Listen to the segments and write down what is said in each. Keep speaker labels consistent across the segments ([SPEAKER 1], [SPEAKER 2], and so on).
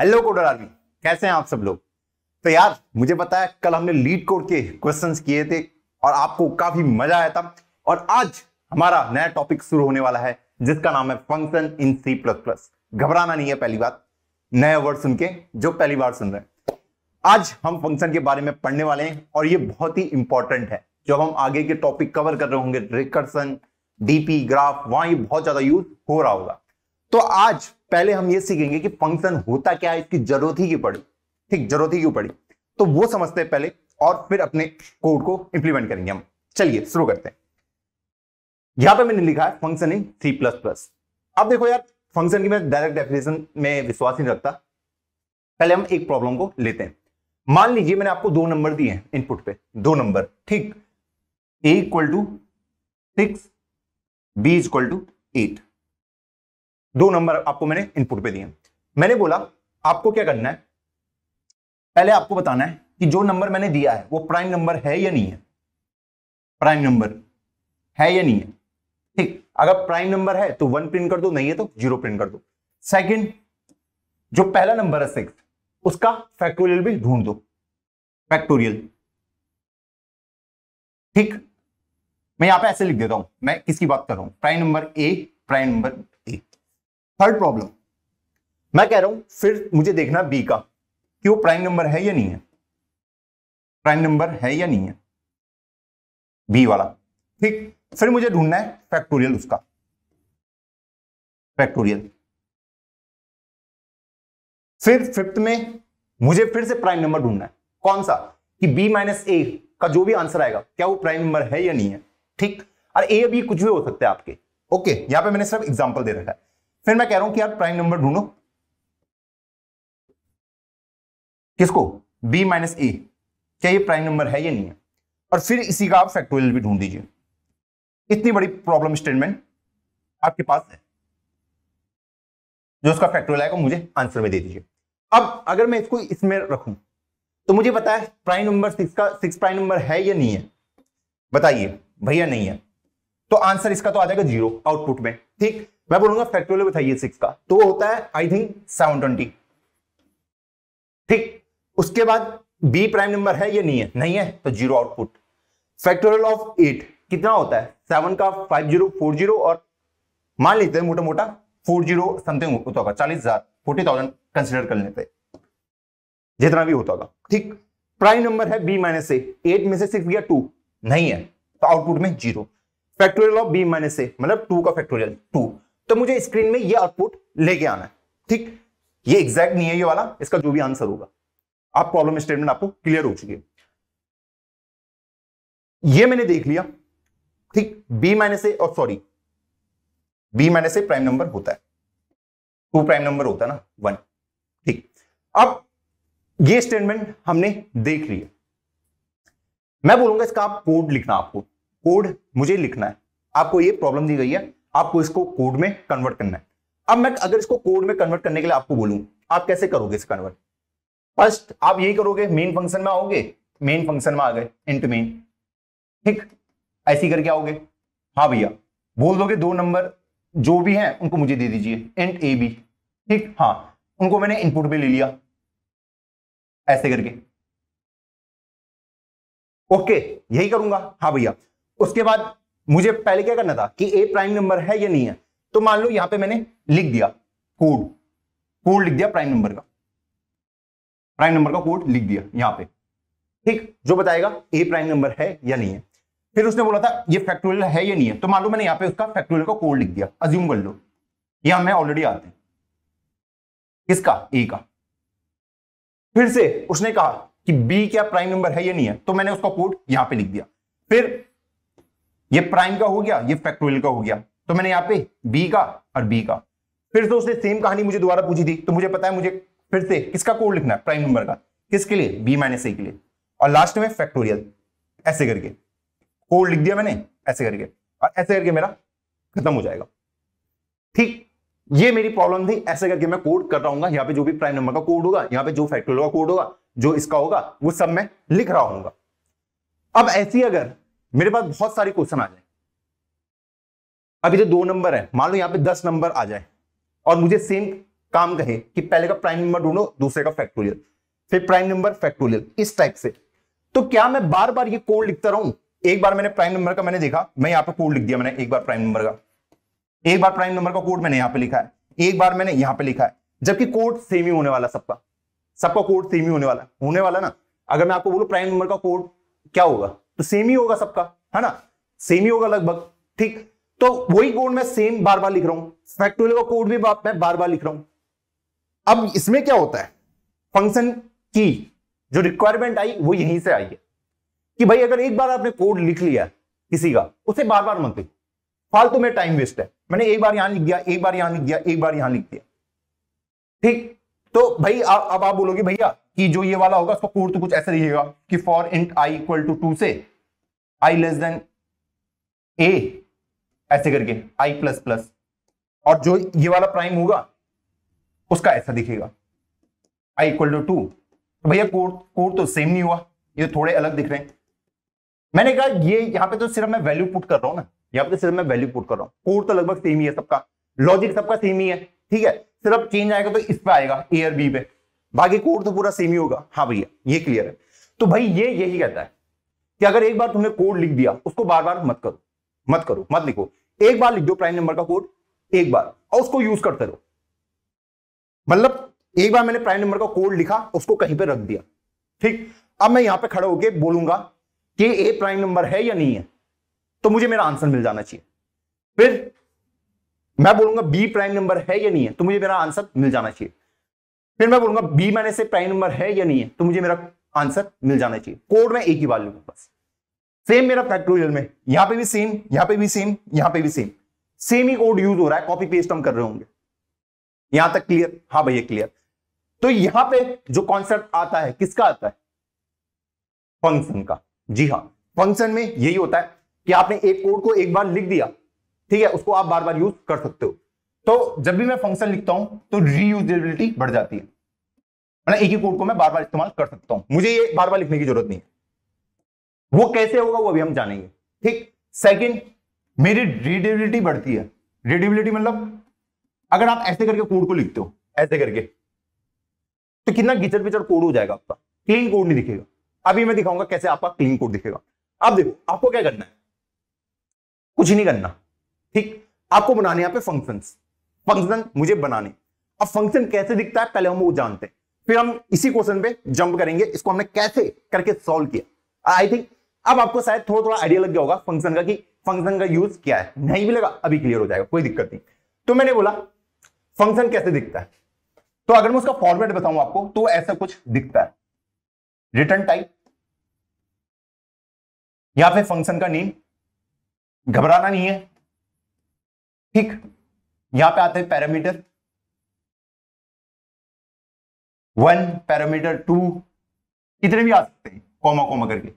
[SPEAKER 1] hello coder army कैसे हैं आप सब लोग तो यार मुझे पता है कल हमने लीड कोड के क्वेश्चंस किए थे और आपको काफी मजा आया था और आज हमारा नया टॉपिक शुरू होने वाला है जिसका नाम है function in C plus plus घबराना नहीं है पहली बात नया वर्ड सुन के जो पहली बार सुन रहे हैं आज हम फंक्शन के बारे में पढ़ने वाले हैं और ये बहुत ही इंपॉर्टेंट है जब हम आगे के टॉपिक कवर कर रहे होंगे रिकर्सन डीपी ग्राफ वहां ये बहुत ज्यादा यूज हो रहा होगा तो आज पहले हम ये सीखेंगे कि फंक्शन होता क्या है इसकी जरूरत ही क्यों पड़ी ठीक जरूरत ही क्यों पड़ी तो वो समझते हैं पहले और फिर अपने कोड को इंप्लीमेंट करेंगे हम चलिए शुरू करते हैं यहां पे मैंने लिखा है function in C plus plus अब देखो यार फंक्शन की मैं डायरेक्ट डेफिनेशन में विश्वास नहीं रखता पहले हम एक प्रॉब्लम को लेते हैं मान लीजिए मैंने आपको दो नंबर दिए हैं इनपुट पे दो नंबर ठीक A equal to six B equal to eight दो नंबर आपको मैंने इनपुट पे दिए मैंने बोला आपको क्या करना है पहले आपको बताना है कि जो नंबर मैंने दिया है वो प्राइम नंबर है या नहीं है प्राइम नंबर है या नहीं है ठीक अगर प्राइम नंबर है तो वन प्रिंट कर दो नहीं है तो जीरो प्रिंट कर दो सेकंड जो पहला नंबर है सिक्स उसका फैक्टोरियल भी ढूंढ दो फैक्टोरियल ठीक मैं यहां पे ऐसे लिख देता हूं मैं किसकी बात कर रहा हूं prime number A prime number third problem मैं कह रहा हूं फिर मुझे देखना बी का कि वो प्राइम नंबर है या नहीं है प्राइम नंबर है या नहीं है बी वाला ठीक फिर मुझे ढूंढना है फैक्टोरियल उसका फैक्टोरियल फिर फिफ्थ में मुझे फिर से प्राइम नंबर ढूंढना है कौन सा कि b माइनस ए का जो भी आंसर आएगा क्या वो प्राइम नंबर है या नहीं है ठीक और ए बी कुछ भी हो सकता है आपके ओके यहां पे मैंने सिर्फ एग्जांपल दे रखा है फिर मैं कह रहा हूं कि यार प्राइम नंबर ढूंढो किसको b माइनस ए क्या ये प्राइम नंबर है या नहीं है और फिर इसी का आप फैक्टोरियल भी ढूंढ दीजिए इतनी बड़ी प्रॉब्लम स्टेटमेंट आपके पास है जो उसका फैक्टोरियल आएगा मुझे आंसर में दे दीजिए अब अगर मैं इसको इसमें रखूं तो मुझे बताया प्राइम नंबर सिक्स का सिक्स प्राइम नंबर है या नहीं है बताइए भैया नहीं है तो आंसर इसका तो आ जाएगा जीरो आउटपुट में ठीक मैं बोलूंगा फैक्टोरियल बताइए सिक्स का तो वो होता है आई थिंक सेवन ट्वेंटी ठीक उसके बाद बी प्राइम नंबर है या नहीं है नहीं है तो zero output factorial of eight कितना होता है सेवन का फाइव जीरो फोर जीरो और मान लेते हैं मोटा मोटा फोर जीरो समथिंग होता होगा चालीस हजार फोर्टी थाउजेंड कंसिडर कर लेते जितना भी होता होगा ठीक प्राइम नंबर है बी माइनस ए एट में से सिक्स गया टू नहीं है तो आउटपुट में zero factorial of B minus A मतलब टू का फैक्टोरियल टू तो मुझे स्क्रीन में यह आउटपुट लेके आना है ठीक ये एग्जैक्ट नहीं है ये वाला इसका जो भी आंसर होगा आप प्रॉब्लम स्टेटमेंट आपको क्लियर हो चुकी है ये मैंने देख लिया ठीक बी माइनस ए और sorry B minus A prime number होता है टू प्राइम नंबर होता है ना वन ठीक अब ये स्टेटमेंट हमने देख लिया मैं बोलूंगा इसका आप कोड लिखना आपको कोड मुझे लिखना है आपको ये प्रॉब्लम दी गई है आपको इसको कोड में कन्वर्ट करना है अब मैं अगर इसको कोड में कन्वर्ट करने के लिए आपको बोलूं आप कैसे करोगे इस कन्वर्ट फर्स्ट आप यही करोगे मेन फंक्शन में आओगे मेन फंक्शन में आ गए इंट मेन ठीक ऐसी करके आओगे हाँ भैया बोल दोगे दो नंबर जो भी हैं उनको मुझे दे दीजिए इंट ए बी ठीक हाँ उनको मैंने इनपुट में ले लिया ऐसे करके ओके यही करूंगा हाँ भैया उसके बाद मुझे पहले क्या करना था कि ए प्राइम नंबर है या नहीं है तो मान लो यहां पे मैंने लिख दिया कोड कोड लिख दिया प्राइम नंबर का प्राइम नंबर का कोड लिख दिया यहां पे ठीक जो बताएगा ए प्राइम नंबर है या नहीं है फिर उसने बोला था ये फैक्टोरियल है या नहीं है तो मान लो मैंने यहां पे उसका फैक्टोरियल का कोड लिख दिया अज्यूम कर लो यहां मैं ऑलरेडी आते किसका ए का फिर से उसने कहा कि बी क्या प्राइम नंबर है या नहीं है तो मैंने उसका कोड यहां पर लिख दिया फिर ये प्राइम का हो गया ये फैक्टोरियल का हो गया तो मैंने यहाँ पे बी का और बी का फिर से उसने सेम कहानी मुझे दोबारा पूछी थी तो मुझे पता है मुझे फिर से किसका कोड लिखना है प्राइम नंबर का किसके लिए बी माइनस ए के लिए और लास्ट में फैक्टोरियल ऐसे करके कोड लिख दिया मैंने ऐसे करके और ऐसे करके मेरा खत्म हो जाएगा ठीक ये मेरी प्रॉब्लम थी ऐसे करके मैं कोड कर रहा हूँ यहाँ पे जो भी प्राइम नंबर का कोड होगा यहाँ पे जो फैक्टोरियल का कोड होगा जो इसका होगा वो सब मैं लिख रहा हूँ अब ऐसी अगर मेरे पास बहुत सारे क्वेश्चन आ जाए अभी जो दो नंबर है मान लो यहां पे दस नंबर आ जाए और मुझे सेम काम कहे कि पहले का प्राइम नंबर ढूंढो दूसरे का फैक्टोरियल फिर प्राइम नंबर फैक्टोरियल इस टाइप से तो क्या मैं बार बार ये कोड लिखता रहूं एक बार मैंने प्राइम नंबर का मैंने देखा मैं यहां पे कोड लिख दिया मैंने एक बार प्राइम नंबर का एक बार प्राइम नंबर का कोड मैंने यहां पे लिखा है एक बार मैंने यहां पे लिखा है जबकि कोड सेम ही होने वाला सबका सबका कोड सेम ही होने वाला होने वाला ना अगर मैं आपको बोलूं प्राइम नंबर का कोड क्या होगा तो सेम ही होगा सबका है ना सेम ही होगा लगभग ठीक तो वही कोड मैं सेम बार बार लिख रहा हूं फैक्टोरियल का कोड भी बार, मैं बार बार लिख रहा हूं अब इसमें क्या होता है फंक्शन की जो रिक्वायरमेंट आई वो यहीं से आई है कि भाई अगर एक बार आपने कोड लिख लिया किसी का उसे बार बार मत लिखो फालतू में टाइम वेस्ट है मैंने एक बार यहां लिख दिया एक बार यहां लिख दिया एक बार यहां लिख दिया ठीक तो भाई अब आप बोलोगे भैया कि जो ये वाला होगा उसका कोड तो कुछ ऐसा दिखेगा कि for int I equal to two से आई लेस देन ए ऐसे करके आई प्लस प्लस और जो ये वाला प्राइम होगा उसका ऐसा दिखेगा आई इक्वल टू टू तो भैया कोड कोड तो सेम नहीं हुआ ये थोड़े अलग दिख रहे हैं मैंने कहा ये यहां पे तो सिर्फ मैं वैल्यू पुट कर रहा हूं ना यहां पे तो सिर्फ मैं वैल्यू पुट कर रहा हूं कोड तो लगभग सेम ही है सबका लॉजिक सबका सेम ही है ठीक है सिर्फ चेंज आएगा तो इस पे आएगा ए और बी पे बाकी कोड तो पूरा सेम ही होगा हाँ भैया ये क्लियर है तो भाई ये यही कहता है कि अगर एक बार तुमने कोड लिख दिया उसको बार बार मत करो मत करो मत लिखो एक बार लिख दो प्राइम नंबर का कोड एक बार और उसको यूज करते रहो मतलब एक बार मैंने प्राइम नंबर का कोड लिखा उसको कहीं पे रख दिया ठीक अब मैं यहां पे खड़ा होकर बोलूंगा कि ए प्राइम नंबर है या नहीं है तो मुझे मेरा आंसर मिल जाना चाहिए फिर मैं बोलूंगा बी प्राइम नंबर है या नहीं है तो मुझे मेरा आंसर मिल जाना चाहिए फिर मैं बोलूंगा बी माइनस से प्राइम नंबर है या नहीं है तो मुझे मेरा आंसर मिल जाना चाहिए कोड में एक ही बार लूंगा बस सेम मेरा फैक्टोरियल में यहां पे भी सेम यहां पे भी सेम यहां पे भी सेम सेम ही कोड यूज हो रहा है कॉपी पेस्ट हम कर रहे होंगे यहां तक क्लियर हाँ भैया क्लियर तो यहां पे जो कॉन्सेप्ट आता है किसका आता है फंक्शन का जी हाँ फंक्शन में यही होता है कि आपने एक कोड को एक बार लिख दिया ठीक है उसको आप बार बार यूज कर सकते हो तो जब भी मैं फंक्शन लिखता हूं तो रीयूजेबिलिटी बढ़ जाती है मतलब एक ही कोड को मैं बार बार इस्तेमाल कर सकता हूं मुझे ये बार बार लिखने की जरूरत नहीं है वो कैसे होगा वो अभी हम जानेंगे ठीक सेकंड मेरी रीडेबिलिटी बढ़ती है रीडेबिलिटी मतलब अगर आप ऐसे करके कोड को लिखते हो ऐसे करके तो कितना गिचड़ पिचड़ कोड हो जाएगा आपका क्लीन कोड नहीं दिखेगा अभी मैं दिखाऊंगा कैसे आपका क्लीन कोड दिखेगा अब देखो आपको क्या करना है कुछ नहीं करना ठीक आपको बनाने यहां पे फंक्शंस फंक्शन मुझे बनाने अब फंक्शन कैसे दिखता है पहले हम वो जानते हैं फिर हम इसी क्वेश्चन पे जंप करेंगे इसको हमने कैसे करके सॉल्व किया आई थिंक अब आपको शायद थोड़ा थोड़ा आइडिया लग गया होगा फंक्शन का कि फंक्शन का यूज क्या है नहीं भी लगा अभी क्लियर हो जाएगा कोई दिक्कत नहीं तो मैंने बोला फंक्शन कैसे दिखता है तो अगर मैं उसका फॉर्मेट बताऊं आपको तो ऐसा कुछ दिखता है रिटर्न टाइप
[SPEAKER 2] या फिर फंक्शन का नेम घबराना नहीं है
[SPEAKER 1] ठीक यहां पे आते हैं पैरामीटर वन पैरामीटर टू इतने भी आ सकते हैं कॉमा कॉमा करके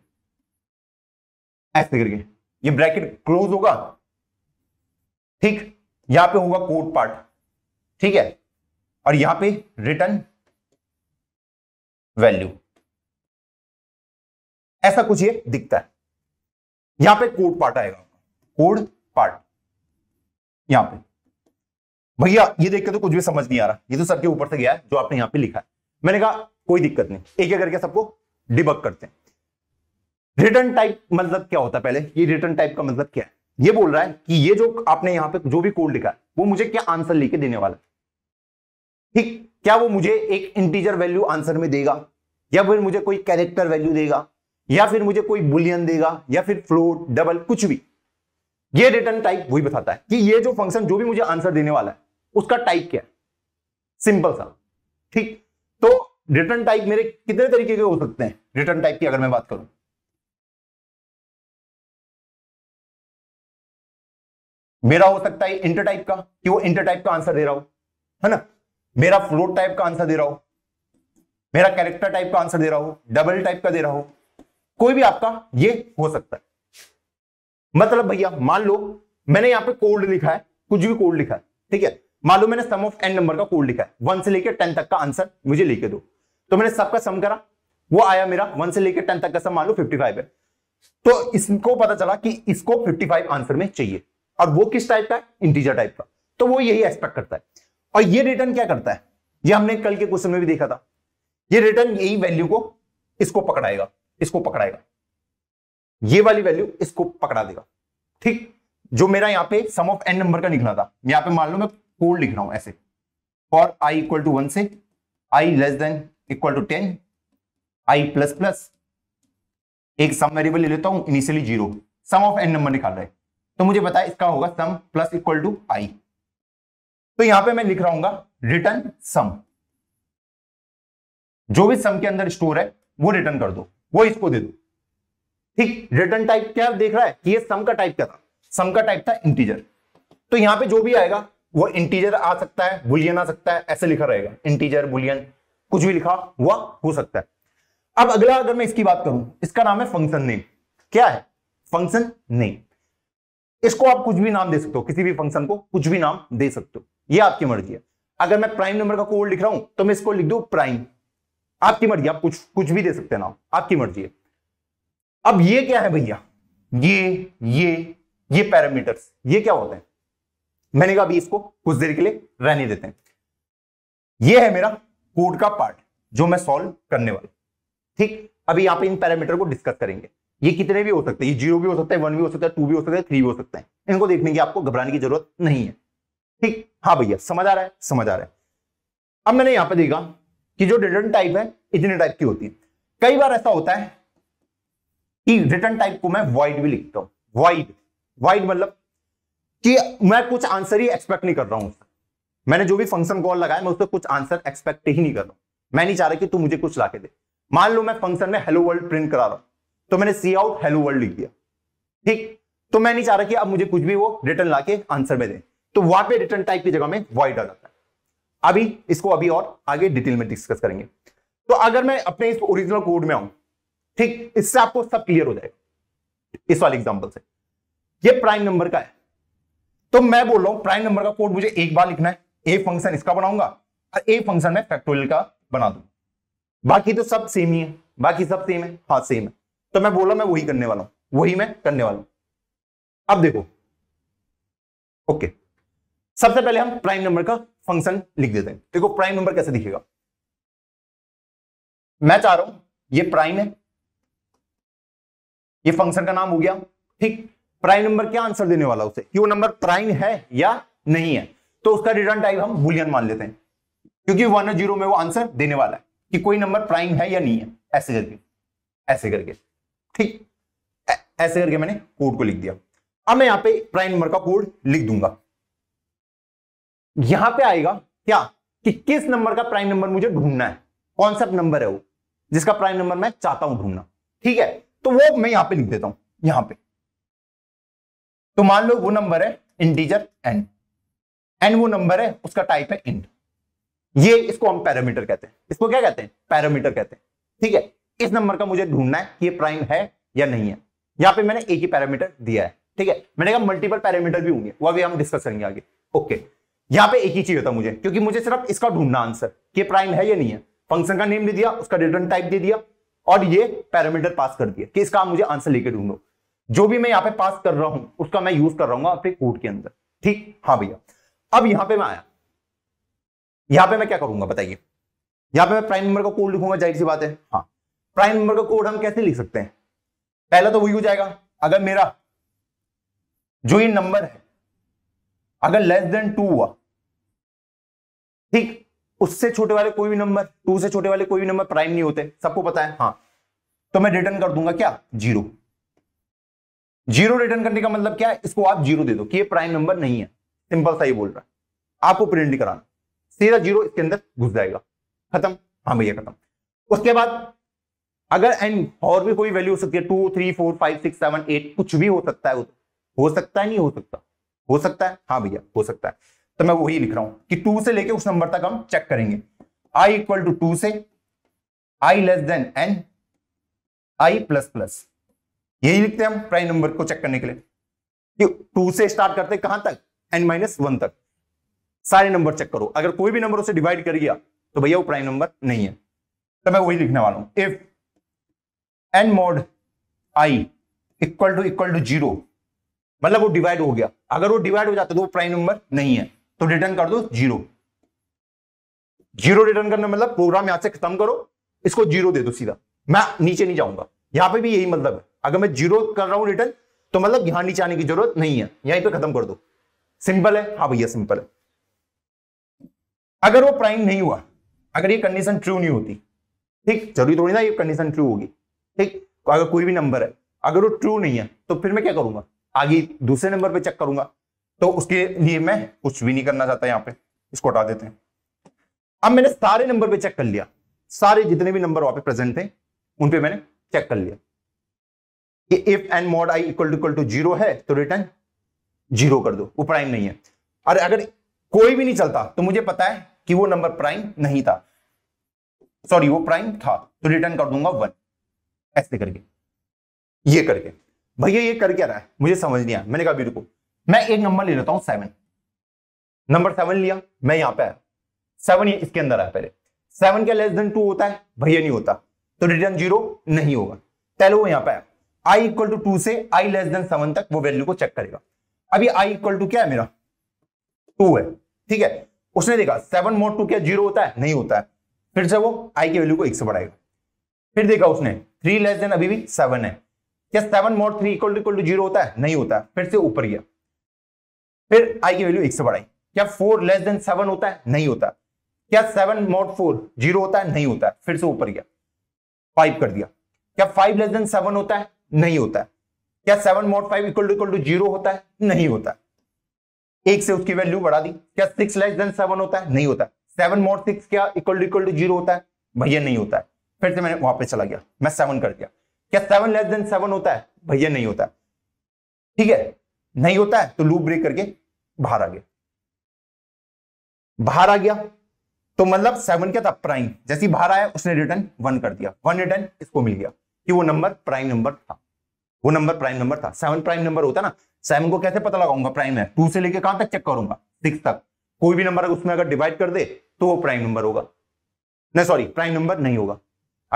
[SPEAKER 1] ऐसे करके ये ब्रैकेट क्लोज होगा ठीक यहां पे होगा कोड पार्ट ठीक है और यहां पे रिटर्न
[SPEAKER 2] वैल्यू ऐसा कुछ ये दिखता
[SPEAKER 1] है यहां पे कोड पार्ट आएगा कोड पार्ट यहां पे भैया ये देख के तो कुछ भी समझ नहीं आ रहा ये तो सर के ऊपर से गया है जो आपने यहां पे लिखा है मैंने कहा कोई दिक्कत नहीं एक एक करके सबको डिबक करते हैं रिटर्न टाइप मतलब क्या होता है पहले ये रिटर्न टाइप का मतलब क्या है ये बोल रहा है कि ये जो आपने यहां पे जो भी कोड लिखा है वो मुझे क्या आंसर लेके देने वाला है ठीक क्या वो मुझे एक इंटीजर वैल्यू आंसर में देगा या फिर मुझे कोई कैरेक्टर वैल्यू देगा या फिर मुझे कोई बुलियन देगा या फिर फ्लोट डबल कुछ भी ये रिटर्न टाइप वही बताता है कि ये जो फंक्शन जो भी मुझे आंसर देने वाला है उसका टाइप क्या है सिंपल सा ठीक तो रिटर्न टाइप मेरे कितने तरीके के हो सकते हैं रिटर्न टाइप की अगर मैं बात करूं
[SPEAKER 2] मेरा हो सकता है इंटर
[SPEAKER 1] टाइप का कि वो इंटर टाइप का आंसर दे रहा हो है ना मेरा फ्लोट टाइप का आंसर दे रहा हो मेरा कैरेक्टर टाइप का आंसर दे रहा हो डबल टाइप का दे रहा हो कोई भी आपका ये हो सकता है मतलब भैया मान लो मैंने यहां पे कोल्ड लिखा है कुछ भी कोल्ड लिखा है ठीक है मालूम मैंने सम ऑफ एन नंबर का कोड लिखा है वन से लेकर टेन तक का आंसर मुझे लिखे दो तो मैंने सबका सम करा वो आया मेरा वन से लेकर टेन तक का सम मान लो फिफ्टी है तो इसको पता चला कि इसको 55 आंसर में चाहिए और वो किस टाइप का इंटीजर टाइप का तो वो यही एक्सपेक्ट करता है और ये रिटर्न क्या करता है ये हमने कल के क्वेश्चन में भी देखा था ये रिटर्न यही वैल्यू को इसको पकड़ाएगा इसको पकड़ाएगा ये वाली वैल्यू इसको पकड़ा देगा ठीक जो मेरा यहां पे सम ऑफ एन नंबर का निकला था यहां पे मान लो मैं कोड लिख रहा हूं ऐसे for i equal to one से आई less than equal to ten i plus plus एक सम वेरिएबल ले लेता हूं initially zero sum of n number निकाल रहे है तो मुझे बताया इसका होगा sum plus equal to i तो यहां पे मैं लिख रहा हूं रिटर्न सम जो भी सम के अंदर स्टोर है वो रिटर्न कर दो वो इसको दे दो ठीक रिटर्न टाइप क्या देख रहा है कि ये सम का टाइप क्या था सम का टाइप था इंटीजर तो यहां पे जो भी आएगा वो इंटीजर आ सकता है बुलियन आ सकता है ऐसे लिखा रहेगा इंटीजर बुलियन कुछ भी लिखा हुआ हो सकता है अब अगला अगर मैं इसकी बात करूं इसका नाम है फंक्शन नेम क्या है फंक्शन नेम इसको आप कुछ भी नाम दे सकते हो किसी भी फंक्शन को कुछ भी नाम दे सकते हो ये आपकी मर्जी है अगर मैं प्राइम नंबर का कोड लिख रहा हूं तो मैं इसको लिख दू प्राइम आपकी मर्जी आप कुछ कुछ भी दे सकते हैं नाम आपकी मर्जी है अब ये क्या है भैया ये ये ये पैरामीटर्स ये क्या होते हैं मैंने कहा अभी इसको कुछ देर के लिए रहने देते हैं ये है मेरा कोड का पार्ट जो मैं सॉल्व करने वाला ठीक अभी यहां पे इन पैरामीटर को डिस्कस करेंगे ये कितने भी हो सकते हैं ये जीरो भी हो सकता है वन भी हो सकता है टू भी हो सकता है थ्री भी हो सकता है इनको देखने की आपको घबराने की जरूरत नहीं है ठीक हाँ भैया समझ आ रहा है समझ आ रहा है अब मैंने यहां पर देखा कि जो रिटर्न टाइप है इतने टाइप की होती है कई बार ऐसा होता है कि रिटर्न टाइप को मैं वाइड भी लिखता हूं वाइड वाइड मतलब कि मैं कुछ आंसर ही एक्सपेक्ट नहीं कर रहा हूं मैंने जो भी फंक्शन कॉल लगाया मैं उससे कुछ आंसर एक्सपेक्ट ही नहीं कर रहा हूं मैं नहीं चाह रहा कि तू मुझे कुछ ला दे मान लो मैं फंक्शन में हेलो वर्ल्ड प्रिंट करा रहा हूं तो मैंने सी आउट हेलो वर्ल्ड लिख दिया ठीक तो मैं नहीं चाह रहा कि अब मुझे कुछ भी वो रिटर्न ला के आंसर में दे तो वहां पे रिटर्न टाइप की जगह में वॉइड आ जाता है अभी इसको अभी और आगे डिटेल में डिस्कस करेंगे तो अगर मैं अपने इस ओरिजिनल कोड में आऊं ठीक इससे आपको सब क्लियर हो जाएगा इस वाले एग्जांपल से ये प्राइम नंबर का है तो मैं बोल रहा हूं प्राइम नंबर का कोड मुझे एक बार लिखना है ए फंक्शन इसका बनाऊंगा और ए फंक्शन में फैक्टोरियल का बना दू बाकी तो सब सेम ही है बाकी सब सेम है हाँ सेम है तो मैं बोला मैं वही करने वाला हूं वही मैं करने वाला हूं अब देखो ओके सबसे पहले हम प्राइम नंबर का फंक्शन लिख देते हैं देखो प्राइम नंबर कैसे दिखेगा मैं चाह रहा हूं ये प्राइम है ये फंक्शन का नाम हो गया ठीक प्राइम नंबर क्या आंसर देने वाला उसे कि वो नंबर प्राइम है या नहीं है तो उसका रिटर्न टाइप हम बुलियन मान लेते हैं क्योंकि वन जीरो में वो आंसर देने वाला है कि कोई नंबर प्राइम है या नहीं है ऐसे करके ऐसे करके ठीक ऐसे करके मैंने कोड को लिख दिया अब मैं यहां पे प्राइम नंबर का कोड लिख दूंगा यहां पे आएगा क्या कि किस नंबर का प्राइम नंबर मुझे ढूंढना है कौन सा नंबर है वो जिसका प्राइम नंबर मैं चाहता हूं ढूंढना ठीक है तो वो मैं यहां पे लिख देता हूं यहां पे तो मान लो वो नंबर है इंटीजर एन एन वो नंबर है उसका टाइप है इंट ये इसको हम पैरामीटर कहते हैं इसको क्या कहते हैं पैरामीटर कहते हैं ठीक है इस नंबर का मुझे ढूंढना है कि ये प्राइम है या नहीं है यहां पे मैंने एक ही पैरामीटर दिया है ठीक है मैंने कहा मल्टीपल पैरामीटर भी होंगे वह भी हम डिस्कस करेंगे आगे ओके यहां पे एक ही चीज होता मुझे क्योंकि मुझे सिर्फ इसका ढूंढना आंसर कि प्राइम है या नहीं है फंक्शन का नेम दे दिया उसका रिटर्न टाइप दे दिया और ये पैरामीटर पास कर दिया कि इसका मुझे आंसर लेके ढूंढो जो भी मैं यहां पे पास कर रहा हूं उसका मैं यूज कर रहा हूं अपने कोड के अंदर ठीक हाँ भैया अब यहां पे मैं आया यहां पे मैं क्या करूंगा बताइए यहां पे मैं प्राइम नंबर का कोड लिखूंगा जाहिर सी बात है हाँ प्राइम नंबर का कोड हम कैसे लिख सकते हैं पहला तो वही हो जाएगा अगर मेरा जो ये नंबर है अगर लेस देन टू हुआ ठीक उससे छोटे वाले कोई भी नंबर टू से छोटे वाले कोई भी नंबर प्राइम नहीं होते सबको पता है हाँ तो मैं रिटर्न कर दूंगा क्या जीरो जीरो रिटर्न करने का मतलब क्या है इसको आप जीरो दे दो कि ये प्राइम नंबर नहीं है सिंपल सा ही बोल रहा है आपको प्रिंट नहीं कराना सीधा जीरो इसके अंदर घुस जाएगा खत्म हाँ भैया खत्म उसके बाद अगर एंड और भी कोई वैल्यू हो सकती है two three four five six seven eight कुछ भी हो सकता है हो सकता है नहीं हो सकता हो सकता है हाँ भैया हो सकता है तो मैं वही लिख रहा हूं कि टू से लेके उस नंबर तक हम चेक करेंगे आई इक्वल टू टू से आई लेस देन एन आई प्लस प्लस यही लिखते हैं हम प्राइम नंबर को चेक करने के लिए टू से स्टार्ट करते हैं कहां तक एन माइनस वन तक सारे नंबर चेक करो अगर कोई भी नंबर उसे डिवाइड कर गया तो भैया वो प्राइम नंबर नहीं है तो मैं वही लिखने वाला हूं if n mod i equal to equal to zero मतलब वो डिवाइड हो गया अगर वो डिवाइड हो जाता तो वो प्राइम नंबर नहीं है तो रिटर्न कर दो जीरो जीरो रिटर्न करना मतलब प्रोग्राम यहां से खत्म करो इसको जीरो दे दो सीधा मैं नीचे नहीं जाऊंगा यहां पे भी यही मतलब है अगर मैं जीरो कर रहा हूं रिटर्न तो मतलब यहां नीचे आने की जरूरत नहीं है यहीं पे खत्म कर दो सिंपल है हाँ भैया सिंपल है अगर वो प्राइम नहीं हुआ अगर ये कंडीशन ट्रू नहीं होती ठीक जरूरी थोड़ी ना ये कंडीशन ट्रू होगी ठीक तो अगर कोई भी नंबर है अगर वो ट्रू नहीं है तो फिर मैं क्या करूंगा आगे दूसरे नंबर पर चेक करूंगा तो उसके लिए मैं कुछ भी नहीं करना चाहता यहाँ पे इसको हटा देते हैं अब मैंने सारे नंबर पे चेक कर लिया सारे जितने भी नंबर वहां पे प्रेजेंट थे उन पे मैंने चेक कर लिया कि if n mod i equal to equal to zero है तो रिटर्न जीरो कर दो वो प्राइम नहीं है और अगर कोई भी नहीं चलता तो मुझे पता है कि वो नंबर प्राइम नहीं था सॉरी वो प्राइम था तो रिटर्न कर दूंगा वन ऐसे करके ये करके भैया ये कर क्या रहा है मुझे समझ नहीं आया मैंने कहा बिल्कुल मैं एक नंबर ले लेता हूं सेवन नंबर सेवन लिया मैं यहां पर सेवन इसके अंदर आया पहले सेवन का लेस देन टू होता है भैया नहीं होता तो रिटर्न जीरो नहीं होगा पहले वो यहां पर आई इक्वल टू टू से आई लेस देन सेवन तक वो वैल्यू को चेक करेगा अभी आई इक्वल टू क्या है मेरा टू है ठीक है उसने देखा सेवन मोड टू क्या जीरो होता है नहीं होता है फिर से वो आई की वैल्यू को एक से बढ़ाएगा फिर देखा उसने थ्री लेस देन अभी भी सेवन है क्या seven mod three equal to equal to zero होता है नहीं होता है फिर से ऊपर गया फिर आई की वैल्यू एक से बढ़ाई क्या फोर लेस देन सेवन होता है नहीं होता क्या सेवन मोड फोर जीरो होता है नहीं होता है फिर से ऊपर गया फाइव कर दिया क्या फाइव लेस देन सेवन होता है नहीं होता है क्या seven mod five equal to equal to zero होता है नहीं होता है एक से उसकी वैल्यू बढ़ा दी क्या सिक्स लेस देन सेवन होता है नहीं होता है सेवन मोट सिक्स क्या equal to equal to zero होता है भैया नहीं होता है फिर से मैंने वापस चला गया मैं सेवन कर दिया क्या सेवन लेस देन सेवन होता है भैया नहीं होता ठीक है नहीं होता है तो लूप ब्रेक करके बाहर आ गया बाहर आ गया तो मतलब सेवन क्या था प्राइम जैसे बाहर आया उसने रिटर्न वन कर दिया वन रिटर्न इसको मिल गया कि वो नंबर प्राइम नंबर था वो नंबर प्राइम नंबर था सेवन प्राइम नंबर होता ना सेवन को कैसे पता लगाऊंगा प्राइम है टू से लेकर कहां तक चेक करूंगा सिक्स तक कोई भी नंबर उसमें अगर डिवाइड कर दे तो वो प्राइम नंबर होगा नहीं सॉरी प्राइम नंबर नहीं होगा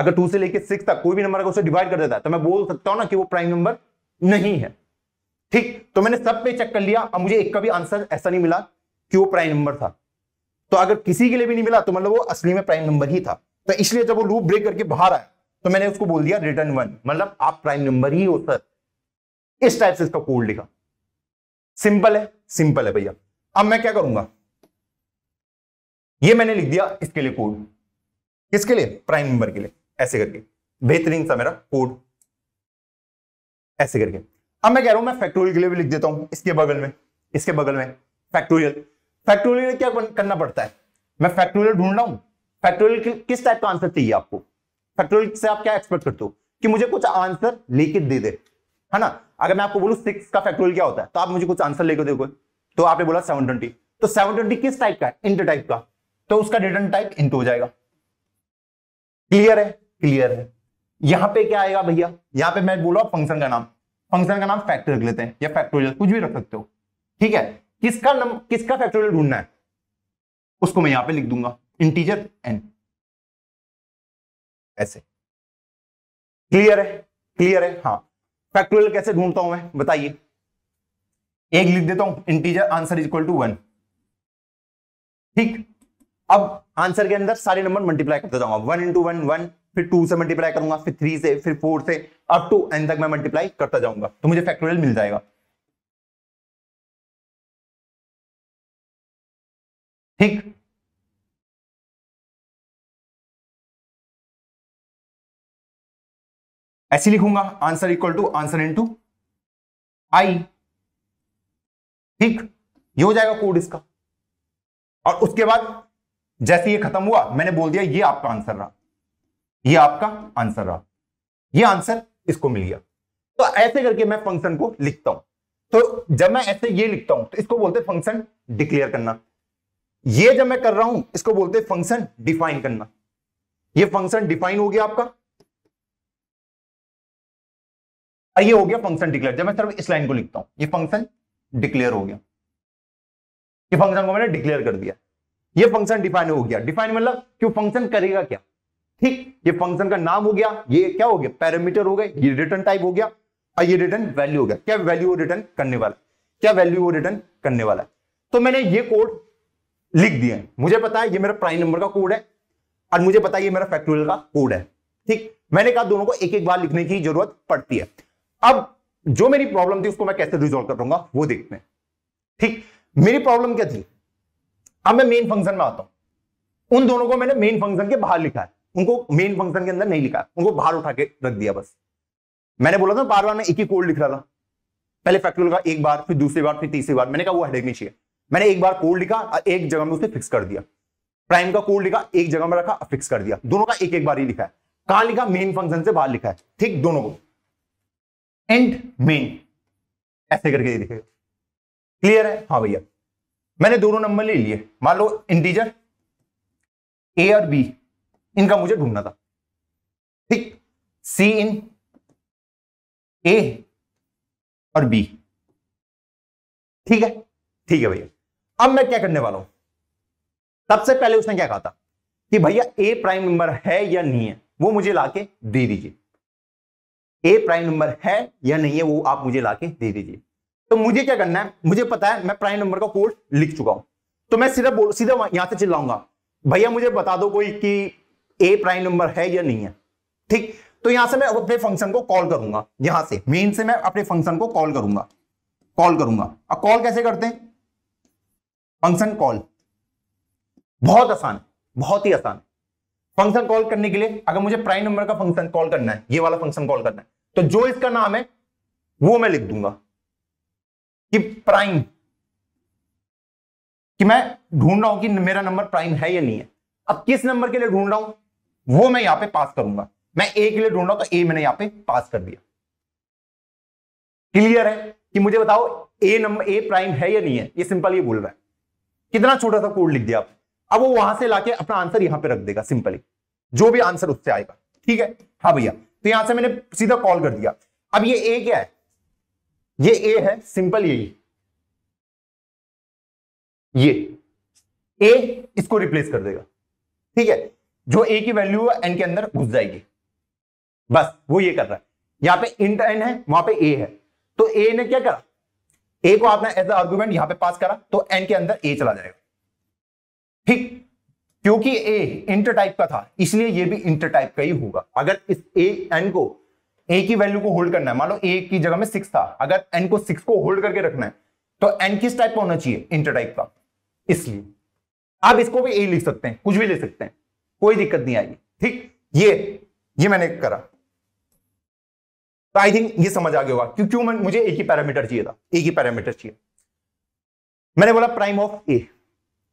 [SPEAKER 1] अगर टू से लेकर सिक्स तक कोई भी नंबर अगर उसे डिवाइड कर देता है तो मैं बोल सकता हूं ना कि वो प्राइम नंबर नहीं है ठीक तो मैंने सब पे चेक कर लिया और मुझे एक का भी आंसर ऐसा नहीं मिला कि वो प्राइम नंबर था तो अगर किसी के लिए भी नहीं मिला तो मतलब वो असली में प्राइम नंबर ही था तो इसलिए जब वो लूप ब्रेक करके बाहर आया तो मैंने उसको बोल दिया रिटर्न वन मतलब आप प्राइम नंबर ही हो सर इस टाइप से इसका कोड लिखा सिंपल है सिंपल है भैया अब मैं क्या करूंगा ये मैंने लिख दिया इसके लिए कोड किसके लिए प्राइम नंबर के लिए ऐसे करके बेहतरीन सा मेरा कोड ऐसे करके अब मैं कह रहा हूं मैं फैक्टोरियल के लिए भी लिख देता हूं इसके बगल में इसके बगल में फैक्टोरियल फैक्टोरियल में क्या करना पड़ता है मैं फैक्टोरियल ढूंढ रहा हूं फैक्टोरियल किस टाइप का आंसर चाहिए आपको फैक्टोरियल से आप क्या एक्सपेक्ट करते हो कि मुझे कुछ आंसर लेके दे दे है ना अगर मैं आपको बोलू सिक्स का फैक्टोरियल क्या होता है तो आप मुझे कुछ आंसर लेके देखो तो आपने बोला सेवन ट्वेंटी तो सेवन ट्वेंटी किस टाइप का है इंटर टाइप का तो उसका रिटर्न टाइप इंट हो जाएगा क्लियर है क्लियर है यहां पे क्या आएगा भैया यहां पे मैं बोला फंक्शन का नाम फंक्शन का नाम फैक्टर रख लेते हैं या फैक्टोरियल कुछ भी रख सकते हो ठीक है किसका नम, किसका फैक्टोरियल ढूंढना है उसको मैं यहां पे लिख दूंगा इंटीजर एन ऐसे क्लियर है क्लियर है हाँ फैक्टोरियल कैसे ढूंढता हूं मैं बताइए एक लिख देता हूं integer answer is equal to one ठीक अब आंसर के अंदर सारे नंबर मल्टीप्लाई करता जाऊंगा वन इंटू वन वन फिर टू से मल्टीप्लाई करूंगा फिर थ्री से फिर फोर से अप टू एन तक मैं मल्टीप्लाई करता जाऊंगा तो
[SPEAKER 2] मुझे फैक्टोरियल मिल जाएगा ऐसे लिखूंगा answer equal to answer into
[SPEAKER 1] i ठीक ये हो जाएगा कोड इसका और उसके बाद जैसे ये खत्म हुआ मैंने बोल दिया ये आपका आंसर रहा ये आपका आंसर रहा ये आंसर इसको मिल गया तो ऐसे करके मैं फंक्शन को लिखता हूं तो जब मैं ऐसे ये लिखता हूं तो इसको बोलते फंक्शन डिक्लेयर करना ये जब मैं कर रहा हूं इसको बोलते फंक्शन डिफाइन करना ये फंक्शन डिफाइन हो गया आपका और ये हो गया फंक्शन डिक्लेयर जब मैं सिर्फ इस लाइन को लिखता हूं ये फंक्शन डिक्लेयर हो गया ये फंक्शन को मैंने डिक्लेयर कर दिया ये फंक्शन डिफाइन हो गया डिफाइन मतलब कि फंक्शन करेगा क्या ठीक ये फंक्शन का नाम हो गया ये क्या हो गया पैरामीटर हो गए ये रिटर्न टाइप हो गया और ये रिटर्न वैल्यू हो गया क्या वैल्यू वो रिटर्न करने वाला क्या वैल्यू वो रिटर्न करने वाला तो मैंने ये कोड लिख दिया मुझे पता है ये मेरा प्राइम नंबर का कोड है और मुझे पता है ये मेरा फैक्टोरियल का कोड है ठीक मैंने कहा दोनों को एक एक बार लिखने की जरूरत पड़ती है अब जो मेरी प्रॉब्लम थी उसको मैं कैसे रिजोल्व कर पाऊंगा वो देखते हैं ठीक मेरी प्रॉब्लम क्या थी अब मैं मेन फंक्शन में आता हूं उन दोनों को मैंने मेन फंक्शन के बाहर लिखा है उनको मेन फंक्शन के अंदर नहीं लिखा उनको बाहर उठा के रख दिया बस मैंने बोला था बार बार मैं एक ही कोड लिख रहा था पहले फैक्ट्री का एक बार फिर दूसरी बार फिर तीसरी बार मैंने कहा वो हेडेक नहीं चाहिए मैंने एक बार कोड लिखा एक जगह में उसे फिक्स कर दिया प्राइम का कोड लिखा एक जगह में रखा फिक्स कर दिया दोनों का एक एक बार ही लिखा है कहां लिखा मेन फंक्शन से बाहर लिखा है ठीक दोनों को एंड मेन ऐसे करके दिखेगा क्लियर है हाँ भैया मैंने दोनों नंबर ले लिए मान लो इंटीजर ए और बी इनका मुझे ढूंढना था ठीक सी इन ए और बी ठीक है ठीक है भैया अब मैं क्या करने वाला हूं सबसे पहले उसने क्या कहा था कि भैया ए प्राइम नंबर है या नहीं है वो मुझे लाके दे दीजिए ए प्राइम नंबर है या नहीं है वो आप मुझे ला दे दीजिए तो मुझे क्या करना है मुझे पता है मैं प्राइम नंबर का कोड लिख चुका हूं तो मैं सीधा बोल सीधा यहां से चिल्लाऊंगा भैया मुझे बता दो कोई कि ए प्राइम नंबर है या नहीं है ठीक तो यहां से मैं अपने फंक्शन को कॉल करूंगा यहां से मेन से मैं अपने फंक्शन को कॉल करूंगा कॉल करूंगा अब कॉल कैसे करते हैं फंक्शन कॉल बहुत आसान है बहुत ही आसान फंक्शन कॉल करने के लिए अगर मुझे प्राइम नंबर का फंक्शन कॉल करना है ये वाला फंक्शन कॉल करना है तो जो इसका नाम है वो मैं लिख दूंगा कि प्राइम कि मैं ढूंढ रहा हूं कि मेरा नंबर प्राइम है या नहीं है अब किस नंबर के लिए ढूंढ रहा हूं वो मैं यहां पे पास करूंगा मैं ए के लिए ढूंढ रहा हूं तो ए मैंने यहां पे पास कर दिया क्लियर है कि मुझे बताओ ए नंबर ए प्राइम है या नहीं है ये सिंपल ये बोल रहा है कितना छोटा सा कोड लिख दिया आप अब वो वहां से लाके अपना आंसर यहां पे रख देगा सिंपली जो भी आंसर उससे आएगा ठीक है हाँ भैया तो यहां से मैंने सीधा कॉल कर दिया अब ये ए क्या है ये ए है सिंपल यही ये ए इसको रिप्लेस कर देगा ठीक है जो ए की वैल्यू है एन के अंदर घुस जाएगी बस वो ये कर रहा है यहां पे इंट एन है वहां पे ए है तो ए ने क्या करा ए को आपने एज अ आर्गूमेंट यहां पे पास करा तो एन के अंदर ए चला जाएगा ठीक क्योंकि ए इंटर टाइप का था इसलिए ये भी इंटर टाइप का ही होगा अगर इस ए एन को ए की वैल्यू को होल्ड करना है मान लो ए की जगह में सिक्स था अगर एन को सिक्स को होल्ड करके रखना है तो एन किस टाइप का होना चाहिए इंटर टाइप का इसलिए आप इसको भी ए लिख सकते हैं कुछ भी ले सकते हैं कोई दिक्कत नहीं आएगी ठीक ये ये मैंने करा तो आई थिंक ये समझ आ गया होगा क्यों क्यों मुझे एक ही पैरामीटर चाहिए था एक ही पैरामीटर चाहिए मैंने बोला प्राइम ऑफ ए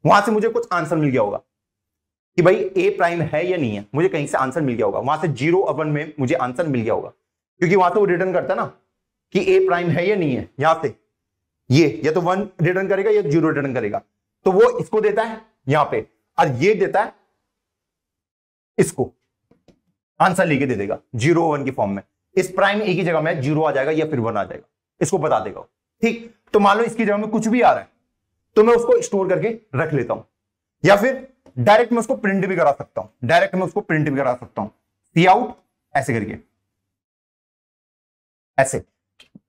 [SPEAKER 1] वहां से मुझे कुछ आंसर मिल गया होगा कि भाई ए प्राइम है या नहीं है मुझे कहीं से आंसर मिल गया होगा वहां से जीरो अपन में मुझे आंसर मिल गया होगा क्योंकि वहां से वो रिटर्न करता ना कि ए प्राइम है या नहीं है यहां से ये या तो वन रिटर्न करेगा या जीरो रिटर्न करेगा तो वो इसको देता है यहां पे और ये देता है इसको आंसर लेके दे देगा जीरो वन के फॉर्म में इस प्राइम ए की जगह में जीरो आ जाएगा या फिर वन आ जाएगा इसको बता देगा ठीक तो मान लो इसकी जगह में कुछ भी आ रहा है तो मैं उसको स्टोर करके रख लेता हूं या फिर डायरेक्ट मैं उसको प्रिंट भी करा सकता हूं डायरेक्ट मैं उसको प्रिंट भी करा सकता हूं सी आउट ऐसे करके ऐसे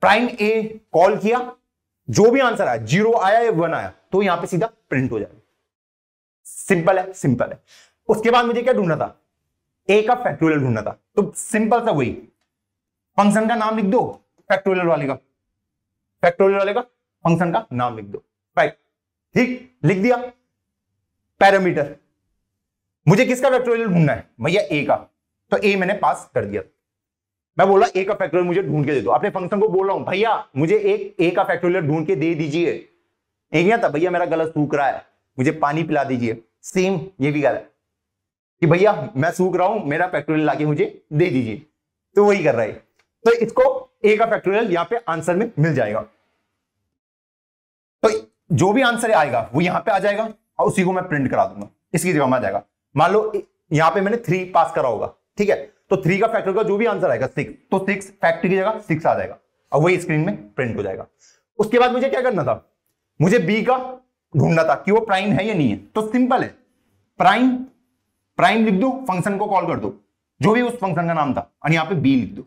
[SPEAKER 1] प्राइम ए कॉल किया जो भी आंसर आया जीरो आया या वन आया तो यहां पे सीधा प्रिंट हो जाएगा सिंपल है सिंपल है उसके बाद मुझे क्या ढूंढना था ए का फैक्टोरियल ढूंढना था तो सिंपल था वही फंक्शन का नाम लिख दो फैक्टोरियल वाले का फैक्टोरियल वाले का फंक्शन का नाम लिख दो राइट ठीक लिख दिया पैरामीटर मुझे किसका फैक्टोरियल ढूंढना है भैया ए का तो ए मैंने पास कर दिया मैं बोला ए का फैक्टोरियल मुझे ढूंढ के दे दो अपने फंक्शन को बोल रहा हूं भैया मुझे एक ए का फैक्टोरियल ढूंढ के दे दीजिए एक क्या था भैया मेरा गलत सूख रहा है मुझे पानी पिला दीजिए सेम ये भी गलत कि भैया मैं सूख रहा हूं मेरा फैक्टोरियल लाके मुझे दे दीजिए तो वही कर रहा है तो इसको ए का फैक्टोरियल यहां पे आंसर में मिल जाएगा तो जो भी आंसर आएगा वो यहां पे आ जाएगा और उसी को मैं प्रिंट करा दूंगा इसकी जगह में आ जाएगा मान लो यहाँ पे मैंने थ्री पास करा होगा ठीक है तो थ्री का फैक्टर का जो भी आंसर आएगा सिक्स तो सिक्स फैक्टर की जगह सिक्स आ जाएगा और वही स्क्रीन में प्रिंट हो जाएगा उसके बाद मुझे क्या करना था मुझे बी का ढूंढना था कि वो प्राइम है या नहीं है तो सिंपल है प्राइम प्राइम लिख दो फंक्शन को कॉल कर दो जो भी उस फंक्शन का नाम था और यहां पे बी लिख दो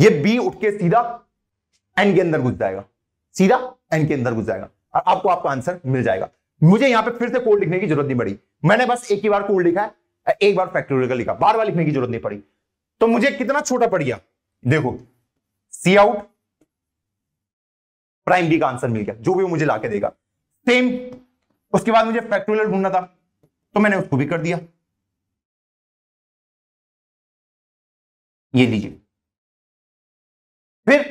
[SPEAKER 1] ये बी उठ के सीधा एन के अंदर घुस जाएगा सीधा एन के अंदर घुस जाएगा और आपको आपका आंसर मिल जाएगा मुझे यहां पे फिर से कोड लिखने की जरूरत नहीं पड़ी मैंने बस एक ही बार कोड लिखा है एक बार फैक्टोरियल लिखा बार बार लिखने की जरूरत नहीं पड़ी तो मुझे कितना छोटा पड़ गया देखो सी आउट प्राइम बी का आंसर मिल गया जो भी मुझे लाके देगा सेम उसके बाद मुझे फैक्टोरियल ढूंढना था तो मैंने उसको भी कर दिया
[SPEAKER 2] ये लीजिए फिर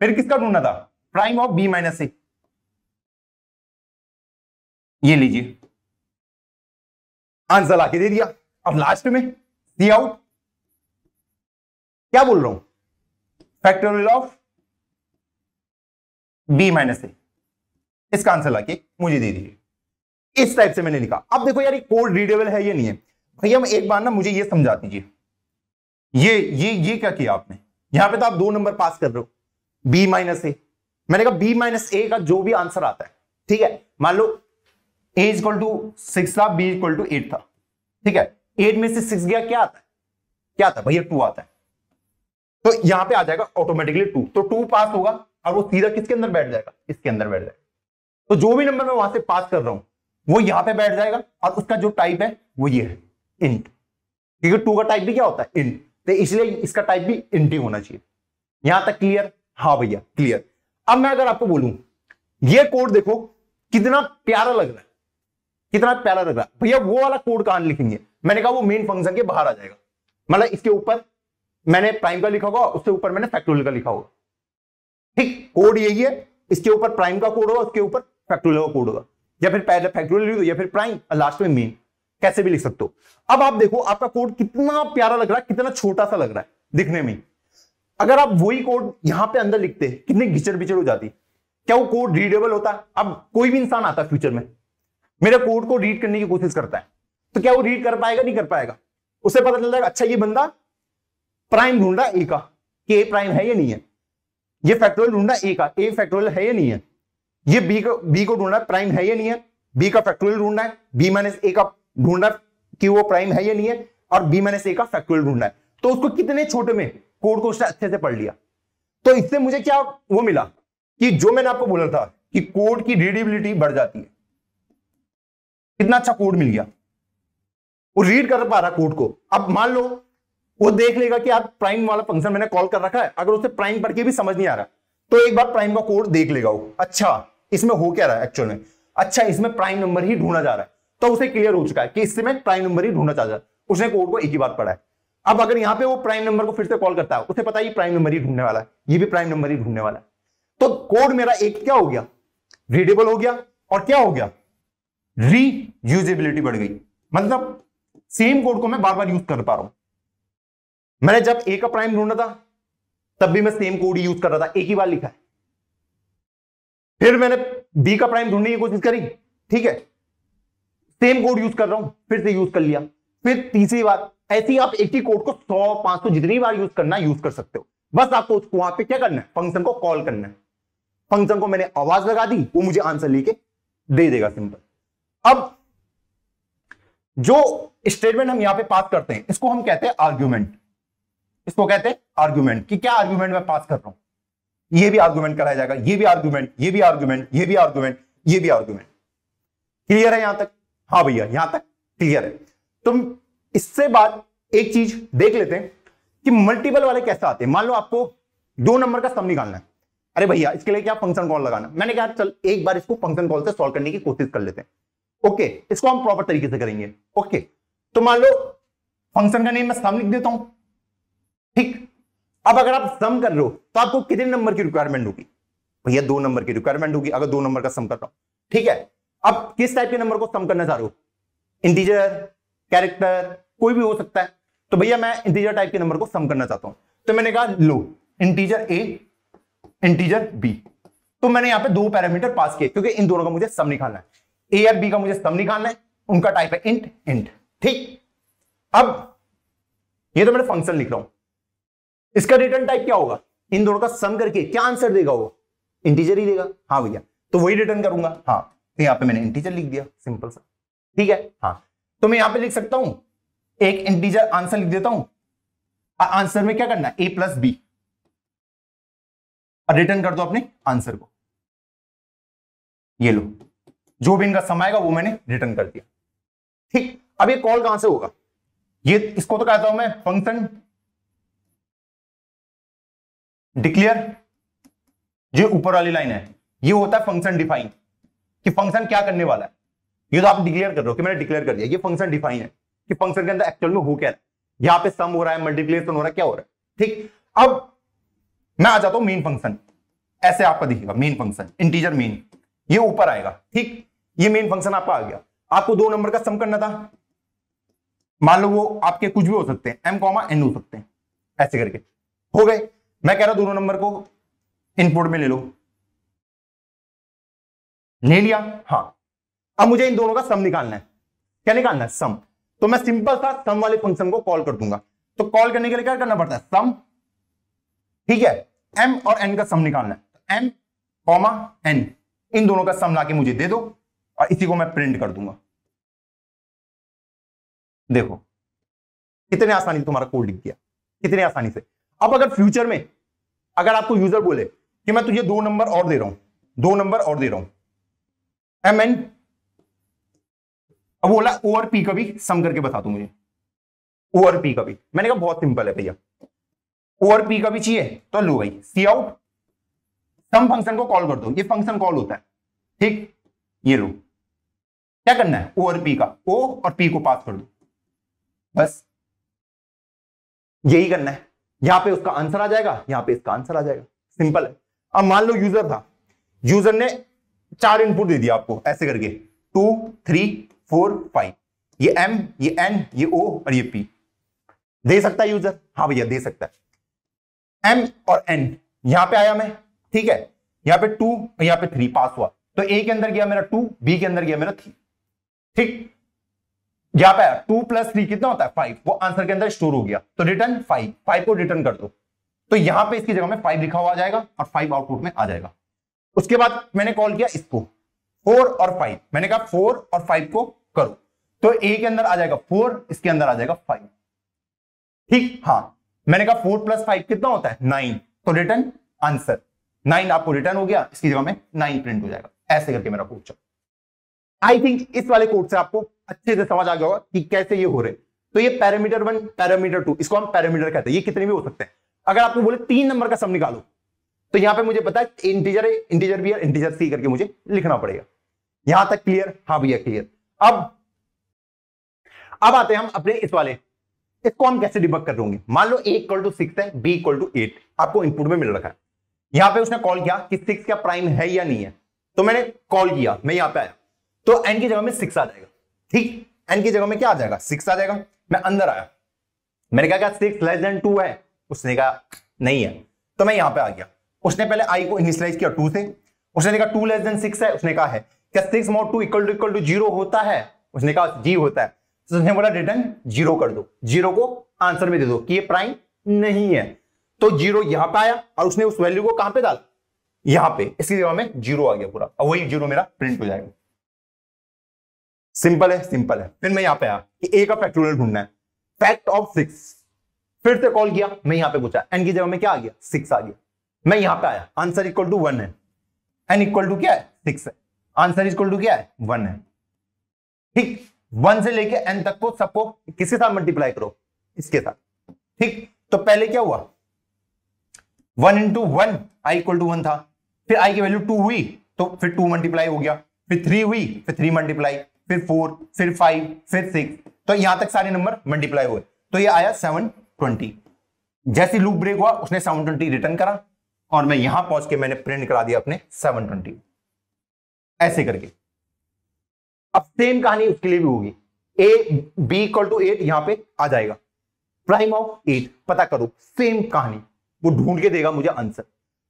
[SPEAKER 2] फिर किसका ढूंढना था prime of B minus a ये लीजिए आंसर लाके दे दिया अब लास्ट में सी आउट
[SPEAKER 1] क्या बोल रहा हूं factorial of B minus a इसका आंसर लाके मुझे दे दीजिए इस टाइप से मैंने लिखा अब देखो यार ये कोड रीडेबल है या नहीं है भैया हम एक बार ना मुझे ये समझा दीजिए ये ये ये क्या किया आपने यहां पे तो आप दो नंबर पास कर रहे हो बी माइनस ए मैंने कहा बी माइनस ए का जो भी आंसर आता है ठीक है मान लो ए इजक्वल टू सिक्स था बी इजक्वल टू एट था ठीक है एट में से सिक्स गया क्या आता है क्या आता है भैया टू आता है तो यहां पे आ जाएगा ऑटोमेटिकली टू तो टू पास होगा और वो सीधा किसके अंदर बैठ जाएगा इसके अंदर बैठ जाएगा तो जो भी नंबर मैं वहां से पास कर रहा हूं वो यहां पे बैठ जाएगा और उसका जो टाइप है वो ये है इंट क्योंकि टू का टाइप भी क्या होता है इंट तो इसलिए इसका टाइप भी इंट ही होना चाहिए यहां तक क्लियर हाँ भैया क्लियर अब मैं अगर आपको बोलूं ये कोड देखो कितना प्यारा लग रहा है कितना प्यारा लग रहा है भैया वो वाला कोड कहां लिखेंगे मैंने कहा वो मेन फंक्शन के बाहर आ जाएगा मतलब इसके ऊपर मैंने प्राइम का लिखा होगा उसके ऊपर मैंने फैक्टोरियल का लिखा होगा ठीक कोड यही है इसके ऊपर प्राइम का कोड होगा उसके ऊपर फैक्टोरियल का कोड होगा या फिर पहले फैक्टोरियल या फिर प्राइम लास्ट में मेन कैसे भी लिख सकते हो अब आप देखो आपका कोड कितना प्यारा लग रहा है कितना छोटा सा लग रहा है दिखने में अगर आप वही कोड यहां पे अंदर लिखते कितनी घिचड़ बिचड़ हो जाती क्या वो कोड रीडेबल होता अब कोई भी इंसान आता फ्यूचर में मेरे कोड को रीड करने की कोशिश करता है तो क्या वो रीड कर पाएगा नहीं कर पाएगा उसे पता चलता है अच्छा ये बंदा प्राइम ढूंढ रहा ए का कि ए प्राइम है या नहीं है ये फैक्टोरियल ढूंढ रहा ए का ए फैक्टोरियल है या नहीं है ये बी को बी को ढूंढ रहा प्राइम है या नहीं है बी का फैक्टोरियल ढूंढना है बी माइनस ए का ढूंढ रहा कि वो प्राइम है या नहीं है और बी माइनस ए का फैक्टोरियल ढूंढना है तो उसको कितने छोटे में कोड को उसने अच्छे से पढ़ लिया तो इससे मुझे क्या वो मिला कि जो मैंने आपको बोला था कि कोड की रीडेबिलिटी बढ़ जाती है कितना अच्छा कोड मिल गया वो रीड कर पा रहा कोड को अब मान लो वो देख लेगा कि आप प्राइम वाला फंक्शन मैंने कॉल कर रखा है अगर उसे प्राइम पढ़ के भी समझ नहीं आ रहा तो एक बार प्राइम का कोड देख लेगा वो अच्छा इसमें हो क्या रहा है एक्चुअल में अच्छा इसमें प्राइम नंबर ही ढूंढा जा रहा है तो उसे क्लियर हो चुका है कि इससे मैं प्राइम नंबर ही ढूंढना चाह रहा उसने कोड को एक ही बार पढ़ा है अब अगर यहां पे वो प्राइम नंबर को फिर से कॉल करता है उसे पता है प्राइम नंबर ही ढूंढने वाला है ये भी प्राइम नंबर ही ढूंढने वाला है तो कोड मेरा एक क्या हो गया रीडेबल हो गया और क्या हो गया री यूजेबिलिटी बढ़ गई मतलब सेम कोड को मैं बार बार यूज कर पा रहा हूं मैंने जब ए का प्राइम ढूंढा था तब भी मैं सेम कोड यूज कर रहा था एक ही बार लिखा है फिर मैंने बी का प्राइम ढूंढने की कोशिश करी ठीक है सेम कोड यूज कर रहा हूं फिर से यूज कर लिया फिर तीसरी बार ऐसे ही आप एक ही कोड को सौ पांच सौ जितनी बार यूज करना यूज कर सकते हो बस आपको उसको वहां पे क्या करना है फंक्शन को कॉल करना है फंक्शन को मैंने आवाज लगा दी वो मुझे आंसर लेके दे देगा सिंपल अब जो स्टेटमेंट हम यहां पे पास करते हैं इसको हम कहते हैं आर्ग्यूमेंट इसको कहते हैं आर्ग्यूमेंट कि क्या आर्ग्यूमेंट मैं पास कर रहा हूं ये भी आर्ग्यूमेंट कराया जाएगा ये भी आर्ग्यूमेंट ये भी आर्ग्यूमेंट ये भी आर्ग्यूमेंट ये भी आर्ग्यूमेंट क्लियर है यहां तक हाँ भैया यहां तक क्लियर है तुम इससे बाद एक चीज देख लेते हैं कि मल्टीपल वाले कैसे आते हैं मान लो आपको दो नंबर का सम निकालना है अरे भैया इसके लिए क्या फंक्शन कॉल लगाना मैंने कहा चल एक बार इसको फंक्शन कॉल से सॉल्व करने की कोशिश कर लेते हैं ओके इसको हम प्रॉपर तरीके से करेंगे ओके तो मान लो फंक्शन का नेम मैं सम लिख देता हूं ठीक अब अगर आप सम कर रहे हो तो आपको कितने नंबर की रिक्वायरमेंट होगी भैया दो नंबर की रिक्वायरमेंट होगी अगर दो नंबर का सम कर रहा हूं ठीक है अब किस टाइप के नंबर को सम करना चाह रहे हो इंटीजर कैरेक्टर कोई भी हो सकता है तो भैया मैं इंटीजर टाइप के नंबर को सम करना चाहता हूं तो मैंने कहा लो इंटीजर ए इंटीजर बी तो मैंने यहां पे दो पैरामीटर पास किए क्योंकि इन दोनों का मुझे सम निकालना है ए और बी का मुझे सम निकालना है उनका टाइप है इंट इंट ठीक अब ये तो मैं फंक्शन लिख रहा हूं इसका रिटर्न टाइप क्या होगा इन दोनों का सम करके क्या आंसर देगा वो इंटीजर ही देगा हाँ भैया तो वही रिटर्न करूंगा हाँ तो यहां पे मैंने इंटीजर लिख दिया सिंपल सा ठीक है हाँ तो मैं यहां पे लिख सकता हूं एक इंटीजर आंसर लिख देता हूं और आंसर में क्या करना है ए प्लस बी और रिटर्न कर दो अपने आंसर को ये लो जो भी इनका समय आएगा वो मैंने रिटर्न कर दिया ठीक अब ये कॉल कहां से होगा ये इसको तो कहता हूं मैं फंक्शन डिक्लेयर जो ऊपर वाली लाइन है ये होता है फंक्शन डिफाइन कि फंक्शन क्या करने वाला है ये तो आप डिक्लेयर कर रहे हो कि मैंने डिक्लेयर कर दिया ये फंक्शन डिफाइन है कि फंक्शन के अंदर एक्चुअल में हो क्या है यहाँ पे सम हो रहा है मल्टीप्लिकेशन हो रहा है क्या हो रहा है ठीक अब मैं आ जाता हूं मेन फंक्शन ऐसे आपका दिखेगा मेन फंक्शन इंटीजर मेन ये ऊपर आएगा ठीक ये मेन फंक्शन आपका आ गया आपको दो नंबर का सम करना था मान लो वो आपके कुछ भी हो सकते हैं एम कॉमा एन हो सकते हैं ऐसे करके हो गए मैं कह रहा हूं दोनों नंबर को इनपुट में ले लो ले लिया हाँ अब मुझे इन दोनों का सम निकालना है क्या निकालना है सम तो मैं सिंपल था सम वाले फंक्शन को कॉल कर दूंगा तो कॉल करने के लिए क्या करना पड़ता है सम ठीक है एम और एन का सम निकालना है एम कॉमा एन इन दोनों का सम लाके मुझे दे दो और इसी को मैं प्रिंट कर दूंगा देखो कितने आसानी से तुम्हारा कोड लिख गया कितने आसानी से अब अगर फ्यूचर में अगर आपको यूजर बोले कि मैं तुझे दो नंबर और दे रहा हूं दो नंबर और दे रहा हूं एम एन अब बोला ओ और पी का भी सम करके बता दू मुझे ओ और पी का भी मैंने कहा बहुत सिंपल है भैया ओ और पी का भी चाहिए तो लो भाई सी आउट सम फंक्शन को कॉल कर दो ये फंक्शन कॉल होता है ठीक ये लो क्या करना है ओ और पी का ओ और पी को पास कर दो बस यही करना है यहां पे उसका आंसर आ जाएगा यहां पे इसका आंसर आ जाएगा सिंपल है अब मान लो यूजर था यूजर ने चार इनपुट दे दिया आपको ऐसे करके टू थ्री फोर फाइव ये एम ये एन ये ओ और ये पी दे सकता है यूजर हाँ भैया दे सकता है एम और एन यहां पे आया मैं ठीक है यहां पे टू और यहां पे थ्री पास हुआ तो ए के अंदर गया मेरा टू बी के अंदर गया मेरा थ्री ठीक यहां पे आया टू प्लस थ्री कितना होता है फाइव वो आंसर के अंदर स्टोर हो गया तो रिटर्न फाइव फाइव को रिटर्न कर दो तो यहां पे इसकी जगह में फाइव लिखा हुआ आ जाएगा और फाइव आउटपुट में आ जाएगा उसके बाद मैंने कॉल किया इसको फोर और फाइव मैंने कहा फोर और फाइव को करो तो ए के अंदर आ जाएगा फोर इसके अंदर आ जाएगा फाइव ठीक हाँ मैंने कहा फोर प्लस फाइव कितना होता है नाइन तो रिटर्न आंसर नाइन आपको रिटर्न हो गया इसकी जगह में नाइन प्रिंट हो जाएगा ऐसे करके मेरा कोड चल आई थिंक इस वाले कोड से आपको अच्छे से समझ आ गया होगा कि कैसे ये हो रहे तो ये पैरामीटर वन पैरामीटर टू इसको हम पैरामीटर कहते हैं ये कितने भी हो सकते हैं अगर आपको बोले तीन नंबर का सम निकालो तो यहां पे मुझे पता है इंटीजर है इंटीजर भी है इंटीजर सी करके मुझे लिखना पड़ेगा यहां तक क्लियर हाँ भैया क्लियर अब अब आते हैं हम अपने इस वाले इसको हम कैसे डिबक कर दूंगे मान लो एक्वल टू सिक्स है बी इक्वल टू एट आपको इनपुट में मिल रखा है यहां पे उसने कॉल किया कि सिक्स क्या प्राइम है या नहीं है तो मैंने कॉल किया मैं यहां पे आया तो एन की जगह में सिक्स आ जाएगा ठीक एन की जगह में क्या आ जाएगा सिक्स आ जाएगा मैं अंदर आया मैंने कहा सिक्स लेस देन टू है उसने कहा नहीं है तो मैं यहां पे आ गया उसने पहले आई को इनिशलाइज किया टू से उसने देखा टू लेस देन सिक्स है उसने कहा है क्या six mod two equal to equal to zero होता है उसने कहा जी होता है तो उसने बोला रिटर्न जीरो कर दो जीरो को आंसर में दे दो कि ये प्राइम नहीं है तो जीरो यहां पे आया और उसने उस वैल्यू को कहां पे डाला यहां पे इसके जवाब में जीरो आ गया पूरा और वही जीरो मेरा प्रिंट हो जाएगा सिंपल है सिंपल है फिर मैं यहां पे आया कि ए का फैक्टोरियल ढूंढना है फैक्ट ऑफ सिक्स फिर से कॉल किया मैं यहां पे पूछा एन की जगह में क्या आ गया सिक्स आ गया मैं यहां पे आया आंसर इक्वल टू वन है एन इक्वल टू क्या है सिक्स है आंसर इजक्वल टू क्या है वन है ठीक वन से लेके एन तक को सबको किसके साथ मल्टीप्लाई करो इसके साथ ठीक तो पहले क्या हुआ one into one i equal to one था फिर आई की वैल्यू टू हुई तो फिर टू मल्टीप्लाई हो गया फिर थ्री हुई फिर थ्री मल्टीप्लाई फिर फोर फिर फाइव फिर सिक्स तो यहां तक सारे नंबर मल्टीप्लाई हुए तो ये आया सेवन ट्वेंटी जैसे लूप ब्रेक हुआ उसने सेवन ट्वेंटी रिटर्न करा और मैं यहां पहुंच के मैंने प्रिंट करा दिया अपने सेवन ट्वेंटी ऐसे करके अब सेम कहानी उसके लिए भी होगी a b equal to eight यहां पे आ जाएगा प्राइम ऑफ एट पता करो सेम कहानी वो ढूंढ के देगा मुझे आंसर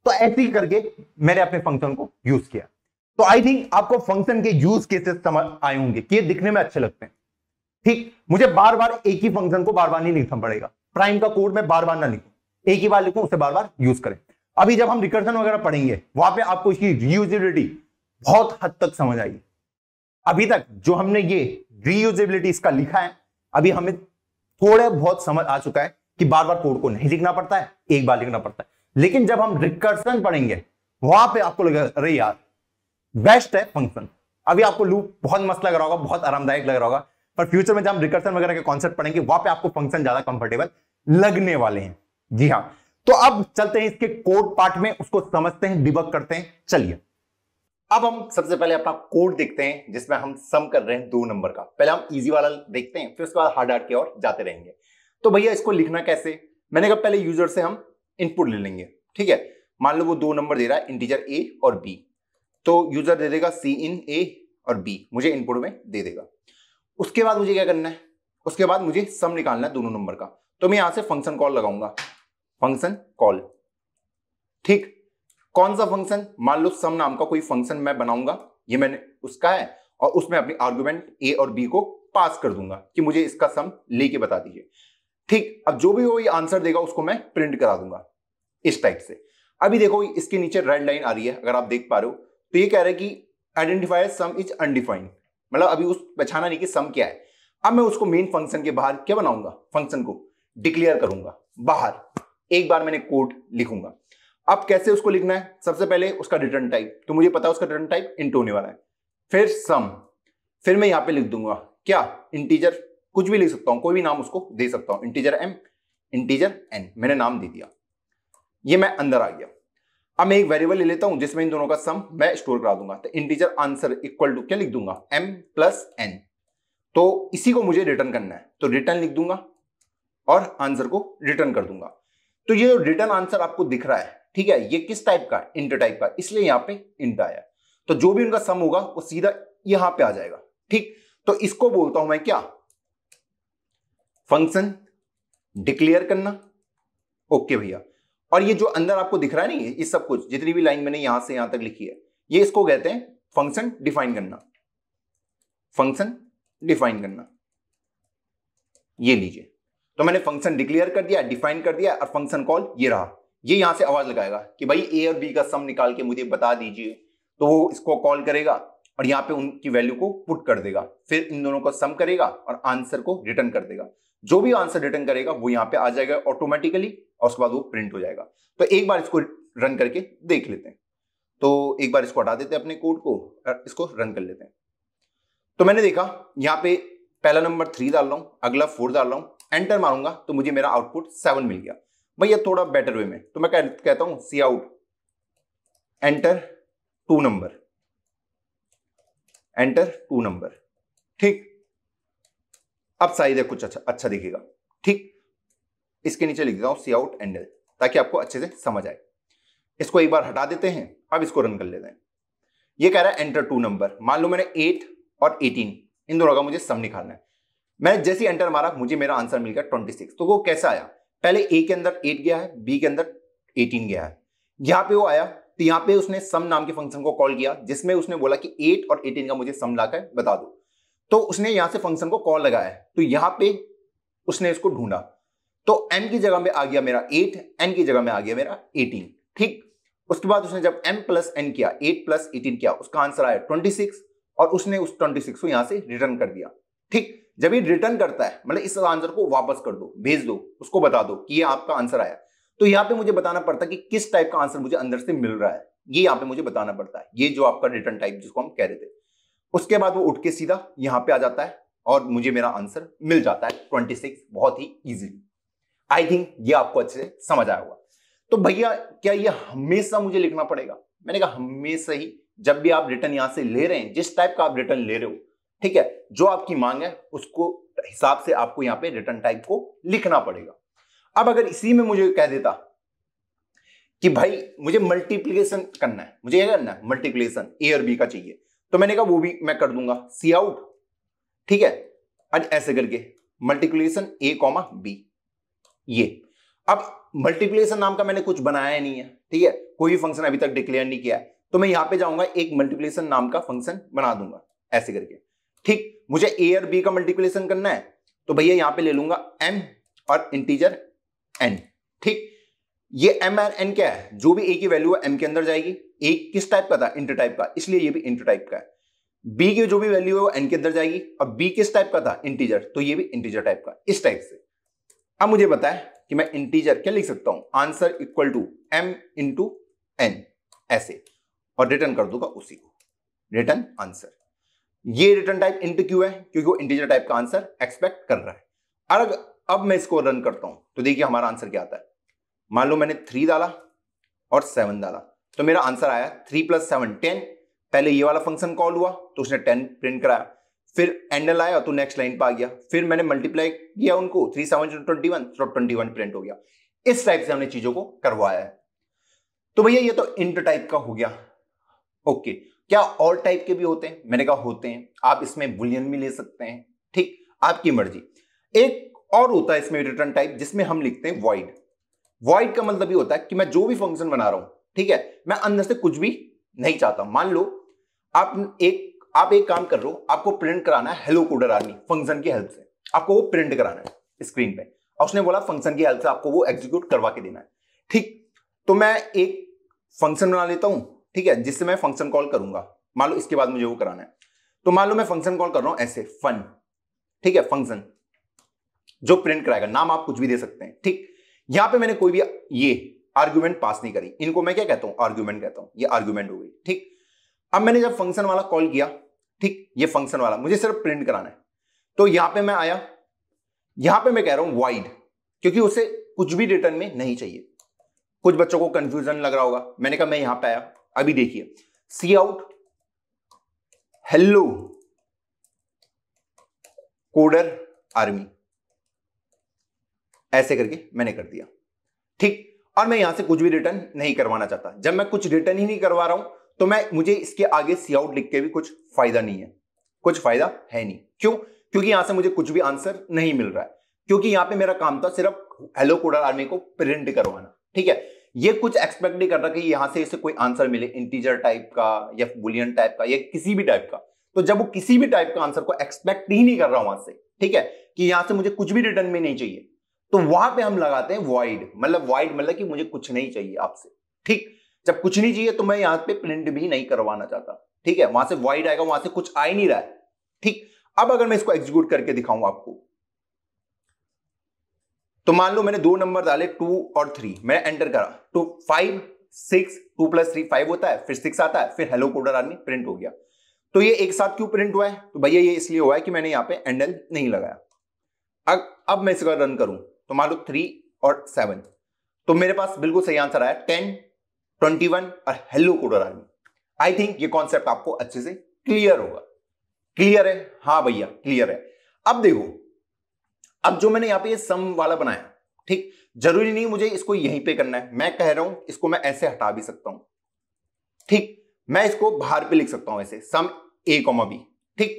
[SPEAKER 1] तो ऐसे ही करके मैंने अपने फंक्शन को यूज किया तो आई थिंक आपको फंक्शन के यूज केसेस समझ आए होंगे कि ये दिखने में अच्छे लगते हैं ठीक मुझे बार बार एक ही फंक्शन को बार बार नहीं लिखना पड़ेगा प्राइम का कोड मैं बार बार ना लिखू एक ही बार लिखू उसे बार बार यूज करें अभी जब हम रिकर्सन वगैरह पढ़ेंगे वहां पे आपको इसकी रियूजिबिलिटी बहुत हद तक समझ आई अभी तक जो हमने ये रीयूजेबिलिटी इसका लिखा है अभी हमें थोड़ा बहुत समझ आ चुका है कि बार बार कोड को नहीं लिखना पड़ता है एक बार लिखना पड़ता है लेकिन जब हम रिकर्सन पढ़ेंगे वहां पे आपको लगेगा अरे यार बेस्ट है फंक्शन अभी आपको लूप बहुत मस्त लग रहा होगा बहुत आरामदायक लग रहा होगा पर फ्यूचर में जब हम रिकर्सन वगैरह के कॉन्सेप्ट पढ़ेंगे वहां पे आपको फंक्शन ज्यादा कंफर्टेबल लगने वाले हैं जी हाँ तो अब चलते हैं इसके कोड पार्ट में उसको समझते हैं डिबक करते हैं चलिए अब हम सबसे पहले अपना कोड देखते हैं जिसमें हम सम कर रहे हैं दो नंबर का पहले हम इजी वाला देखते हैं फिर उसके बाद हार्ड हार्ड की ओर जाते रहेंगे तो भैया इसको लिखना कैसे मैंने कहा पहले यूजर से हम इनपुट ले लेंगे ठीक है मान लो वो दो नंबर दे रहा है इंटीजर ए और बी तो यूजर दे देगा सी इन ए और बी मुझे इनपुट में दे देगा उसके बाद मुझे क्या करना है उसके बाद मुझे सम निकालना है दोनों नंबर का तो मैं यहां से फंक्शन कॉल लगाऊंगा फंक्शन कॉल ठीक कौन सा फंक्शन मान लो सम नाम का कोई फंक्शन मैं बनाऊंगा ये मैंने उसका है और उसमें अपनी आर्ग्यूमेंट ए और बी को पास कर दूंगा कि मुझे इसका सम लेके बता दीजिए ठीक अब जो भी वो ये आंसर देगा उसको मैं प्रिंट करा दूंगा इस टाइप से अभी देखो इसके नीचे रेड लाइन आ रही है अगर आप देख पा रहे हो तो ये कह रहे हैं कि आइडेंटिफायर सम इज अनडिफाइंड मतलब अभी उस पहचाना नहीं कि सम क्या है अब मैं उसको मेन फंक्शन के बाहर क्या बनाऊंगा फंक्शन को डिक्लेयर करूंगा बाहर एक बार मैंने कोड लिखूंगा अब कैसे उसको लिखना है सबसे पहले उसका रिटर्न टाइप तो मुझे पता है उसका रिटर्न टाइप इंट होने वाला है फिर सम फिर मैं यहां पे लिख दूंगा क्या इंटीजर कुछ भी लिख सकता हूं कोई भी नाम उसको दे सकता हूं इंटीजर एम इंटीजर एन मैंने नाम दे दिया ये मैं अंदर आ गया अब मैं एक वेरिएबल ले लेता हूं जिसमें इन दोनों का सम मैं स्टोर करा दूंगा तो इंटीजर आंसर इक्वल टू क्या लिख दूंगा एम प्लस एन तो इसी को मुझे रिटर्न करना है तो रिटर्न लिख दूंगा और आंसर को रिटर्न कर दूंगा तो ये जो रिटर्न आंसर आपको दिख रहा है ठीक है ये किस टाइप का इंटर टाइप का इसलिए यहां पे इंट आया तो जो भी उनका सम होगा वो सीधा यहां पे आ जाएगा ठीक तो इसको बोलता हूं मैं क्या फंक्शन डिक्लेयर करना ओके भैया और ये जो अंदर आपको दिख रहा है ना ये सब कुछ जितनी भी लाइन मैंने यहां से यहां तक लिखी है ये इसको कहते हैं फंक्शन डिफाइन करना फंक्शन डिफाइन करना ये लीजिए तो मैंने फंक्शन डिक्लेयर कर दिया डिफाइन कर दिया और फंक्शन कॉल ये रहा ये यहां से आवाज लगाएगा कि भाई ए और बी का सम निकाल के मुझे बता दीजिए तो वो इसको कॉल करेगा और यहाँ पे उनकी वैल्यू को पुट कर देगा फिर इन दोनों को सम करेगा और आंसर को रिटर्न कर देगा जो भी आंसर रिटर्न करेगा वो यहाँ पे आ जाएगा ऑटोमेटिकली और उसके बाद वो प्रिंट हो जाएगा तो एक बार इसको रन करके देख लेते हैं तो एक बार इसको हटा देते हैं अपने कोड को और इसको रन कर लेते हैं तो मैंने देखा यहाँ पे पहला नंबर थ्री डाल रहा हूँ अगला फोर डाल रहा हूँ एंटर मारूंगा तो मुझे मेरा आउटपुट सेवन मिल गया भैया थोड़ा बेटर वे में तो मैं कहता हूं c out enter two number enter two number ठीक अब साइज है कुछ अच्छा अच्छा दिखेगा ठीक इसके नीचे लिख देता हूं सी आउट एंडल ताकि आपको अच्छे से समझ आए इसको एक बार हटा देते हैं अब इसको रन कर लेते हैं ये कह रहा है एंटर टू नंबर मान लो मैंने एट और एटीन इन दोनों का मुझे सम निकालना है मैंने जैसे एंटर मारा मुझे मेरा आंसर मिल गया ट्वेंटी सिक्स तो वो कैसा आया पहले ए के अंदर एट गया है बी के अंदर एटीन गया है यहां पे वो आया तो यहां पे उसने सम नाम के फंक्शन को कॉल किया जिसमें उसने बोला कि एट और एटीन का मुझे सम लाकर बता दो तो उसने यहां से फंक्शन को कॉल लगाया तो यहां पे उसने इसको ढूंढा तो एम की जगह में आ गया मेरा एट एन की जगह में आ गया मेरा एटीन ठीक उसके बाद उसने जब एम प्लस एन किया एट प्लस एटीन किया उसका आंसर आया सिक्स और उसने उस सिक्स को यहां से रिटर्न कर दिया ठीक जब ये रिटर्न करता है मतलब इस आंसर को वापस कर दो भेज दो उसको बता दो कि ये आपका आंसर आया तो यहाँ पे मुझे बताना पड़ता है कि किस टाइप का आंसर मुझे अंदर से मिल रहा है ये यहाँ पे मुझे बताना पड़ता है ये जो आपका रिटर्न टाइप जिसको हम कह रहे थे उसके बाद वो उठ के सीधा यहाँ पे आ जाता है और मुझे मेरा आंसर मिल जाता है ट्वेंटी सिक्स बहुत ही ईजिली आई थिंक ये आपको अच्छे से समझ आया होगा तो भैया क्या ये हमेशा मुझे लिखना पड़ेगा मैंने कहा हमेशा ही जब भी आप रिटर्न यहां से ले रहे हैं जिस टाइप का आप रिटर्न ले रहे हो ठीक है जो आपकी मांग है उसको हिसाब से आपको यहां पे रिटर्न टाइप को लिखना पड़ेगा अब अगर इसी में मुझे कह देता कि भाई मुझे मल्टीप्लीकेशन करना है मुझे यह करना है मल्टीप्लीकेशन ए और बी का चाहिए तो मैंने कहा वो भी मैं कर दूंगा सी आउट ठीक है अब ऐसे करके मल्टीप्लीकेशन ए कॉमा बी ये अब मल्टीप्लीकेशन नाम का मैंने कुछ बनाया नहीं है ठीक है कोई भी फंक्शन अभी तक डिक्लेयर नहीं किया है तो मैं यहां पे जाऊंगा एक मल्टीप्लीकेशन नाम का फंक्शन बना दूंगा ऐसे करके ठीक मुझे ए और बी का मल्टीप्लीकेशन करना है तो भैया यहां पे ले लूंगा एम और इंटीजर एन ठीक ये एम आर एन क्या है जो भी ए की वैल्यू है एम के अंदर जाएगी ए किस टाइप का था इंटर टाइप का इसलिए ये भी इंटर टाइप का है बी की जो भी वैल्यू है वो एन के अंदर जाएगी और बी किस टाइप का था इंटीजर तो ये भी इंटीजर टाइप का इस टाइप से अब मुझे बताए कि मैं इंटीजर क्या लिख सकता हूं answer equal to m into n ऐसे और रिटर्न कर दूंगा उसी को रिटर्न आंसर ये रिटर्न टाइप इंट क्यू है क्योंकि वो इंटीजर टाइप का आंसर एक्सपेक्ट कर रहा है और अब मैं इसको रन करता हूं तो देखिए हमारा आंसर क्या आता है मान लो मैंने थ्री डाला और सेवन डाला तो मेरा आंसर आया थ्री प्लस सेवन टेन पहले ये वाला फंक्शन कॉल हुआ तो उसने टेन प्रिंट कराया फिर एंडल आया तो नेक्स्ट लाइन पर आ गया फिर मैंने मल्टीप्लाई किया उनको थ्री सेवन ट्वेंटी वन तो ट्वेंटी वन प्रिंट हो गया इस टाइप से हमने चीजों को करवाया है तो भैया ये तो इंट टाइप का हो गया ओके क्या और टाइप के भी होते हैं मैंने कहा होते हैं आप इसमें बुलियन भी ले सकते हैं ठीक आपकी मर्जी एक और होता है इसमें रिटर्न टाइप जिसमें हम लिखते हैं वॉइड वॉइड का मतलब ये होता है कि मैं जो भी फंक्शन बना रहा हूं ठीक है मैं अंदर से कुछ भी नहीं चाहता मान लो आप एक आप एक काम कर रहे हो आपको प्रिंट कराना है हेलो कोडर आर्मी फंक्शन की हेल्प से आपको वो प्रिंट कराना है स्क्रीन पे और उसने बोला फंक्शन की हेल्प से आपको वो एग्जीक्यूट करवा के देना है ठीक तो मैं एक फंक्शन बना लेता हूं ठीक है जिससे मैं फंक्शन कॉल करूंगा मान लो इसके बाद मुझे वो कराना है तो मान लो मैं फंक्शन कॉल कर रहा हूं ऐसे फन ठीक है फंक्शन जो प्रिंट कराएगा नाम आप कुछ भी दे सकते हैं ठीक यहां पे मैंने कोई भी ये आर्ग्यूमेंट पास नहीं करी इनको मैं क्या कहता हूं आर्ग्यूमेंट कहता हूं ये आर्ग्यूमेंट हो गई ठीक अब मैंने जब फंक्शन वाला कॉल किया ठीक ये फंक्शन वाला मुझे सिर्फ प्रिंट कराना है तो यहां पे मैं आया यहां पे मैं कह रहा हूं वाइड क्योंकि उसे कुछ भी रिटर्न में नहीं चाहिए कुछ बच्चों को कंफ्यूजन लग रहा होगा मैंने कहा मैं यहां पे आया अभी देखिए c out hello coder army ऐसे करके मैंने कर दिया ठीक और मैं यहां से कुछ भी रिटर्न नहीं करवाना चाहता जब मैं कुछ रिटर्न ही नहीं करवा रहा हूं तो मैं मुझे इसके आगे सी आउट लिख के भी कुछ फायदा नहीं है कुछ फायदा है नहीं क्यों क्योंकि यहां से मुझे कुछ भी आंसर नहीं मिल रहा है क्योंकि यहां पे मेरा काम था सिर्फ हेलो कोडर आर्मी को प्रिंट करवाना ठीक है ये कुछ एक्सपेक्ट नहीं कर रहा कि यहां से इसे कोई आंसर मिले इंटीजर टाइप का या बुलियन टाइप का या किसी भी टाइप का तो जब वो किसी भी टाइप का आंसर को एक्सपेक्ट ही नहीं कर रहा वहां से ठीक है कि यहां से मुझे कुछ भी रिटर्न में नहीं चाहिए तो वहां पे हम लगाते हैं वाइड मतलब वाइड मतलब कि मुझे कुछ नहीं चाहिए आपसे ठीक जब कुछ नहीं चाहिए तो मैं यहां पे प्रिंट भी नहीं करवाना चाहता ठीक है वहां से वाइड आएगा वहां से कुछ आ ही नहीं रहा है ठीक अब अगर मैं इसको एग्जीक्यूट करके दिखाऊं आपको तो मान लो मैंने दो नंबर डाले टू और थ्री मैं एंटर करा टू तो five six two plus three five होता है फिर सिक्स आता है फिर हेलो कोडर आर्मी प्रिंट हो गया तो ये एक साथ क्यों प्रिंट हुआ है तो भैया ये इसलिए हुआ है कि मैंने यहां पे एंडल नहीं लगाया अब अब मैं इसका रन करूं तो मान लो थ्री और सेवन तो मेरे पास बिल्कुल सही आंसर आया टेन ट्वेंटी वन और hello coder army I think ये कॉन्सेप्ट आपको अच्छे से क्लियर होगा क्लियर है हाँ भैया क्लियर है अब देखो अब जो मैंने यहां पे ये सम वाला बनाया ठीक जरूरी नहीं मुझे इसको यहीं पे करना है मैं कह रहा हूं इसको मैं ऐसे हटा भी सकता हूं ठीक मैं इसको बाहर पे लिख सकता हूं ऐसे सम ए कॉमा बी ठीक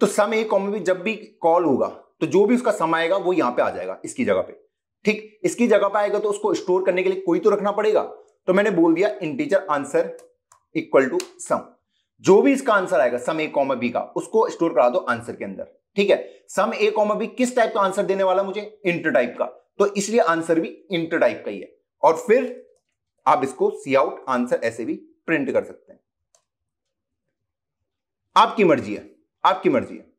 [SPEAKER 1] तो सम ए कॉमा बी जब भी कॉल होगा तो जो भी उसका सम आएगा वो यहां पे आ जाएगा इसकी जगह पे ठीक इसकी जगह पे आएगा तो उसको स्टोर करने के लिए कोई तो रखना पड़ेगा तो मैंने बोल दिया integer answer equal to sum जो भी इसका आंसर आएगा सम ए कॉमा बी का उसको स्टोर करा दो आंसर के अंदर ठीक है सम ए कॉमा बी किस टाइप का आंसर देने वाला मुझे इंटर टाइप का तो इसलिए आंसर भी इंटर टाइप का ही है और फिर आप इसको सी आउट आंसर ऐसे भी प्रिंट कर सकते हैं आपकी मर्जी है आपकी मर्जी है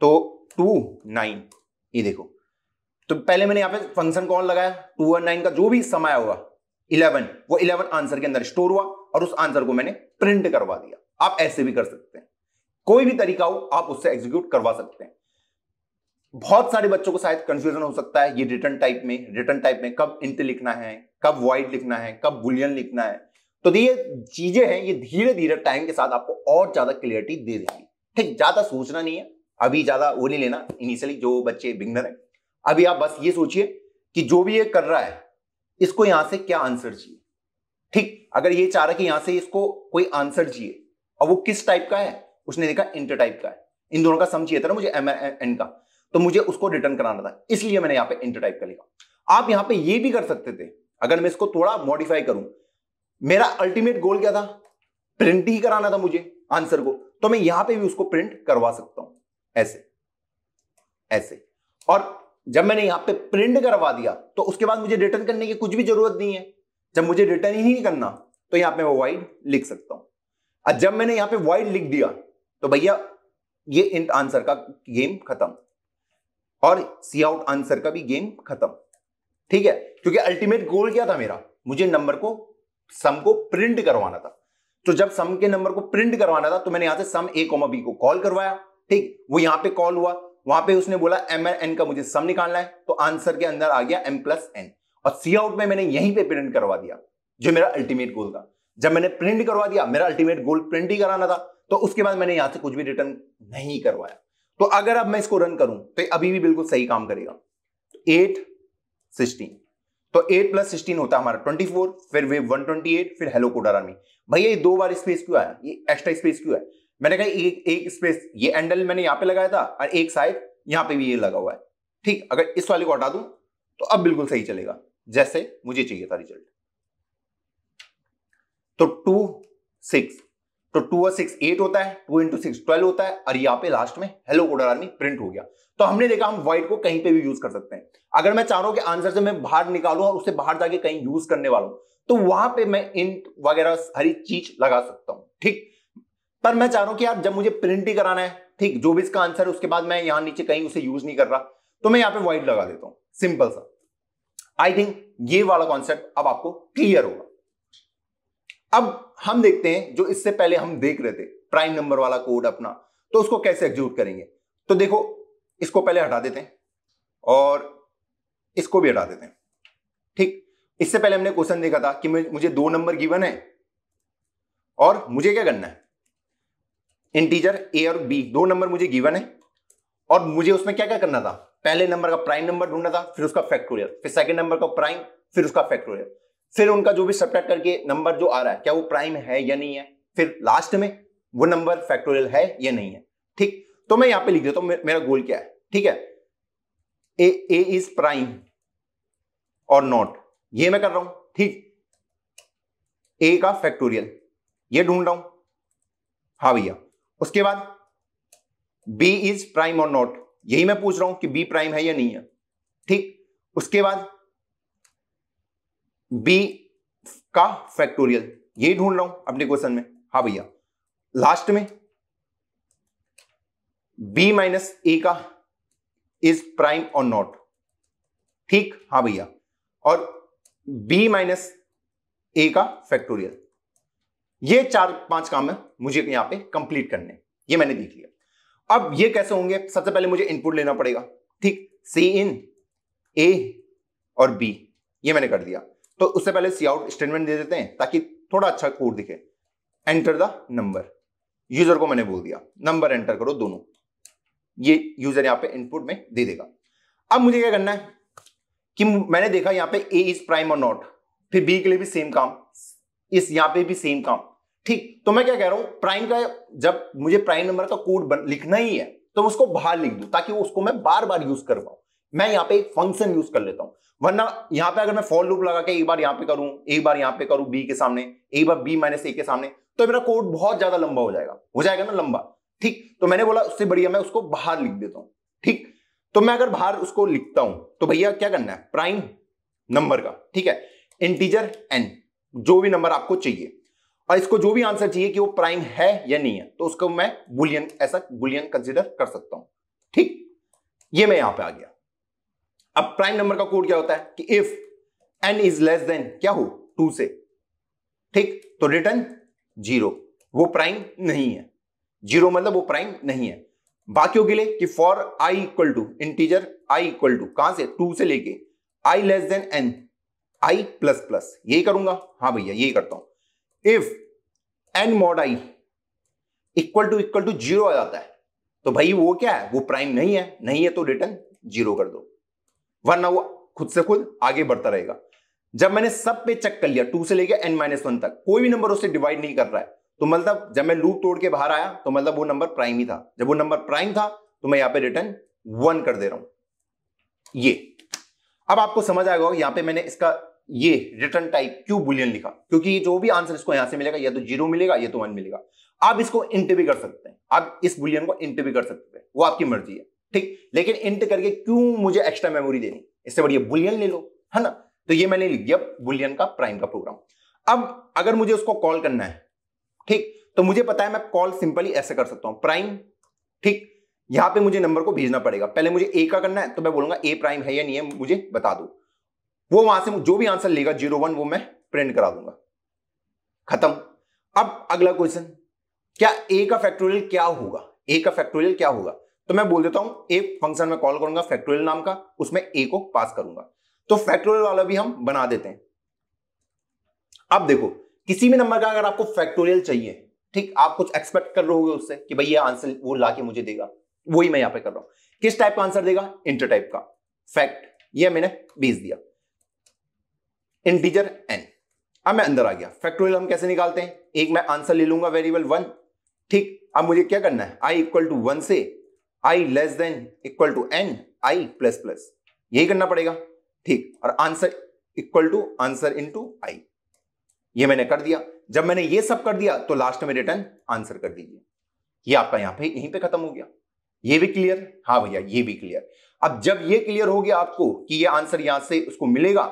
[SPEAKER 1] तो टू नाइन ये देखो तो पहले मैंने यहां पे फंक्शन कौन लगाया टू और नाइन का जो भी समय हुआ इलेवन वो इलेवन आंसर के अंदर स्टोर हुआ और उस आंसर को मैंने प्रिंट करवा दिया आप ऐसे भी कर सकते हैं कोई भी तरीका हो आप उससे एग्जीक्यूट करवा सकते हैं बहुत सारे बच्चों को शायद कंफ्यूजन हो सकता है ये रिटर्न टाइप में रिटर्न टाइप में कब इंट लिखना है कब वाइड लिखना है कब बुलियन लिखना है तो ये चीजें हैं ये धीरे धीरे टाइम के साथ आपको और ज्यादा क्लियरिटी दे देगी ठीक ज्यादा सोचना नहीं है अभी ज्यादा वो नहीं लेना इनिशियली जो बच्चे बिगनर है अभी आप बस ये सोचिए कि जो भी ये कर रहा है इसको यहां से क्या आंसर चाहिए ठीक अगर ये चाह रहा है कि यहां से इसको कोई आंसर चाहिए और वो किस टाइप का है उसने देखा इंटर टाइप का है इन दोनों का सम चाहिए था ना मुझे एन का तो मुझे उसको रिटर्न कराना था इसलिए मैंने यहां पे इंटर टाइप का लिखा आप यहां पे ये भी कर सकते थे अगर मैं इसको थोड़ा मॉडिफाई करूं मेरा अल्टीमेट गोल क्या था प्रिंट ही कराना था मुझे आंसर को तो मैं यहां पे भी उसको प्रिंट करवा सकता हूं ऐसे ऐसे और जब मैंने यहां पे प्रिंट करवा दिया तो उसके बाद मुझे रिटर्न करने की कुछ भी जरूरत नहीं है जब मुझे रिटर्न ही नहीं करना तो यहां पे मैं वाइड लिख सकता हूं और जब मैंने यहां पे वाइड लिख दिया तो भैया ये इंट आंसर का गेम खत्म और सी आउट आंसर का भी गेम खत्म ठीक है क्योंकि अल्टीमेट गोल क्या था मेरा मुझे नंबर को सम को प्रिंट करवाना था तो जब सम के नंबर को प्रिंट करवाना था तो मैंने यहां से सम ए कोमा बी को कॉल करवाया ठीक वो यहां पे कॉल हुआ वहां पे उसने बोला एम एन एन का मुझे सम निकालना है तो आंसर के अंदर आ गया एम प्लस एन और सी आउट में मैंने यहीं पे प्रिंट करवा दिया जो मेरा अल्टीमेट गोल था जब मैंने प्रिंट करवा दिया मेरा अल्टीमेट गोल प्रिंट ही कराना था तो उसके बाद मैंने यहां से कुछ भी रिटर्न नहीं करवाया तो अगर अब मैं इसको रन करूं तो अभी भी बिल्कुल सही काम करेगा एट सिक्सटीन तो एट प्लस सिक्सटीन होता हमारा ट्वेंटी फोर फिर वे वन ट्वेंटी एट फिर हेलो कोडर आर्मी भैया ये दो बार स्पेस क्यों आया ये एक्स्ट्रा स्पेस क्यों है मैंने कहा एक एक स्पेस ये एंडल मैंने यहां पे लगाया था और एक साइड यहां पे भी ये लगा हुआ है ठीक अगर इस वाले को हटा दूं तो अब बिल्कुल सही चलेगा जैसे मुझे चाहिए था रिजल्ट तो टू सिक्स तो टू और सिक्स एट होता है टू इंटू सिक्स ट्वेल्व होता है और यहाँ पे लास्ट में हेलो कोडर आर्मी प्रिंट हो गया तो हमने देखा हम व्हाइट को कहीं पे भी यूज कर सकते हैं अगर मैं चारों के आंसर से मैं बाहर निकालू और उसे बाहर जाके कहीं यूज करने वाला हूं तो वहां पे मैं इंट वगैरह हरी चीज लगा सकता हूं ठीक पर मैं चाह रहा हूं कि यार जब मुझे प्रिंट ही कराना है ठीक जो भी इसका आंसर है उसके बाद मैं यहां नीचे कहीं उसे यूज नहीं कर रहा तो मैं यहाँ पे व्हाइट लगा देता हूं सिंपल सा आई थिंक ये वाला कॉन्सेप्ट अब आपको क्लियर होगा अब हम देखते हैं जो इससे पहले हम देख रहे थे प्राइम नंबर वाला कोड अपना तो उसको कैसे एग्जीक्यूट करेंगे तो देखो इसको पहले हटा देते हैं और इसको भी हटा देते हैं ठीक इससे पहले हमने क्वेश्चन देखा था कि मुझे दो नंबर गिवन है और मुझे क्या करना है इंटीजर ए और बी दो नंबर मुझे गिवन है और मुझे उसमें क्या क्या करना था पहले नंबर का प्राइम नंबर ढूंढना था फिर उसका फैक्टोरियल फिर सेकंड नंबर का प्राइम फिर उसका फैक्टोरियल फिर उनका जो भी सब्ट्रैक्ट करके नंबर जो आ रहा है क्या वो प्राइम है या नहीं है फिर लास्ट में वो नंबर फैक्टोरियल है या नहीं है ठीक तो मैं यहां पे लिख देता हूं मेरा गोल क्या है ठीक है ए ए इज प्राइम और नॉट ये मैं कर रहा हूं ठीक ए का फैक्टोरियल ये ढूंढ रहा हूं हा भैया उसके बाद बी इज प्राइम और नॉट यही मैं पूछ रहा हूं कि बी प्राइम है या नहीं है ठीक उसके बाद बी का फैक्टोरियल यही ढूंढ रहा हूं अपने क्वेश्चन में हा भैया लास्ट में बी माइनस ए का इज प्राइम और नॉट ठीक हा भैया और बी माइनस ए का फैक्टोरियल ये चार पांच काम है मुझे यहां पे कंप्लीट करने ये मैंने देख लिया अब ये कैसे होंगे सबसे पहले मुझे इनपुट लेना पड़ेगा ठीक सी इन ए और बी ये मैंने कर दिया तो उससे पहले सी आउट स्टेटमेंट दे देते हैं ताकि थोड़ा अच्छा कोड दिखे एंटर द नंबर यूजर को मैंने बोल दिया नंबर एंटर करो दोनों ये यूजर यहां पे इनपुट में दे देगा अब मुझे क्या करना है कि मैंने देखा यहां पे ए इज प्राइम और नॉट फिर बी के लिए भी सेम काम इस यहां पे भी सेम काम ठीक तो मैं क्या कह रहा हूं प्राइम का जब मुझे प्राइम नंबर का कोड लिखना ही है तो उसको बाहर लिख दू ताकि उसको मैं बार बार यूज कर पाऊं मैं यहाँ पे एक फंक्शन यूज कर लेता हूं वरना यहाँ पे अगर मैं फॉर लूप लगा के एक बार यहाँ पे करूं एक बार यहाँ पे करूं बी के सामने एक बार बी माइनस ए के सामने तो मेरा कोड बहुत ज्यादा लंबा हो जाएगा हो जाएगा ना लंबा ठीक तो मैंने बोला उससे बढ़िया मैं उसको बाहर लिख देता हूं ठीक तो मैं अगर बाहर उसको लिखता हूं तो भैया क्या करना है प्राइम नंबर का ठीक है इंटीजर एन जो भी नंबर आपको चाहिए और इसको जो भी आंसर चाहिए कि वो प्राइम है या नहीं है तो उसको मैं बुलियन ऐसा बुलियन कंसिडर कर सकता हूं ठीक ये मैं यहां पर आ गया अब प्राइम नंबर का कोड क्या होता है कि if n is less than क्या हो टू से ठीक तो रिटर्न जीरो वो प्राइम नहीं है जीरो मतलब वो प्राइम नहीं है बाकियों के लिए कि for i equal to integer I equal to कहां से टू से लेके आई लेस देन एन आई प्लस प्लस यही करूंगा हाँ भैया यही करता हूं if n mod i equal to equal to zero आ जाता है तो भाई वो क्या है वो प्राइम नहीं है नहीं है तो रिटर्न जीरो कर दो वरना वो खुद से खुद आगे बढ़ता रहेगा जब मैंने सब पे चेक कर लिया टू से लेकर एन माइनस वन तक कोई भी नंबर उससे डिवाइड नहीं कर रहा है तो मतलब जब मैं लूप तोड़ के बाहर आया तो मतलब वो नंबर प्राइम ही था जब वो नंबर प्राइम था तो मैं यहां पे रिटर्न वन कर दे रहा हूं ये अब आपको समझ आएगा यहां पे मैंने इसका ये रिटर्न टाइप क्यू बुलियन लिखा क्योंकि जो भी आंसर इसको यहां से मिलेगा या तो जीरो मिलेगा या तो वन मिलेगा आप इसको इंट भी कर सकते हैं आप इस बुलियन को इंट भी कर सकते हैं वो आपकी मर्जी है ठीक लेकिन इंट करके क्यों मुझे एक्स्ट्रा मेमोरी देनी इससे बढ़िया बुलियन ले लो है ना तो ये मैंने लिख दिया बुलियन का प्राइम का प्रोग्राम अब अगर मुझे उसको कॉल करना है ठीक तो मुझे पता है मैं कॉल सिंपली ऐसे कर सकता हूं प्राइम ठीक यहां पे मुझे नंबर को भेजना पड़ेगा पहले मुझे ए का करना है तो मैं बोलूंगा ए प्राइम है या नहीं है मुझे बता दो वो वहां से जो भी आंसर लेगा जीरो वन वो मैं प्रिंट करा दूंगा खत्म अब अगला क्वेश्चन क्या ए का फैक्टोरियल क्या होगा ए का फैक्टोरियल क्या होगा तो मैं बोल देता हूं एक फंक्शन में कॉल करूंगा फैक्टोरियल नाम का उसमें ए को पास करूंगा तो फैक्टोरियल वाला भी हम बना देते हैं अब देखो किसी भी नंबर का अगर आपको फैक्टोरियल चाहिए ठीक आप कुछ एक्सपेक्ट कर रहे हो उससे कि भाई ये आंसर वो ला के मुझे देगा वही मैं यहां पे कर रहा हूं किस टाइप का आंसर देगा इंटर टाइप का फैक्ट ये मैंने भेज दिया इंटीजर एन अब मैं अंदर आ गया फैक्टोरियल हम कैसे निकालते हैं एक मैं आंसर ले लूंगा वेरिएबल वन ठीक अब मुझे क्या करना है आई इक्वल टू वन से आई less than equal to N I plus plus यही करना पड़ेगा ठीक और answer equal to answer into I ये मैंने कर दिया जब मैंने ये सब कर दिया तो लास्ट में रिटर्न आंसर कर दीजिए ये आपका यहां पे यहीं पे खत्म हो गया ये भी क्लियर हाँ भैया ये भी क्लियर अब जब ये क्लियर हो गया आपको कि ये आंसर यहां से उसको मिलेगा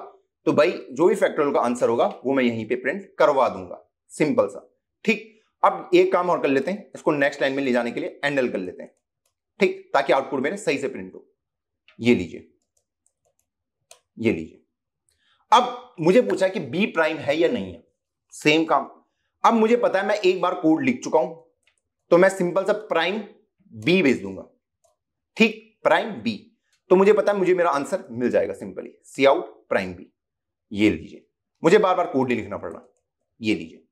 [SPEAKER 1] तो भाई जो भी फैक्टोरियल का आंसर होगा वो मैं यहीं पे प्रिंट करवा दूंगा सिंपल सा ठीक अब एक काम और कर लेते हैं इसको नेक्स्ट लाइन में ले जाने के लिए एंडल कर लेते हैं ठीक ताकि आउटपुट मेरे सही से प्रिंट हो ये लीजिए ये लीजिए अब मुझे पूछा कि बी प्राइम है या नहीं है सेम काम अब मुझे पता है मैं एक बार कोड लिख चुका हूं तो मैं सिंपल सा प्राइम बी भेज दूंगा ठीक प्राइम बी तो मुझे पता है मुझे मेरा आंसर मिल जाएगा सिंपली सी आउट प्राइम बी ये लीजिए मुझे बार बार कोड नहीं लिखना पड़ रहा ये लीजिए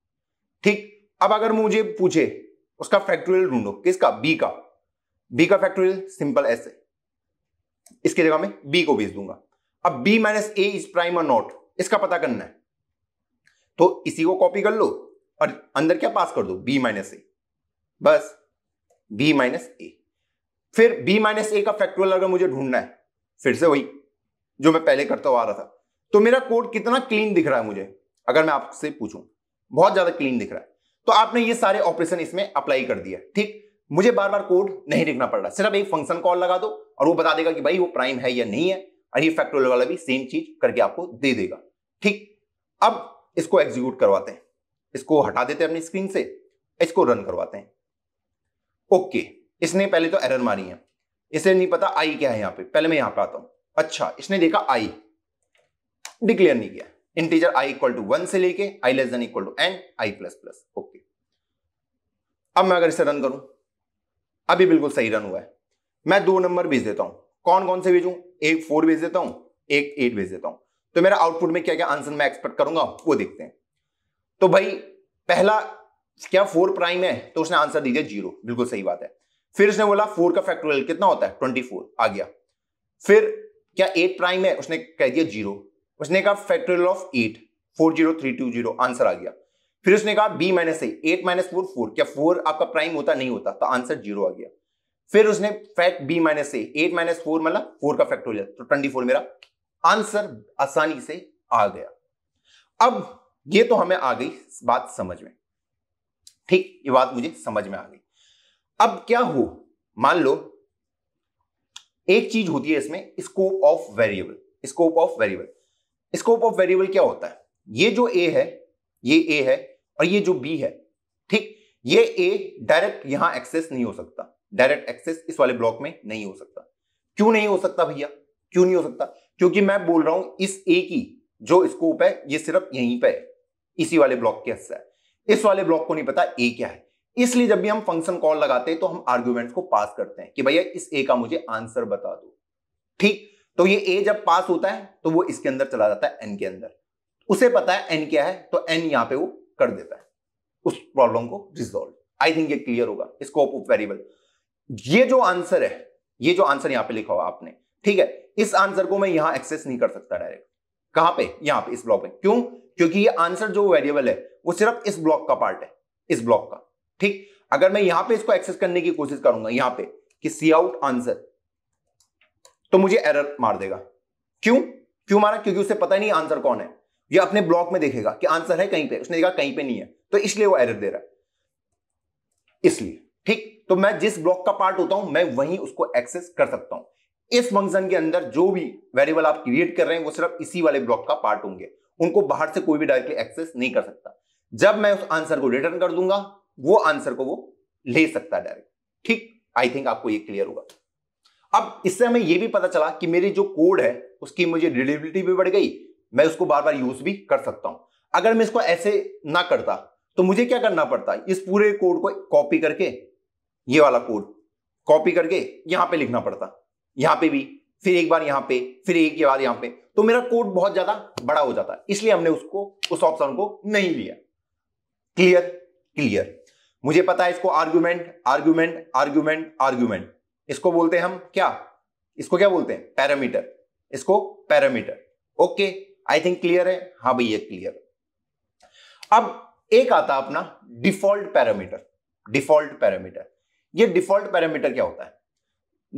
[SPEAKER 1] ठीक अब अगर मुझे पूछे उसका फैक्टोरियल ढूंढो किसका बी का बी का फैक्टोरियल सिंपल ऐसे इसकी जगह में बी को भेज दूंगा अब B minus A is prime और नॉट इसका पता करना है तो इसी को कॉपी कर लो और अंदर क्या पास कर दो बी माइनस ए बस बी माइनस ए फिर बी माइनस ए का फैक्टोरियल अगर मुझे ढूंढना है फिर से वही जो मैं पहले करता हुआ आ रहा था तो मेरा कोड कितना क्लीन दिख रहा है मुझे अगर मैं आपसे पूछूं बहुत ज्यादा क्लीन दिख रहा है तो आपने ये सारे ऑपरेशन इसमें अप्लाई कर दिया ठीक मुझे बार बार कोड नहीं लिखना पड़ रहा सिर्फ एक फंक्शन कॉल लगा दो और वो बता देगा कि भाई वो प्राइम है या नहीं है और ये फैक्टोरियल वाला भी सेम चीज करके आपको दे देगा ठीक अब इसको एग्जीक्यूट करवाते हैं इसको हटा देते हैं अपनी स्क्रीन से इसको रन करवाते हैं ओके इसने पहले तो एरर मारी है इसे नहीं पता आई क्या है यहां पे पहले मैं यहां पे आता हूं अच्छा इसने देखा आई डिक्लेयर नहीं किया integer I equal to one से लेके आई less than equal to N I plus plus okay अब मैं अगर इसे रन करूं अभी बिल्कुल सही रन हुआ है मैं दो नंबर भेज देता हूं कौन कौन से भेजू एक फोर भेज देता हूं एक एट भेज देता हूं तो मेरा आउटपुट में क्या क्या आंसर मैं एक्सपेक्ट करूंगा वो देखते हैं तो भाई पहला क्या फोर प्राइम है तो उसने आंसर दिया जीरो बिल्कुल सही बात है फिर उसने बोला फोर का फैक्टोरियल कितना होता है ट्वेंटी फोर आ गया फिर क्या एट प्राइम है उसने कह दिया जीरो उसने कहा factorial of eight four zero three two zero answer आ गया फिर उसने कहा B minus A eight minus four four क्या फोर आपका प्राइम होता नहीं होता तो आंसर जीरो आ गया फिर उसने fact B minus A eight minus four मतलब फोर का फैक्ट हो जाए तो ट्वेंटी फोर मेरा आंसर आसानी से आ गया अब ये तो हमें आ गई बात समझ में ठीक ये बात मुझे समझ में आ गई अब क्या हो मान लो एक चीज होती है इसमें scope of variable scope of variable scope of variable क्या होता है ये जो ए है ये ए है और ये जो बी है ठीक ये ए डायरेक्ट यहां एक्सेस नहीं हो सकता डायरेक्ट एक्सेस इस वाले ब्लॉक में नहीं हो सकता क्यों नहीं हो सकता भैया क्यों नहीं हो सकता क्योंकि मैं बोल रहा हूं इस ए की जो स्कोप है ये सिर्फ यहीं पे है इसी वाले ब्लॉक के हिस्सा है इस वाले ब्लॉक को नहीं पता ए क्या है इसलिए जब भी हम फंक्शन कॉल लगाते हैं तो हम आर्ग्यूमेंट को पास करते हैं कि भैया इस ए का मुझे आंसर बता दो ठीक तो ये ए जब पास होता है तो वो इसके अंदर चला जाता है एन के अंदर उसे पता है एन क्या है तो एन यहां पे वो कर देता है उस प्रॉब्लम को रिजोल्व आई थिंक ये क्लियर होगा स्कोप ऑफ वेरिएबल ये जो आंसर है ये जो आंसर यहां पे लिखा हुआ आपने ठीक है इस आंसर को मैं यहां एक्सेस नहीं कर सकता डायरेक्ट कहां पे यहां पे इस ब्लॉक में क्यों क्योंकि ये आंसर जो वेरिएबल है वो सिर्फ इस ब्लॉक का पार्ट है इस ब्लॉक का ठीक अगर मैं यहां पे इसको एक्सेस करने की कोशिश करूंगा यहां पे कि सी आउट आंसर तो मुझे एरर मार देगा क्यों क्यों मारा क्योंकि उसे पता नहीं आंसर कौन है ये अपने ब्लॉक में देखेगा कि आंसर है कहीं पे उसने देखा कहीं पे नहीं है तो इसलिए वो एरर दे रहा है इसलिए ठीक तो मैं जिस ब्लॉक का पार्ट होता हूं मैं वहीं उसको एक्सेस कर सकता हूं इस फंक्शन के अंदर जो भी वेरिएबल आप क्रिएट कर रहे हैं वो सिर्फ इसी वाले ब्लॉक का पार्ट होंगे उनको बाहर से कोई भी डायरेक्टली एक्सेस नहीं कर सकता जब मैं उस आंसर को रिटर्न कर दूंगा वो आंसर को वो ले सकता है डायरेक्ट ठीक आई थिंक आपको ये क्लियर होगा अब इससे हमें यह भी पता चला कि मेरी जो कोड है उसकी मुझे रिलेबिलिटी भी बढ़ गई मैं उसको बार बार यूज भी कर सकता हूं अगर मैं इसको ऐसे ना करता तो मुझे क्या करना पड़ता इस पूरे कोड को कॉपी करके ये वाला कोड कॉपी करके यहां पे लिखना पड़ता यहां पे भी फिर एक बार यहां पे फिर एक बाद यहां पे तो मेरा कोड बहुत ज्यादा बड़ा हो जाता इसलिए हमने उसको उस ऑप्शन को नहीं लिया क्लियर क्लियर मुझे पता है इसको आर्ग्यूमेंट आर्ग्यूमेंट आर्ग्यूमेंट आर्ग्यूमेंट इसको बोलते हैं हम क्या इसको क्या बोलते हैं पैरामीटर इसको parameter okay I think clear है हाँ भैया क्लियर अब एक आता अपना डिफॉल्ट पैरामीटर डिफॉल्ट पैरामीटर ये डिफॉल्ट पैरामीटर क्या होता है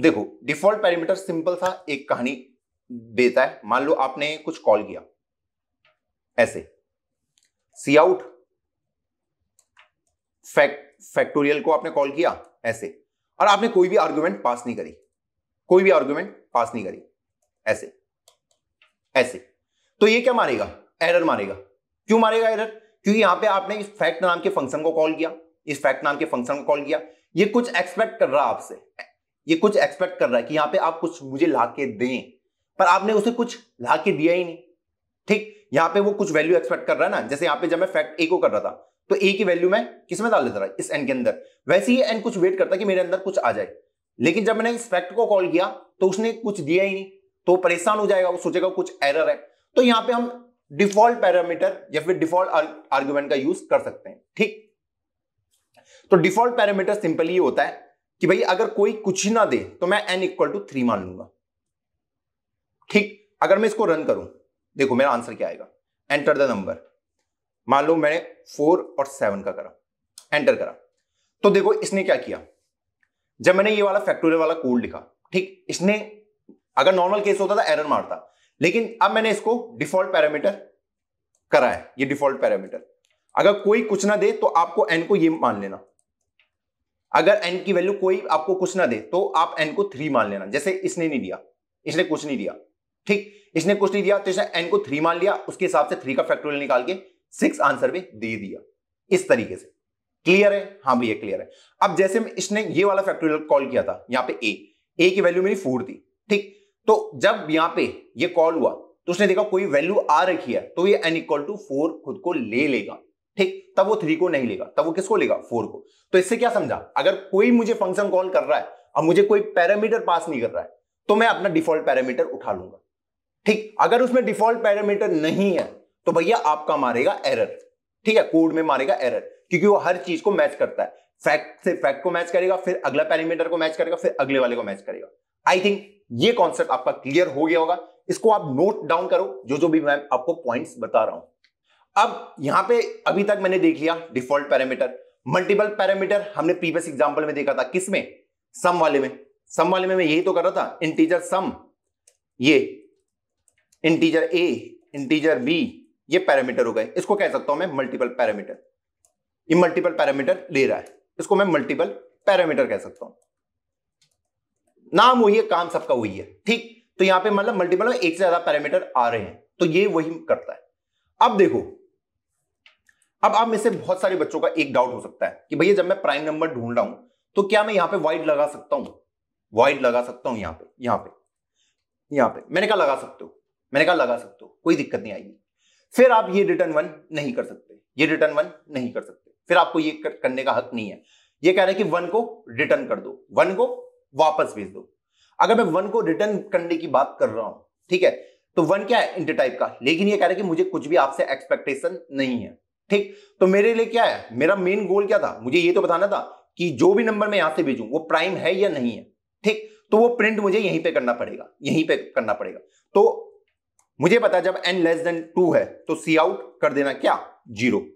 [SPEAKER 1] देखो डिफॉल्ट पैरामीटर सिंपल सा एक कहानी देता है मान लो आपने कुछ कॉल किया ऐसे सी आउट फैक्ट फैक्टोरियल को आपने कॉल किया ऐसे और आपने कोई भी आर्ग्यूमेंट पास नहीं करी कोई भी आर्ग्यूमेंट पास नहीं करी ऐसे ऐसे तो ये क्या मारेगा एरर मारेगा क्यों मारेगा एरर क्योंकि यहां पे आपने इस फैक्ट नाम के फंक्शन को कॉल किया इस फैक्ट नाम के फंक्शन को कॉल किया ये कुछ एक्सपेक्ट कर रहा है आपसे ये कुछ एक्सपेक्ट कर रहा है कि यहां पे आप कुछ मुझे ला के दें पर आपने उसे कुछ ला के दिया ही नहीं ठीक यहां पे वो कुछ वैल्यू एक्सपेक्ट कर रहा है ना जैसे यहां पे जब मैं फैक्ट ए को कर रहा था तो ए की वैल्यू मैं किस में डाल लेता रहा इस एन के अंदर वैसे ही एन कुछ वेट करता कि मेरे अंदर कुछ आ जाए लेकिन जब मैंने इस फैक्ट को कॉल किया तो उसने कुछ दिया ही नहीं तो परेशान हो जाएगा वो सोचेगा कुछ एरर है तो यहां पे हम डिफॉल्ट पैरामीटर या फिर डिफॉल्ट आर्ग्यूमेंट का यूज कर सकते हैं ठीक तो डिफॉल्ट पैरामीटर सिंपल ये होता है कि भाई अगर कोई कुछ ना दे तो मैं एन इक्वल टू थ्री मान लूंगा ठीक अगर मैं इसको रन करूं देखो मेरा आंसर क्या आएगा एंटर द नंबर मान लो मैंने फोर और सेवन का करा एंटर करा तो देखो इसने क्या किया जब मैंने ये वाला फैक्टोरियल वाला कोड लिखा ठीक इसने अगर नॉर्मल केस होता था तो एरर मारता लेकिन अब मैंने इसको डिफॉल्ट पैरामीटर करा है ये डिफॉल्ट पैरामीटर अगर कोई कुछ ना दे तो आपको एन को ये मान लेना अगर एन की वैल्यू कोई आपको कुछ ना दे तो आप एन को थ्री मान लेना जैसे इसने नहीं दिया इसने कुछ नहीं दिया ठीक इसने कुछ नहीं दिया तो इसने एन को थ्री मान लिया उसके हिसाब से थ्री का फैक्टोरियल निकाल के सिक्स आंसर में दे दिया इस तरीके से क्लियर है हाँ भैया क्लियर है अब जैसे इसने ये वाला फैक्टोरियल कॉल किया था यहाँ पे ए ए की वैल्यू मेरी फोर थी ठीक तो जब यहां पे ये कॉल हुआ तो उसने देखा कोई वैल्यू आ रखी है तो ये एन इक्वल टू फोर खुद को ले लेगा ठीक तब वो थ्री को नहीं लेगा तब वो किसको लेगा फोर को तो इससे क्या समझा अगर कोई मुझे फंक्शन कॉल कर रहा है और मुझे कोई पैरामीटर पास नहीं कर रहा है तो मैं अपना डिफॉल्ट पैरामीटर उठा लूंगा ठीक अगर उसमें डिफॉल्ट पैरामीटर नहीं है तो भैया आपका मारेगा एरर ठीक है कोड में मारेगा एरर क्योंकि वो हर चीज को मैच करता है फैक्ट से फैक्ट को मैच करेगा फिर अगला पैरामीटर को मैच करेगा फिर अगले वाले को मैच करेगा आई थिंक ये कॉन्सेप्ट आपका क्लियर हो गया होगा इसको आप नोट डाउन करो जो जो भी मैं आपको पॉइंट्स बता रहा हूं अब यहां पे अभी तक मैंने देख लिया डिफॉल्ट पैरामीटर मल्टीपल पैरामीटर हमने प्रीवियस एग्जांपल में देखा था किसमें सम वाले में सम वाले में मैं यही तो कर रहा था इंटीजर सम ये इंटीजर ए इंटीजर बी ये पैरामीटर हो गए इसको कह सकता हूं मैं मल्टीपल पैरामीटर ये मल्टीपल पैरामीटर ले रहा है इसको मैं मल्टीपल पैरामीटर कह सकता हूं नाम वही है काम सबका वही है ठीक तो यहां पे मतलब मल्टीपल में एक से ज्यादा पैरामीटर आ रहे हैं तो ये वही करता है अब देखो अब आप में से बहुत सारे बच्चों का एक डाउट हो सकता है कि भैया जब मैं प्राइम नंबर ढूंढ रहा हूं तो क्या मैं यहां पे वाइड लगा सकता हूं वाइड लगा सकता हूं यहां पे यहां पे यहां पे मैंने कहा लगा सकते हो मैंने कहा लगा सकते हो कोई दिक्कत नहीं आएगी फिर आप ये रिटर्न वन नहीं कर सकते ये रिटर्न वन नहीं कर सकते फिर आपको ये करने का हक नहीं है ये कह रहे हैं कि वन को रिटर्न कर दो वन को वापस भेज दो अगर मैं वन को रिटर्न करने की बात कर रहा हूं ठीक है तो वन क्या है इंटर टाइप का लेकिन ये कह रहा है कि मुझे कुछ भी आपसे एक्सपेक्टेशन नहीं है ठीक तो मेरे लिए क्या है मेरा मेन गोल क्या था मुझे ये तो बताना था कि जो भी नंबर मैं यहां से भेजू वो प्राइम है या नहीं है ठीक तो वो प्रिंट मुझे यहीं पे करना पड़ेगा यहीं पे करना पड़ेगा तो मुझे पता जब एन लेस देन टू है तो सी आउट कर देना क्या जीरो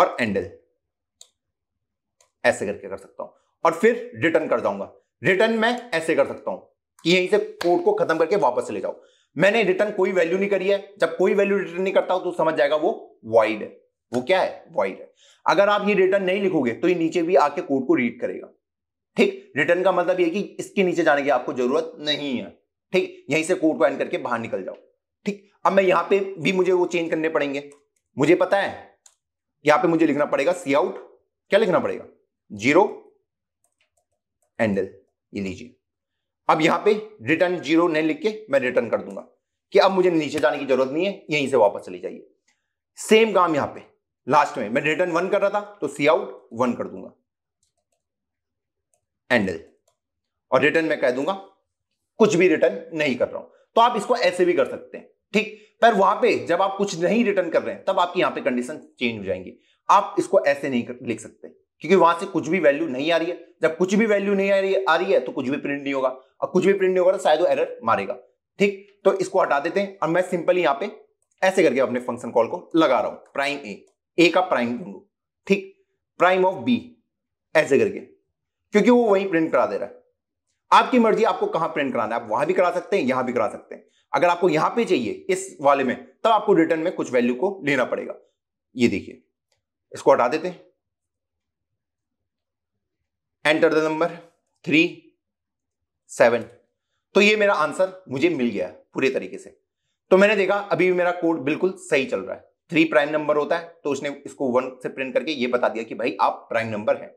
[SPEAKER 1] और एंडल ऐसे करके कर सकता हूं और फिर रिटर्न कर जाऊंगा रिटर्न मैं ऐसे कर सकता हूं कि यहीं से कोड को खत्म करके वापस ले जाओ मैंने रिटर्न कोई वैल्यू नहीं करी है जब कोई वैल्यू रिटर्न नहीं करता हो तो समझ जाएगा वो वाइड है वो क्या है वाइड है अगर आप ये रिटर्न नहीं लिखोगे तो ये नीचे भी आके कोड को रीड करेगा ठीक रिटर्न का मतलब ये कि इसके नीचे जाने की आपको जरूरत नहीं है ठीक यहीं से कोड को एंड करके बाहर निकल जाओ ठीक अब मैं यहां पे भी मुझे वो चेंज करने पड़ेंगे मुझे पता है यहां पे मुझे लिखना पड़ेगा सी आउट क्या लिखना पड़ेगा जीरो एंडल ये लीजिए अब यहां पे रिटर्न जीरो नहीं लिख के मैं रिटर्न कर दूंगा कि अब मुझे नीचे जाने की जरूरत नहीं है यहीं से वापस चली जाइए सेम काम यहां पे लास्ट में मैं रिटर्न वन कर रहा था तो सी आउट वन कर दूंगा एंडल और रिटर्न में कह दूंगा कुछ भी रिटर्न नहीं कर रहा हूं तो आप इसको ऐसे भी कर सकते हैं ठीक पर वहां पे जब आप कुछ नहीं रिटर्न कर रहे हैं तब आपकी यहां पे कंडीशन चेंज हो जाएंगी आप इसको ऐसे नहीं कर, लिख सकते क्योंकि वहां से कुछ भी वैल्यू नहीं आ रही है जब कुछ भी वैल्यू नहीं आ रही आ रही है तो कुछ भी प्रिंट नहीं होगा और कुछ भी प्रिंट नहीं होगा तो शायद वो एरर मारेगा ठीक तो इसको हटा देते हैं और मैं सिंपली यहाँ पे ऐसे करके अपने फंक्शन कॉल को लगा रहा हूं प्राइम ए ए का प्राइम दूंगा ठीक प्राइम ऑफ बी ऐसे करके क्योंकि वो वही प्रिंट करा दे रहा है आपकी मर्जी आपको कहां प्रिंट कराना है आप वहां भी करा सकते हैं यहां भी करा सकते हैं अगर आपको यहां पे चाहिए इस वाले में तब आपको रिटर्न में कुछ वैल्यू को लेना पड़ेगा ये देखिए इसको हटा देते हैं enter the number three seven तो ये मेरा आंसर मुझे मिल गया पूरे तरीके से तो मैंने देखा अभी भी मेरा कोड बिल्कुल सही चल रहा है थ्री प्राइम नंबर होता है तो उसने इसको वन से प्रिंट करके ये बता दिया कि भाई आप प्राइम नंबर हैं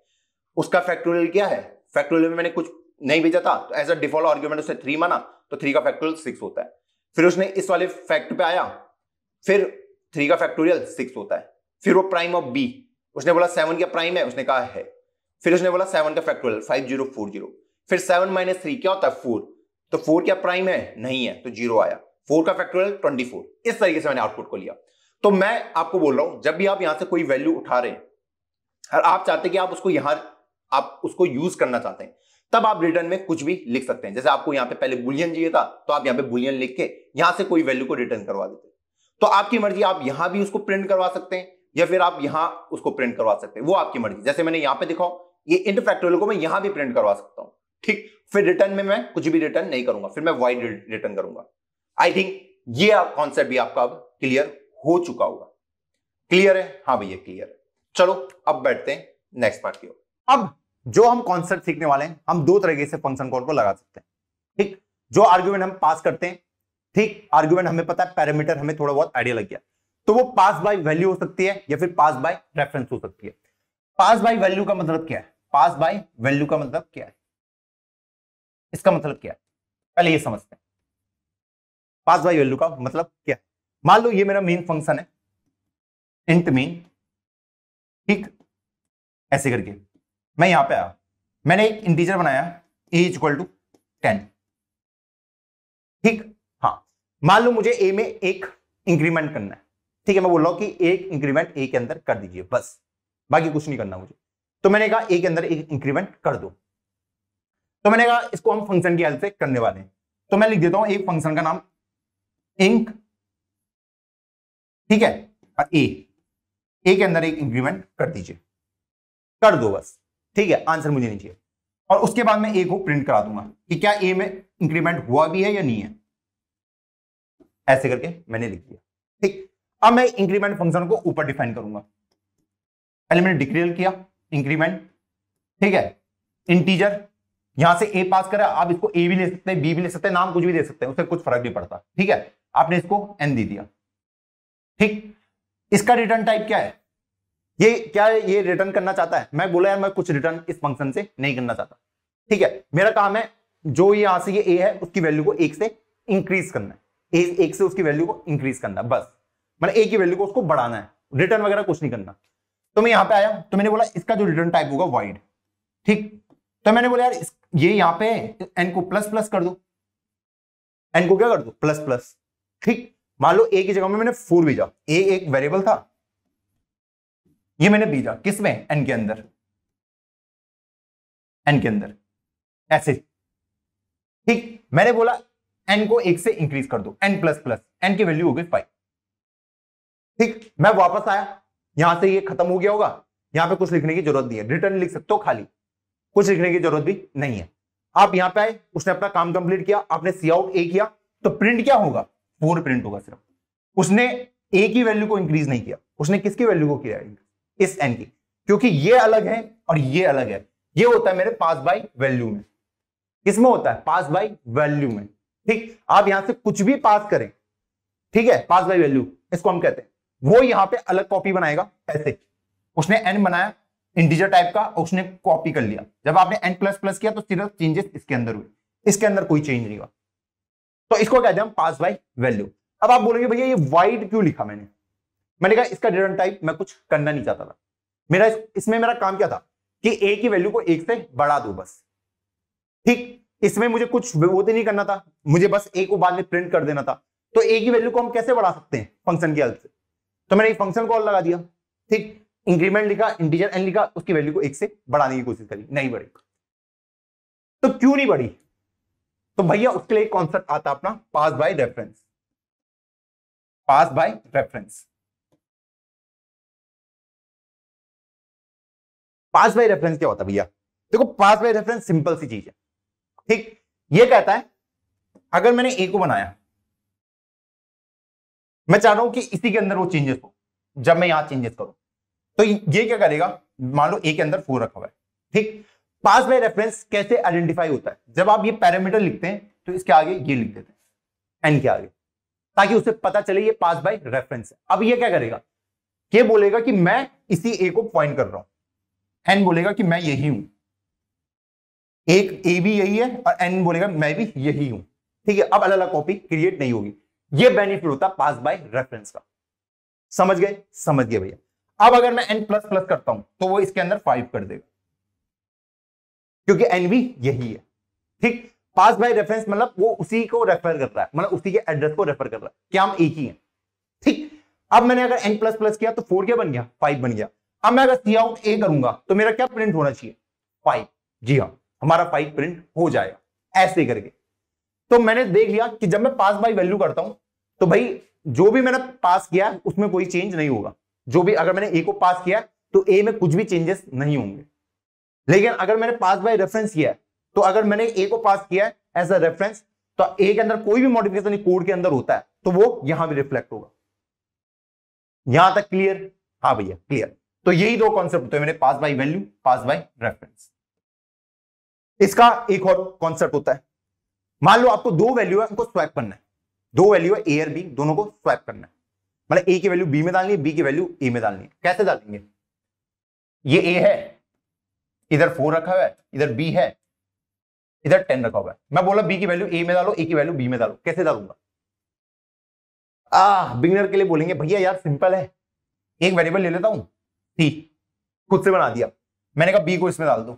[SPEAKER 1] उसका फैक्टोरियल क्या है फैक्टोरियल में मैंने कुछ नहीं भेजा था तो एज अ डिफॉल्ट आर्ग्यूमेंट उसने थ्री माना तो थ्री का फैक्टोरियल सिक्स होता है फिर उसने इस वाले फैक्ट पे आया फिर थ्री का फैक्टोरियल सिक्स होता है फिर वो प्राइम ऑफ बी उसने बोला सेवन क्या प्राइम है उसने कहा है फिर उसने बोला सेवन का factorial five zero four zero फिर सेवन माइनस थ्री क्या होता है फोर तो फोर क्या प्राइम है नहीं है तो जीरो आया फोर का फैक्टोरियल ट्वेंटी फोर इस तरीके से मैंने आउटपुट को लिया तो मैं आपको बोल रहा हूं जब भी आप यहां से कोई वैल्यू उठा रहे हैं और आप चाहते कि आप उसको यहां आप उसको यूज करना चाहते हैं तब आप रिटर्न में कुछ भी लिख सकते हैं जैसे आपको यहां पे पहले बुलियन चाहिए था तो आप यहां पे बुलियन लिख के यहां से कोई वैल्यू को रिटर्न करवा देते तो आपकी मर्जी आप यहां भी उसको प्रिंट करवा सकते हैं या फिर आप यहां उसको प्रिंट करवा सकते हैं वो आपकी मर्जी जैसे मैंने यहां पे दिखाओ ये इंटर फैक्टोरियल को मैं यहां भी प्रिंट करवा सकता हूं ठीक फिर रिटर्न में मैं कुछ भी रिटर्न नहीं करूंगा फिर मैं वाइड रिटर्न करूंगा आई थिंक ये कॉन्सेप्ट भी आपका अब क्लियर हो चुका होगा क्लियर है हाँ भैया क्लियर है चलो अब बैठते हैं नेक्स्ट पार्ट की ओर अब जो हम कॉन्सेप्ट सीखने वाले हैं हम दो तरीके से फंक्शन कॉल को लगा सकते हैं ठीक जो आर्ग्यूमेंट हम पास करते हैं ठीक आर्ग्यूमेंट हमें पता है पैरामीटर हमें थोड़ा बहुत आइडिया लग गया तो वो पास बाय वैल्यू हो सकती है या फिर पास बाय रेफरेंस हो सकती है पास बाय वैल्यू का मतलब क्या है पास बाय वैल्यू का मतलब क्या है इसका मतलब क्या है पहले ये समझते हैं पास बाय वैल्यू का मतलब क्या है मान लो ये मेरा मेन फंक्शन है इंट मेन ठीक ऐसे करके मैं यहां पे आया मैंने एक इंटीजर बनाया A is equal to ten ठीक हाँ मान लो मुझे ए में एक इंक्रीमेंट करना है ठीक है मैं बोल रहा हूं कि एक इंक्रीमेंट ए के अंदर कर दीजिए बस बाकी कुछ नहीं करना मुझे तो मैंने कहा ए के अंदर एक इंक्रीमेंट कर दो तो मैंने कहा इसको हम फंक्शन की हेल्प से करने वाले हैं तो मैं लिख देता हूं एक फंक्शन का नाम इंक ठीक है और ए ए के अंदर एक इंक्रीमेंट कर दीजिए कर दो बस ठीक है आंसर मुझे नहीं चाहिए और उसके बाद मैं ए को प्रिंट करा दूंगा कि क्या ए में इंक्रीमेंट हुआ भी है या नहीं है ऐसे करके मैंने लिख दिया ठीक अब मैं इंक्रीमेंट फंक्शन को ऊपर डिफाइन करूंगा पहले मैंने डिक्लेयर किया इंक्रीमेंट ठीक है इंटीजर यहां से ए पास करा आप इसको ए भी ले सकते हैं बी भी ले सकते हैं नाम कुछ भी दे सकते हैं उससे कुछ फर्क नहीं पड़ता ठीक है आपने इसको एन दे दिया ठीक इसका रिटर्न टाइप क्या है ये क्या है ये रिटर्न करना चाहता है मैं बोला यार मैं कुछ रिटर्न इस फंक्शन से नहीं करना चाहता ठीक है मेरा काम है जो यहां से ये ए है उसकी वैल्यू को एक से इंक्रीज करना है एक, एक से उसकी वैल्यू को इंक्रीज करना है बस मतलब ए की वैल्यू को उसको बढ़ाना है रिटर्न वगैरह कुछ नहीं करना तो मैं यहां पे आया तो मैंने बोला इसका जो रिटर्न टाइप होगा वाइड ठीक तो मैंने बोला यार ये यहां पे एन को प्लस प्लस कर दो एन को क्या कर दो प्लस प्लस ठीक मान लो ए की जगह में मैंने फोर भेजा ए एक वेरिएबल था ये मैंने भेजा किसमें एन के अंदर
[SPEAKER 2] एन के अंदर ऐसे ठीक मैंने बोला
[SPEAKER 1] एन को एक से इंक्रीज कर दो एन प्लस प्लस एन की वैल्यू हो गई फाइव ठीक मैं वापस आया यहां से ये खत्म हो गया होगा यहां पे कुछ लिखने की जरूरत नहीं है रिटर्न लिख सकते हो खाली कुछ लिखने की जरूरत भी नहीं है आप यहां पे आए उसने अपना काम कंप्लीट किया आपने सी आउट ए किया तो प्रिंट क्या होगा फोर प्रिंट होगा सिर्फ उसने ए की वैल्यू को इंक्रीज नहीं किया उसने किसकी वैल्यू को किया इस एन की क्योंकि ये अलग है और ये अलग है ये होता है मेरे पास बाई वैल्यू में किसमें होता है पास बाई वैल्यू में ठीक आप यहां से कुछ भी पास करें ठीक है पास बाई वैल्यू इसको हम कहते हैं वो यहां पे अलग कॉपी बनाएगा ऐसे उसने एन बनाया इंटीजर टाइप का और उसने कॉपी कर लिया जब आपने एन प्लस प्लस किया तो सिर्फ चेंजेस इसके अंदर हुए इसके अंदर कोई चेंज नहीं हुआ तो इसको कहते हैं पास बाई वैल्यू अब आप बोलेंगे भैया ये वाइड क्यों लिखा मैंने मैंने कहा इसका रिटर्न टाइप मैं कुछ करना नहीं चाहता था मेरा इसमें मेरा काम क्या था कि ए की वैल्यू को एक से बढ़ा दो बस ठीक इसमें मुझे कुछ वो तो नहीं करना था मुझे बस ए को बाद में प्रिंट कर देना था तो ए की वैल्यू को हम कैसे बढ़ा सकते हैं फंक्शन की हेल्प से तो मैंने एक फंक्शन कॉल लगा दिया ठीक इंक्रीमेंट लिखा इंटीजर एन लिखा उसकी वैल्यू को एक से बढ़ाने की कोशिश करी नहीं बढ़ी तो क्यों नहीं बढ़ी तो भैया उसके लिए कॉन्सेप्ट आता अपना pass by reference pass by reference
[SPEAKER 2] pass by reference क्या
[SPEAKER 1] होता है भैया देखो पास बाय रेफरेंस सिंपल सी चीज है ठीक ये कहता है अगर मैंने ए को बनाया मैं चाह रहा हूं कि इसी के अंदर वो चेंजेस हो जब मैं यहां चेंजेस करूं तो ये क्या करेगा मान लो ए के अंदर फोर रखा हुआ है ठीक पास में रेफरेंस कैसे आइडेंटिफाई होता है जब आप ये पैरामीटर लिखते हैं तो इसके आगे ये लिख देते हैं एन के आगे ताकि उसे पता चले ये पास बाय रेफरेंस है अब ये क्या करेगा ये बोलेगा कि मैं इसी ए को पॉइंट कर रहा हूं एन बोलेगा कि मैं यही हूं एक ए भी यही है और एन बोलेगा मैं भी यही हूं ठीक है अब अलग अलग कॉपी क्रिएट नहीं होगी ये बेनिफिट होता है पास बाय रेफरेंस का समझ गए समझ गए भैया अब अगर मैं एन प्लस प्लस करता हूं तो वो इसके अंदर फाइव कर देगा क्योंकि एन भी यही है ठीक पास बाय रेफरेंस मतलब वो उसी को रेफर कर रहा है मतलब उसी के एड्रेस को रेफर कर रहा है क्या हम एक ही हैं ठीक अब मैंने अगर एन प्लस प्लस किया तो फोर क्या बन गया फाइव बन गया अब मैं अगर सी आउट ए करूंगा तो मेरा क्या प्रिंट होना चाहिए फाइव जी हाँ हमारा फाइव प्रिंट हो जाएगा ऐसे करके तो मैंने देख लिया कि जब मैं पास बाई वैल्यू करता हूं तो भाई जो भी मैंने पास किया उसमें कोई चेंज नहीं होगा जो भी अगर मैंने ए को पास किया तो ए में कुछ भी चेंजेस नहीं होंगे लेकिन अगर मैंने पास बाय रेफरेंस किया तो अगर मैंने ए को पास किया है एज अ रेफरेंस तो ए के अंदर कोई भी मॉडिफिकेशन कोड के अंदर होता है तो वो यहां भी रिफ्लेक्ट होगा यहां तक क्लियर हाँ भैया क्लियर तो यही दो कॉन्सेप्ट होते हैं मैंने pass by value pass by reference इसका एक और कॉन्सेप्ट होता है मान लो आपको दो वैल्यू है उनको स्वैप करना है दो वैल्यू है ए और बी दोनों को स्वैप करना है मतलब ए की वैल्यू बी में डालनी है बी की वैल्यू ए में डालनी है कैसे डालेंगे ये ए है इधर फोर रखा हुआ है इधर बी है इधर टेन रखा हुआ है मैं बोला बी की वैल्यू ए में डालो ए की वैल्यू बी में डालो कैसे डालूंगा आ बिगनर के लिए बोलेंगे भैया यार सिंपल है एक वेरिएबल ले लेता हूं सी खुद से बना दिया मैंने कहा बी को इसमें डाल दो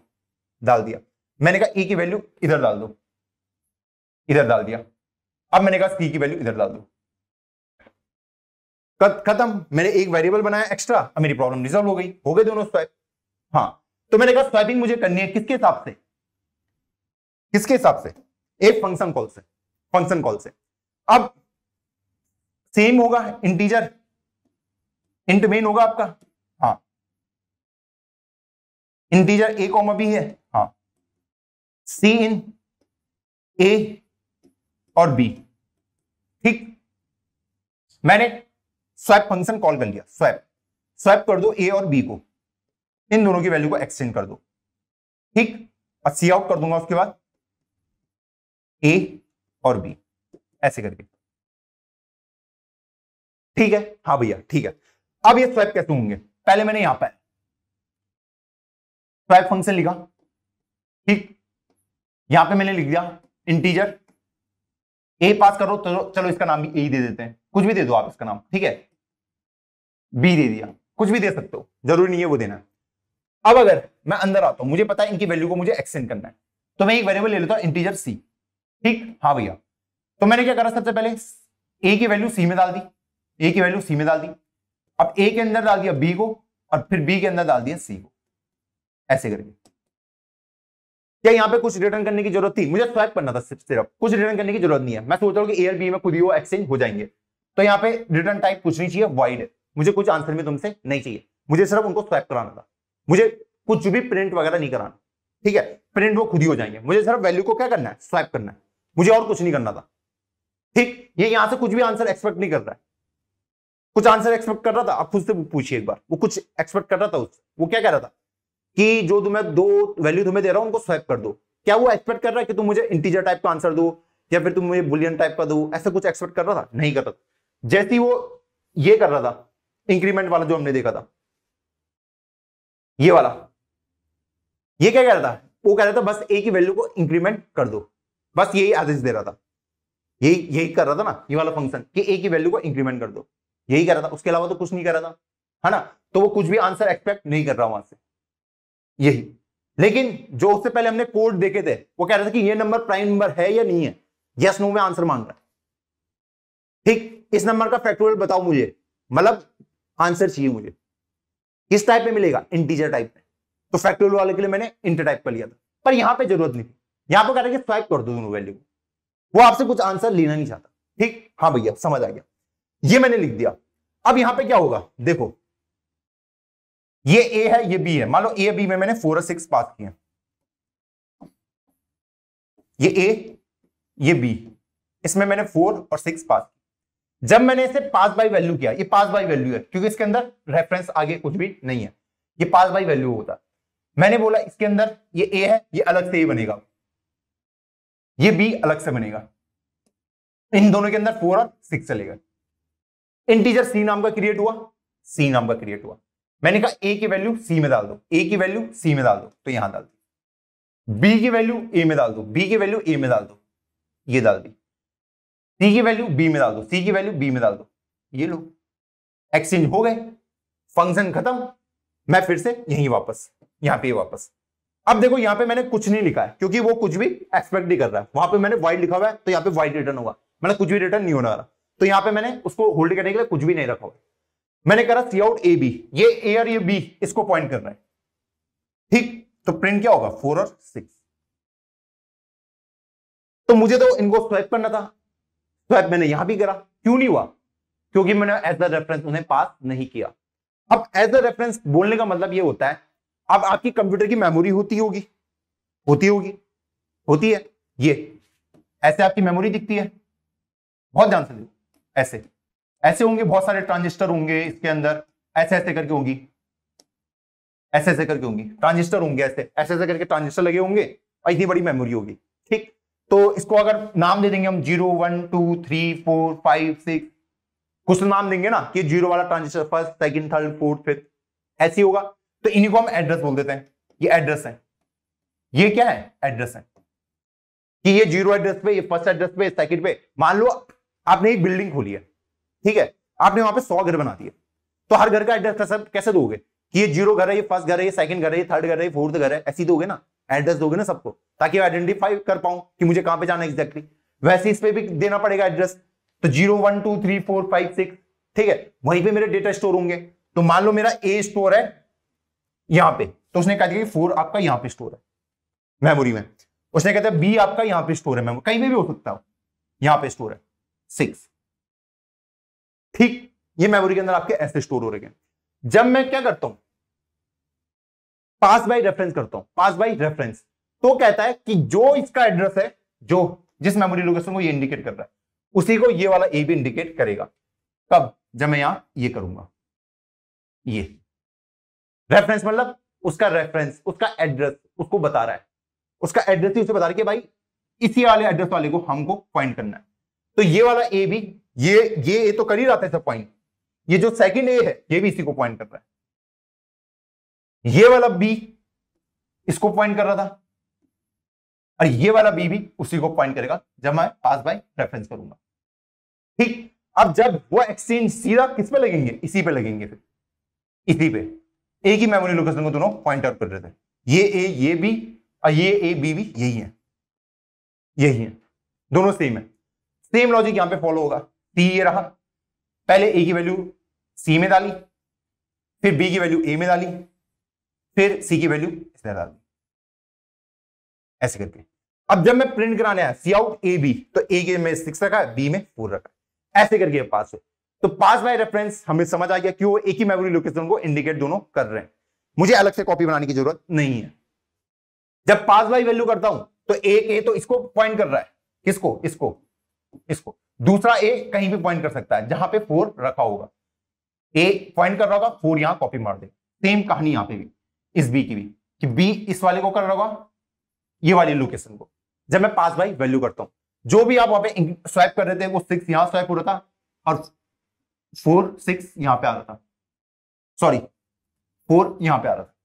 [SPEAKER 1] डाल दिया मैंने कहा ए की वैल्यू इधर डाल दो इधर डाल दिया अब मैंने कहा सी की वैल्यू इधर डाल दो खत्म मैंने एक वेरिएबल बनाया एक्स्ट्रा अब मेरी प्रॉब्लम रिजॉल्व हो गई हो गए दोनों स्वाइप हाँ तो मैंने कहा स्वाइपिंग मुझे करनी है किसके हिसाब से किसके हिसाब से एक फंक्शन कॉल से फंक्शन कॉल से अब सेम होगा इंटीजर इंट मेन होगा आपका हाँ इंटीजर ए कॉमा बी है हाँ सी इन ए और बी ठीक मैंने स्वैप फंक्शन कॉल कर लिया स्वैप स्वैप कर दो ए और बी को इन दोनों की वैल्यू को एक्सचेंज कर दो ठीक और सी आउट कर दूंगा उसके बाद ए
[SPEAKER 2] और बी ऐसे करके ठीक है हाँ भैया ठीक है
[SPEAKER 1] अब ये स्वैप कैसे होंगे पहले मैंने यहां पर स्वैप फंक्शन लिखा ठीक यहां पे मैंने लिख दिया इंटीजर ए पास करो तो चलो इसका नाम भी ए दे देते हैं कुछ भी दे दो आप इसका नाम ठीक है बी दे दिया कुछ भी दे सकते हो जरूरी नहीं है वो देना अब अगर मैं अंदर आता हूं मुझे पता है इनकी वैल्यू को मुझे एक्सटेंड करना है तो मैं एक वेरिएबल ले लेता हूं इंटीजर सी ठीक हाँ भैया तो मैंने क्या करा सबसे पहले ए की वैल्यू सी में डाल दी ए की वैल्यू सी में डाल दी अब ए के अंदर डाल दिया बी को और फिर बी के अंदर डाल दिया सी को ऐसे करके क्या यहाँ पे कुछ रिटर्न करने की जरूरत थी मुझे स्वैप करना था सिर्फ सिर्फ कुछ रिटर्न करने की जरूरत नहीं है मैं सोच रहा हूँ कि एयरबी में खुद ही वो एक्सचेंज हो जाएंगे तो यहाँ पे रिटर्न टाइप कुछ नहीं चाहिए वाइड मुझे कुछ आंसर भी तुमसे नहीं चाहिए मुझे सिर्फ उनको स्वैप कराना था मुझे कुछ भी प्रिंट वगैरह नहीं कराना ठीक है प्रिंट वो खुद ही हो जाएंगे मुझे सिर्फ वैल्यू को क्या करना है स्वैप करना है मुझे और कुछ नहीं करना था ठीक ये यहां से कुछ भी आंसर एक्सपेक्ट नहीं कर रहा है कुछ आंसर एक्सपेक्ट कर रहा था आप खुद से पूछिए एक बार वो कुछ एक्सपेक्ट कर रहा था उससे वो क्या कह रहा था कि जो तुम्हें दो वैल्यू तुम्हें दे रहा हूं उनको स्वैप कर दो क्या वो एक्सपेक्ट कर रहा है कि तुम मुझे इंटीजर टाइप का आंसर दो या फिर तुम मुझे बुलियन टाइप का दो ऐसा कुछ एक्सपेक्ट कर रहा था नहीं कर रहा था जैसे वो ये कर रहा था इंक्रीमेंट वाला जो हमने देखा था ये वाला ये क्या कह रहा था वो कह रहा था बस ए की वैल्यू को इंक्रीमेंट कर दो बस यही आदेश दे रहा था यही यही कर रहा था ना ये वाला फंक्शन कि ए की वैल्यू को इंक्रीमेंट कर दो यही कर रहा था उसके अलावा तो कुछ नहीं कर रहा था है ना तो वो कुछ भी आंसर एक्सपेक्ट नहीं कर रहा वहां से यही लेकिन जो उससे पहले हमने कोड देखे थे वो कह रहा था कि ये नंबर प्राइम नंबर है या नहीं है यस नो में आंसर मांग रहा है ठीक इस नंबर का फैक्टोरियल बताओ मुझे मतलब आंसर चाहिए मुझे किस टाइप में मिलेगा इंटीजर टाइप में तो फैक्टोरियल वाले के लिए मैंने इंटर टाइप का लिया था पर यहां पर जरूरत नहीं थी यहां पर कह रहे स्वाइप कर दो दोनों वैल्यू वो आपसे कुछ आंसर लेना नहीं चाहता ठीक हाँ भैया समझ आ गया ये मैंने लिख दिया अब यहां पर क्या होगा देखो ये ए है ये बी है मान लो ए बी में मैंने फोर और सिक्स पास किए ये ए ये बी इसमें मैंने फोर और सिक्स पास किया जब मैंने इसे पास बाई वैल्यू किया ये पास बाई वैल्यू है क्योंकि इसके अंदर रेफरेंस आगे कुछ भी नहीं है ये पास बाई वैल्यू होता मैंने बोला इसके अंदर ये ए है ये अलग से ए बनेगा ये बी अलग से बनेगा इन दोनों के अंदर फोर और सिक्स चलेगा इंटीजर सी नाम का क्रिएट हुआ सी नाम का क्रिएट हुआ मैंने कहा ए की वैल्यू सी में डाल दो ए की वैल्यू सी में डाल दो तो यहां डाल दी बी की वैल्यू ए में डाल दो बी की वैल्यू ए में डाल दो ये डाल दी सी की वैल्यू बी में डाल दो सी की वैल्यू बी में डाल दो ये लो एक्सचेंज हो गए फंक्शन खत्म मैं फिर से यहीं वापस यहां पे वापस अब देखो यहां पे मैंने कुछ नहीं लिखा है क्योंकि वो कुछ भी एक्सपेक्ट नहीं कर रहा है वहां पे मैंने वाइड लिखा हुआ है तो यहां पे वाइड रिटर्न होगा मतलब कुछ भी रिटर्न नहीं होने वाला तो यहां पे मैंने उसको होल्ड करने के लिए कुछ भी नहीं रखा हुआ मैंने करा सी आउट ए बी ये ए और ये बी इसको पॉइंट कर रहा है ठीक तो प्रिंट क्या होगा फोर और सिक्स तो मुझे तो इनको स्वैप करना था स्वैप मैंने यहां भी करा क्यों नहीं हुआ क्योंकि मैंने एज द रेफरेंस उन्हें पास नहीं किया अब एज द रेफरेंस बोलने का मतलब यह होता है अब आपकी कंप्यूटर की मेमोरी होती होगी होती होगी होती है ये ऐसे आपकी मेमोरी दिखती है बहुत ध्यान से देखो ऐसे ऐसे होंगे बहुत सारे ट्रांजिस्टर होंगे इसके अंदर ऐसे ऐसे करके होंगी ऐसे ऐसे करके होंगी ट्रांजिस्टर होंगे ऐसे ऐसे ऐसे करके ट्रांजिस्टर लगे होंगे और इतनी बड़ी मेमोरी होगी ठीक तो इसको अगर नाम दे देंगे हम zero one two three four five six कुछ तो नाम देंगे ना कि जीरो वाला transistor first second third fourth fifth ऐसे होगा तो इन्हीं को हम एड्रेस बोल देते हैं ये एड्रेस है ये क्या है एड्रेस है कि ये जीरो एड्रेस पे ये फर्स्ट एड्रेस पे सेकंड पे मान लो आपने एक बिल्डिंग खोली है ठीक है आपने वहां पे सौ घर बना दिए तो हर घर का एड्रेस कैसे दोगे ये जीरो घर है ये फर्स्ट घर है ये सेकंड घर है ये थर्ड घर है ये फोर्थ घर है ऐसी दोगे ना एड्रेस दोगे ना सबको ताकि आइडेंटिफाई कर पाऊं कि मुझे कहां पे जाना एग्जैक्टली वैसे इस पे भी देना पड़ेगा एड्रेस तो zero one two three four five six ठीक है वहीं पे मेरे डेटा स्टोर होंगे तो मान लो मेरा ए स्टोर है यहां पे तो उसने कहा कि फोर आपका यहां पे स्टोर है मेमोरी में उसने कहता है बी आपका यहां पे स्टोर है मेमोरी कहीं पे भी हो सकता हो यहां पे स्टोर है सिक्स ठीक ये मेमोरी के अंदर आपके ऐसे स्टोर हो रहे हैं जब मैं क्या करता हूं पास बाई रेफरेंस करता हूं पास बाई रेफरेंस तो कहता है कि जो इसका एड्रेस है जो जिस मेमोरी लोकेशन को ये इंडिकेट कर रहा है उसी को ये वाला ए भी इंडिकेट करेगा कब जब मैं यहां ये करूंगा ये रेफरेंस मतलब उसका रेफरेंस उसका एड्रेस उसको बता रहा है उसका एड्रेस ही उसे बता रहा है कि भाई इसी वाले एड्रेस वाले को हमको पॉइंट करना है तो ये वाला ए भी ये ये ए तो कर ही रहा था सर पॉइंट ये जो सेकंड ए है ये भी इसी को पॉइंट कर रहा है ये वाला बी इसको पॉइंट कर रहा था और ये वाला बी भी उसी को पॉइंट करेगा जब मैं पास बाय रेफरेंस करूंगा ठीक अब जब वो एक्सचेंज सीधा किस पे लगेंगे इसी पे लगेंगे फिर इसी पे एक ही मेमोरी लोकेशन को दोनों पॉइंट आउट कर रहे थे ये ए ये बी और ये ए बी भी यही है यही है दोनों सेम है सेम लॉजिक यहां पे फॉलो होगा टी ये रहा पहले ए की वैल्यू सी में डाली फिर बी की वैल्यू ए में डाली फिर सी की वैल्यू इसने डाली ऐसे करके अब जब मैं प्रिंट कराने आया सी आउट ए बी तो ए के में सिक्स रखा है बी में फोर रखा ऐसे करके पास हुए तो पास बाय रेफरेंस हमें समझ आ गया कि वो एक ही मेमोरी लोकेशन को इंडिकेट दोनों कर रहे हैं मुझे अलग से कॉपी बनाने की जरूरत नहीं है जब पास बाय वैल्यू करता हूं तो ए के तो इसको पॉइंट कर रहा है किसको इसको इसको दूसरा ए कहीं भी पॉइंट कर सकता है जहां पे फोर रखा होगा ए पॉइंट कर रहा होगा फोर यहां कॉपी मार दे सेम कहानी यहां पे भी इस बी की भी कि बी इस वाले को कर रहा होगा ये वाली लोकेशन को जब मैं पास बाई वैल्यू करता हूं जो भी आप वहां पे स्वाइप कर रहे थे वो सिक्स यहां स्वाइप हो रहा था और फोर सिक्स यहां पे आ रहा था सॉरी फोर यहां पे आ रहा था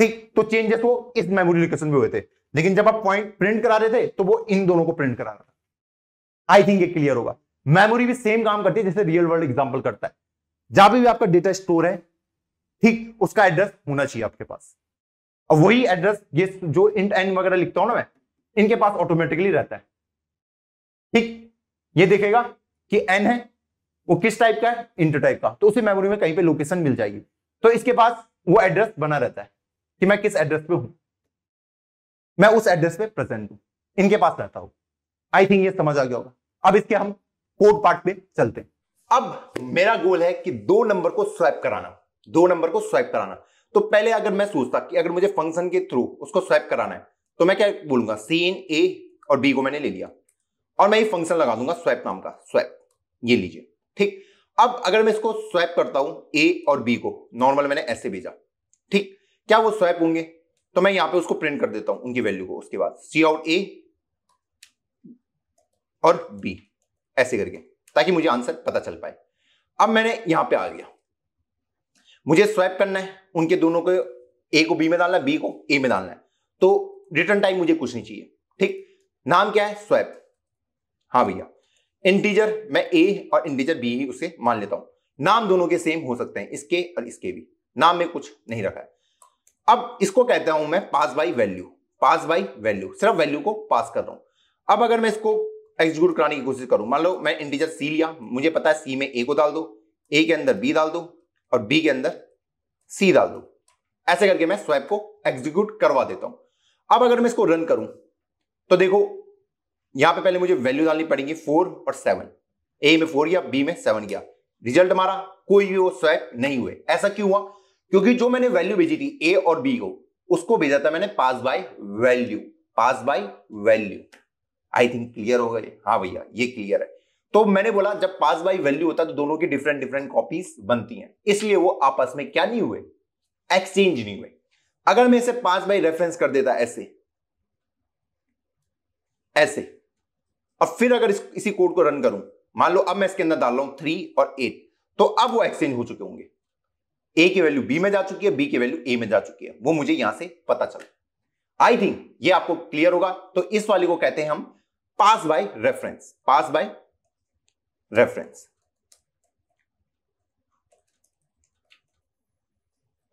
[SPEAKER 1] ठीक तो चेंजेस वो तो इस मेमोरी लोकेशन में हुए थे लेकिन जब आप पॉइंट प्रिंट करा रहे थे तो वो इन दोनों को प्रिंट करा रहा था आई थिंक ये क्लियर होगा मेमोरी भी सेम काम करती है जैसे रियल वर्ल्ड एग्जाम्पल करता है जहां भी, आपका डेटा स्टोर है ठीक उसका एड्रेस होना चाहिए आपके पास और वही एड्रेस ये जो इंट एंड वगैरह लिखता हूं ना मैं इनके पास ऑटोमेटिकली रहता है ठीक ये देखेगा कि एन है वो किस टाइप का है इंट टाइप का तो उसे मेमोरी में कहीं पे लोकेशन मिल जाएगी तो इसके पास वो एड्रेस बना रहता है कि मैं किस एड्रेस पे हूं मैं उस एड्रेस पे प्रेजेंट हूं इनके पास रहता हूं आई थिंक ये समझ आ गया होगा अब इसके हम कोड पार्ट पे चलते हैं अब मेरा गोल है कि दो नंबर को स्वैप कराना दो नंबर को स्वैप कराना तो पहले अगर मैं सोचता कि अगर मुझे फंक्शन के थ्रू उसको स्वैप कराना है तो मैं क्या बोलूंगा सीन ए और बी को मैंने ले लिया और मैं ये फंक्शन लगा दूंगा स्वैप नाम का स्वैप ये लीजिए ठीक अब अगर मैं इसको स्वैप करता हूं ए और बी को नॉर्मल मैंने ऐसे भेजा ठीक क्या वो स्वैप होंगे तो मैं यहां पे उसको प्रिंट कर देता हूं उनकी वैल्यू को उसके बाद सी आउट ए और बी ऐसे करके ताकि मुझे आंसर पता चल पाए अब मैंने यहां पे आ गया मुझे स्वैप करना है उनके दोनों को ए को बी में डालना है बी को ए में डालना है तो रिटर्न टाइम मुझे कुछ नहीं चाहिए ठीक नाम क्या है स्वैप हाँ भैया इंटीजर मैं ए और इंटीजर बी ही उसे मान लेता हूं नाम दोनों के सेम हो सकते हैं इसके और इसके भी नाम में कुछ नहीं रखा है अब इसको कहता हूं मैं pass by value pass by value सिर्फ वैल्यू को पास कर रहा हूं अब अगर मैं इसको एग्जीक्यूट कराने की कोशिश करूं मान लो मैं इंटीजर सी लिया मुझे पता है सी में ए को डाल दो ए के अंदर बी डाल दो और बी के अंदर सी डाल दो ऐसे करके मैं स्वैप को एग्जीक्यूट करवा देता हूं अब अगर मैं इसको रन करूं तो देखो यहां पे पहले मुझे वैल्यू डालनी पड़ेगी फोर और सेवन ए में फोर गया बी में सेवन गया रिजल्ट हमारा कोई भी वो स्वैप नहीं हुए ऐसा क्यों हुआ क्योंकि जो मैंने वैल्यू भेजी थी ए और बी को उसको भेजा था मैंने pass by value pass by value I think clear हो गए हाँ भैया ये क्लियर है तो मैंने बोला जब पास बाई वैल्यू होता है तो दोनों की डिफरेंट डिफरेंट कॉपीज बनती हैं इसलिए वो आपस में क्या नहीं हुए एक्सचेंज नहीं हुए अगर मैं इसे पास बाई रेफरेंस कर देता ऐसे ऐसे और फिर अगर इस, इसी कोड को रन करूं मान लो अब मैं इसके अंदर डाल रहा हूं थ्री और एट तो अब वो एक्सचेंज हो चुके होंगे ए की वैल्यू बी में जा चुकी है बी की वैल्यू ए में जा चुकी है वो मुझे यहां से पता चला आई थिंक ये आपको क्लियर होगा तो इस वाले को कहते हैं हम pass by reference pass by reference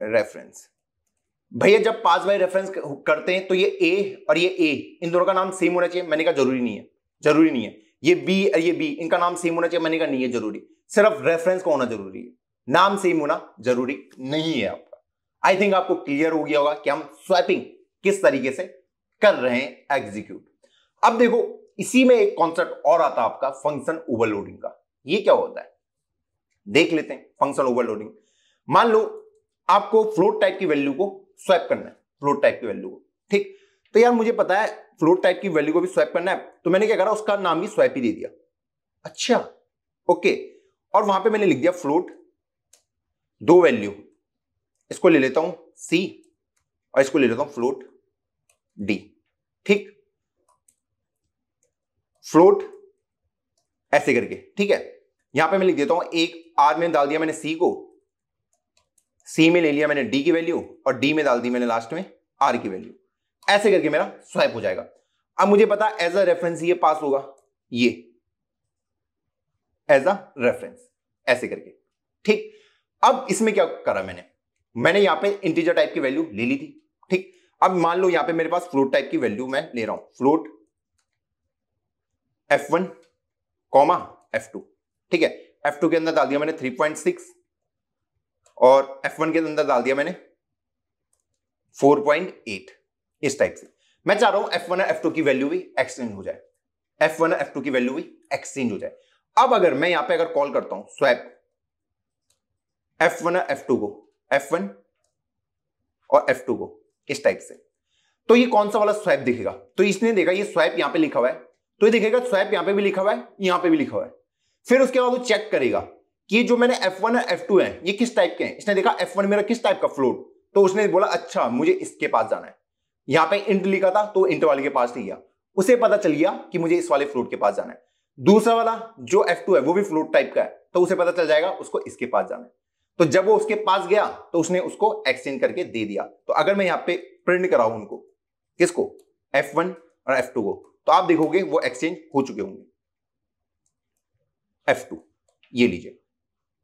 [SPEAKER 1] reference भैया जब पास बाय रेफरेंस करते हैं तो ये ए और ये ए इन दोनों का नाम सेम होना चाहिए मैंने कहा जरूरी नहीं है जरूरी नहीं है ये बी और ये बी इनका नाम सेम होना चाहिए मैंने कहा नहीं है जरूरी सिर्फ रेफरेंस का होना जरूरी है नाम सेम होना जरूरी नहीं है आपका आई थिंक आपको क्लियर हो गया होगा कि हम स्वैपिंग किस तरीके से कर रहे हैं एग्जीक्यूट अब देखो इसी में एक कॉन्सेप्ट और आता है आपका फंक्शन ओवरलोडिंग का ये क्या होता है देख लेते हैं फंक्शन ओवरलोडिंग मान लो आपको फ्लोट टाइप की वैल्यू को स्वैप करना है फ्लोट टाइप की वैल्यू को ठीक तो यार मुझे पता है फ्लोट टाइप की वैल्यू को भी स्वैप करना है तो मैंने क्या करा उसका नाम भी स्वैप ही दे दिया अच्छा ओके और वहां पे मैंने लिख दिया फ्लोट दो वैल्यू इसको ले लेता हूं सी और इसको ले लेता हूं फ्लोट डी ठीक फ्लोट ऐसे करके ठीक है यहां पे मैं लिख देता हूं एक आर में डाल दिया मैंने सी को सी में ले लिया मैंने डी की वैल्यू और डी में डाल दी मैंने लास्ट में आर की वैल्यू ऐसे करके मेरा स्वाइप हो जाएगा अब मुझे पता एज अ रेफरेंस ये पास होगा ये एज अ रेफरेंस ऐसे करके ठीक अब इसमें क्या करा मैंने मैंने यहां पे इंटीजर टाइप की वैल्यू ले ली थी ठीक अब मान लो यहां पे मेरे पास फ्लोट टाइप की वैल्यू मैं ले रहा हूं float F one comma F two ठीक है एफ टू के अंदर डाल दिया मैंने थ्री पॉइंट सिक्स और एफ वन के अंदर डाल दिया मैंने फोर पॉइंट एट इस टाइप से मैं चाह रहा हूं एफ वन एफ टू की वैल्यू भी एक्सचेंज हो जाए एफ वन एफ टू की वैल्यू भी एक्सचेंज हो जाए अब अगर मैं यहां पे अगर कॉल करता हूं swap F one F two को एफ वन और एफ टू को इस टाइप से तो ये कौन सा वाला स्वैप दिखेगा तो इसने देखा ये स्वैप यहां पे लिखा हुआ है तो ये देखेगा स्वैप यहां पे भी लिखा हुआ है यहां पे भी लिखा हुआ है फिर उसके बाद वो चेक करेगा कि जो मैंने एफ वन एफ टू है ये किस टाइप के हैं इसने देखा एफ वन मेरा किस टाइप का फ्लोट तो उसने बोला अच्छा मुझे इसके पास जाना है यहां पे इंट लिखा था तो इंट वाले के पास नहीं गया उसे पता चल गया कि मुझे इस वाले फ्लोट के पास जाना है दूसरा वाला जो एफ टू है वो भी फ्लोट टाइप का है तो उसे पता चल जाएगा उसको इसके पास जाना है तो जब वो उसके पास गया तो उसने उसको एक्सचेंज करके दे दिया तो अगर मैं यहां पे प्रिंट कराऊ उनको किसको एफ और एफ को तो आप देखोगे वो एक्सचेंज हो चुके होंगे एफ टू ये लीजिए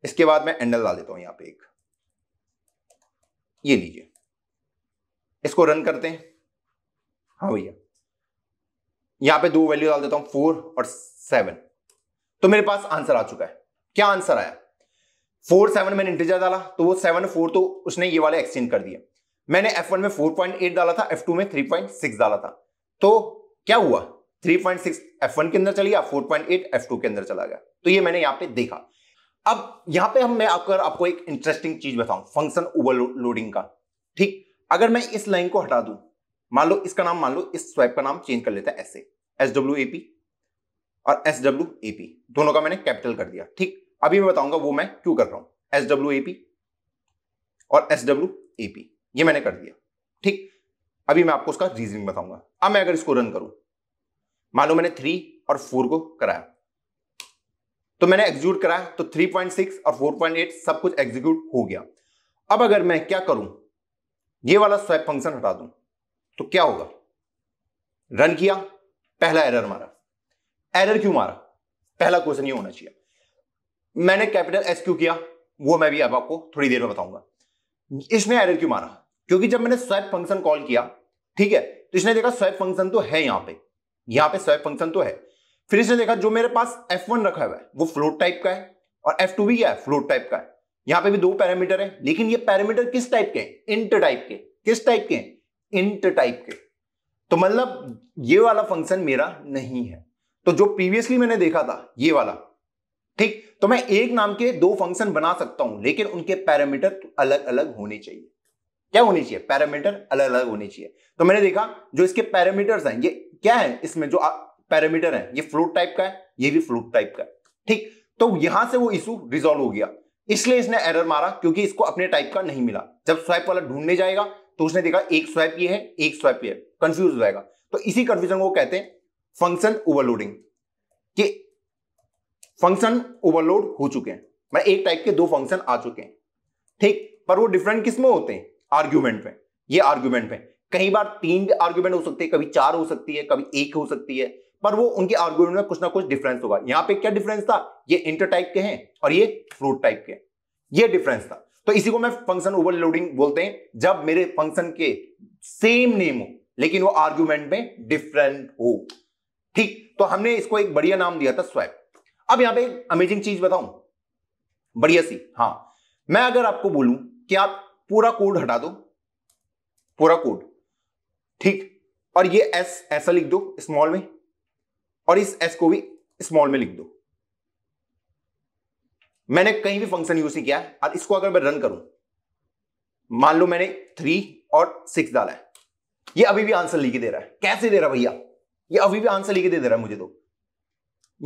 [SPEAKER 1] इसके बाद मैं एंडल डाल देता हूं यहां पे एक ये लीजिए इसको रन करते हैं हाँ भैया यहां पे दो वैल्यू डाल देता हूं फोर और सेवन तो मेरे पास आंसर आ चुका है क्या आंसर आया फोर सेवन मैंने इंटीजर डाला तो वो सेवन फोर तो उसने ये वाले एक्सचेंज कर दिया मैंने F1 में 4.8 डाला था F2 में 3.6 डाला था तो क्या हुआ 3.6 F1 के अंदर चली गया 4.8 F2 के अंदर चला गया तो ये मैंने यहां पे देखा अब यहां पे हम मैं आपको आपको एक इंटरेस्टिंग चीज बताऊं फंक्शन ओवरलोडिंग का ठीक अगर मैं इस लाइन को हटा दूं मान लो इसका नाम मान लो इस स्वैप का नाम चेंज कर लेता है ऐसे एसडब्ल्यू डब्ल्यू और एसडब्ल्यू डब्ल्यू दोनों का मैंने कैपिटल कर दिया ठीक अभी मैं बताऊंगा वो मैं क्यों कर रहा हूं एसडब्ल्यू डब्ल्यू और एसडब्ल्यू डब्ल्यू ये मैंने कर दिया ठीक अभी मैं आपको उसका रीजनिंग बताऊंगा अब मैं अगर इसको रन करूं मान लो मैंने थ्री और फोर को कराया तो मैंने एग्जीक्यूट कराया तो 3.6 और 4.8 सब कुछ एग्जीक्यूट हो गया अब अगर मैं क्या करूं ये वाला स्वैप फंक्शन हटा दूं तो क्या होगा रन किया पहला एरर मारा एरर क्यों मारा पहला क्वेश्चन ये होना चाहिए मैंने कैपिटल एस क्यों किया वो मैं भी अब आपको थोड़ी देर में बताऊंगा इसने एरर क्यों मारा क्योंकि जब मैंने स्वैप फंक्शन कॉल किया ठीक है तो इसने देखा स्वैप फंक्शन तो है यहां पे यहां पे स्वैप फंक्शन तो है फिर इसने देखा जो मेरे पास F1 रखा हुआ है वो फ्लोट टाइप का है और F2 भी क्या है फ्लोट टाइप का है यहां पे भी दो पैरामीटर है लेकिन ये पैरामीटर किस टाइप के इंट टाइप के किस टाइप के इंट टाइप के तो मतलब ये वाला फंक्शन मेरा नहीं है तो जो प्रीवियसली मैंने देखा था ये वाला ठीक तो मैं एक नाम के दो फंक्शन बना सकता हूं लेकिन उनके पैरामीटर अलग अलग होने चाहिए क्या होनी चाहिए पैरामीटर अलग अलग होने चाहिए तो मैंने देखा जो इसके पैरामीटर्स हैं ये क्या है इसमें जो पैरामीटर है ये फ्लूट टाइप का है ये भी फ्लूट टाइप का है ठीक तो यहां से वो इशू रिजोल्व हो गया इसलिए इसने एरर मारा क्योंकि इसको अपने टाइप का नहीं मिला जब स्वाइप वाला ढूंढने जाएगा तो उसने देखा एक स्वाइप ये है एक स्वाइप ये कंफ्यूज हो जाएगा तो इसी कंफ्यूजन को कहते हैं फंक्शन ओवरलोडिंग कि फंक्शन ओवरलोड हो चुके हैं मैं मतलब एक टाइप के दो फंक्शन आ चुके हैं ठीक पर वो डिफरेंट किसमें होते हैं आर्ग्यूमेंट में ये आर्ग्यूमेंट में कई बार तीन आर्ग्यूमेंट हो सकते हैं कभी चार हो सकती है कभी एक हो सकती है पर वो उनके आर्ग्यूमेंट में कुछ ना कुछ डिफरेंस होगा यहाँ पे क्या डिफरेंस था ये इंटर टाइप के हैं और ये फ्रूट टाइप के ये डिफरेंस था तो इसी को मैं फंक्शन ओवरलोडिंग बोलते हैं जब मेरे फंक्शन के सेम नेम हो लेकिन वो आर्ग्यूमेंट में डिफरेंट हो ठीक तो हमने इसको एक बढ़िया नाम दिया था स्वैप अब यहां पर अमेजिंग चीज बताऊं बढ़िया सी हाँ मैं अगर आपको बोलूं कि आप पूरा कोड हटा दो पूरा कोड ठीक और ये एस ऐसा लिख दो स्मॉल में और इस एस को भी स्मॉल में लिख दो मैंने कहीं भी फंक्शन यूज नहीं किया और इसको अगर मैं रन करूं मान लो मैंने थ्री और सिक्स डाला है ये अभी भी आंसर लिख दे रहा है कैसे दे रहा भैया ये अभी भी आंसर लिख दे दे रहा है मुझे तो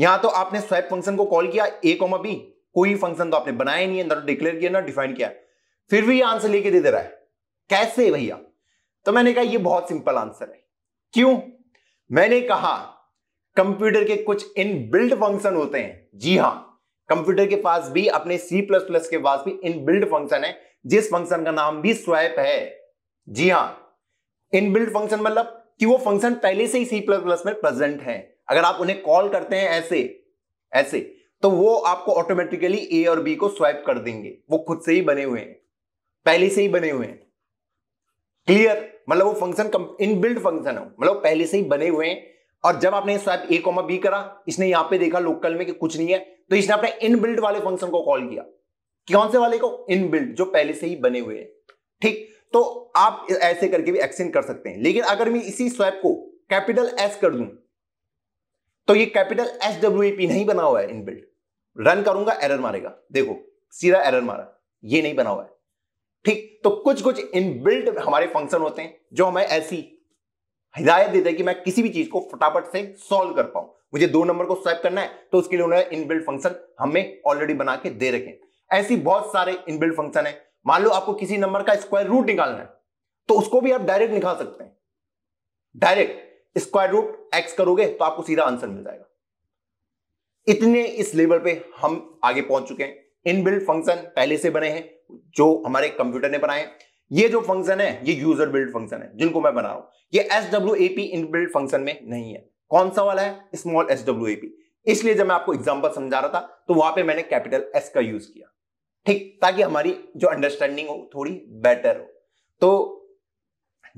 [SPEAKER 1] यहां तो आपने स्वैप फंक्शन को कॉल किया ए कोमा बी कोई फंक्शन तो आपने बनाया नहीं है ना डिक्लेयर तो किया ना डिफाइन किया है फिर भी आंसर लेके दे दे रहा है कैसे भैया तो मैंने कहा ये बहुत सिंपल आंसर है क्यों मैंने कहा कंप्यूटर के कुछ इन बिल्ड फंक्शन होते हैं जी हां कंप्यूटर के पास भी अपने सी प्लस प्लस के पास भी इन बिल्ड फंक्शन है जिस फंक्शन का नाम भी स्वैप है जी हां इन बिल्ड फंक्शन मतलब कि वो फंक्शन पहले से ही सी प्लस प्लस में प्रेजेंट है अगर आप उन्हें कॉल करते हैं ऐसे ऐसे तो वो आपको ऑटोमेटिकली ए और बी को स्वाइप कर देंगे वो खुद से ही बने हुए हैं पहले से ही बने हुए हैं क्लियर मतलब वो फंक्शन इन बिल्ड फंक्शन है मतलब पहले से ही बने हुए हैं और जब आपने स्वैप ए कॉमा बी करा इसने यहां पे देखा लोकल में कि कुछ नहीं है तो इसने अपने इनबिल्ड वाले फंक्शन को कॉल किया कौन से वाले को इनबिल्ड जो पहले से ही बने हुए हैं ठीक तो आप ऐसे करके भी एक्सचेंज कर सकते हैं लेकिन अगर मैं इसी स्वैप को कैपिटल एस कर दूं तो ये कैपिटल एस डब्ल्यू पी नहीं बना हुआ है इनबिल्ड रन करूंगा एरर मारेगा देखो सीधा एरर मारा ये नहीं बना हुआ है ठीक तो कुछ कुछ इनबिल्ट हमारे फंक्शन होते हैं जो हमें ऐसी हिदायत देते हैं कि मैं किसी भी चीज को फटाफट से सॉल्व कर पाऊं मुझे दो नंबर को स्वाइप करना है तो उसके लिए उन्होंने इनबिल्ट फंक्शन हमें ऑलरेडी बना के दे रखे ऐसी बहुत सारे इनबिल्ट फंक्शन है मान लो आपको किसी नंबर का स्क्वायर रूट निकालना है तो उसको भी आप डायरेक्ट निकाल सकते हैं डायरेक्ट स्क्वायर रूट एक्स करोगे तो आपको सीधा आंसर मिल जाएगा इतने इस लेवल पे हम आगे पहुंच चुके हैं इनबिल्ट फंक्शन पहले से बने हैं जो हमारे कंप्यूटर ने बनाए ये जो फंक्शन है ये यूजर बिल्ड फंक्शन है जिनको मैं बना रहा हूं ये S W A P inbuilt function में नहीं है कौन सा वाला है स्मॉल एस डब्ल्यू ए इसलिए जब मैं आपको एग्जाम्पल समझा रहा था तो वहां पे मैंने कैपिटल एस का यूज किया ठीक ताकि हमारी जो अंडरस्टैंडिंग हो थोड़ी बेटर हो तो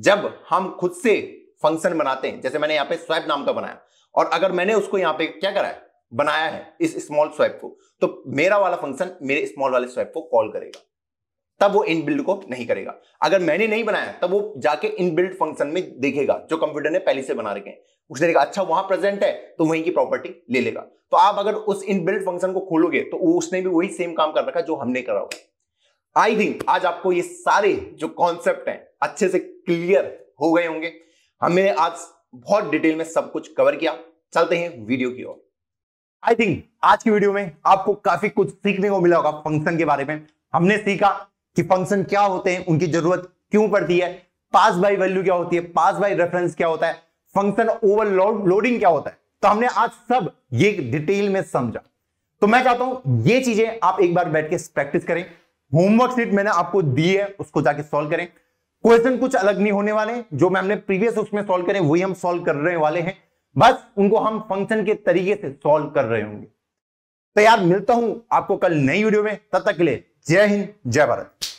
[SPEAKER 1] जब हम खुद से फंक्शन बनाते हैं जैसे मैंने यहां पे स्वैप नाम का बनाया और अगर मैंने उसको यहां पे क्या करा है बनाया है इस स्मॉल स्वैप को तो मेरा वाला फंक्शन मेरे स्मॉल वाले स्वैप को कॉल करेगा तब वो इनबिल्ड को नहीं करेगा अगर मैंने नहीं बनाया तब वो जाके इनबिल्ड फंक्शन में देखेगा जो कंप्यूटर ने पहले से बना रखे हैं उसने देखा अच्छा वहां प्रेजेंट है तो वहीं की प्रॉपर्टी ले लेगा तो आप अगर उस इनबिल्ड फंक्शन को खोलोगे तो उसने भी वही सेम काम कर रखा जो हमने करा होगा आई थिंक आज आपको ये सारे जो कॉन्सेप्ट है अच्छे से क्लियर हो गए होंगे हमने आज बहुत डिटेल में सब कुछ कवर किया चलते हैं वीडियो की ओर आई थिंक आज की वीडियो में आपको काफी कुछ सीखने को मिला होगा फंक्शन के बारे में हमने सीखा कि फंक्शन क्या होते हैं उनकी जरूरत क्यों पड़ती है पास बाई वैल्यू क्या होती है पास बाई रेफरेंस क्या होता है फंक्शन ओवरलोड लोडिंग क्या होता है तो हमने आज सब ये डिटेल में समझा तो मैं चाहता हूं ये चीजें आप एक बार बैठ के प्रैक्टिस करें होमवर्क सीट मैंने आपको दी है उसको जाके सॉल्व करें क्वेश्चन कुछ अलग नहीं होने वाले जो मैं हमने प्रीवियस उसमें सॉल्व करें वही हम सॉल्व कर रहे वाले हैं बस उनको हम फंक्शन के तरीके से सॉल्व कर रहे होंगे तैयार मिलता हूं आपको कल नई वीडियो में तब तक के लिए जय हिंद जय भारत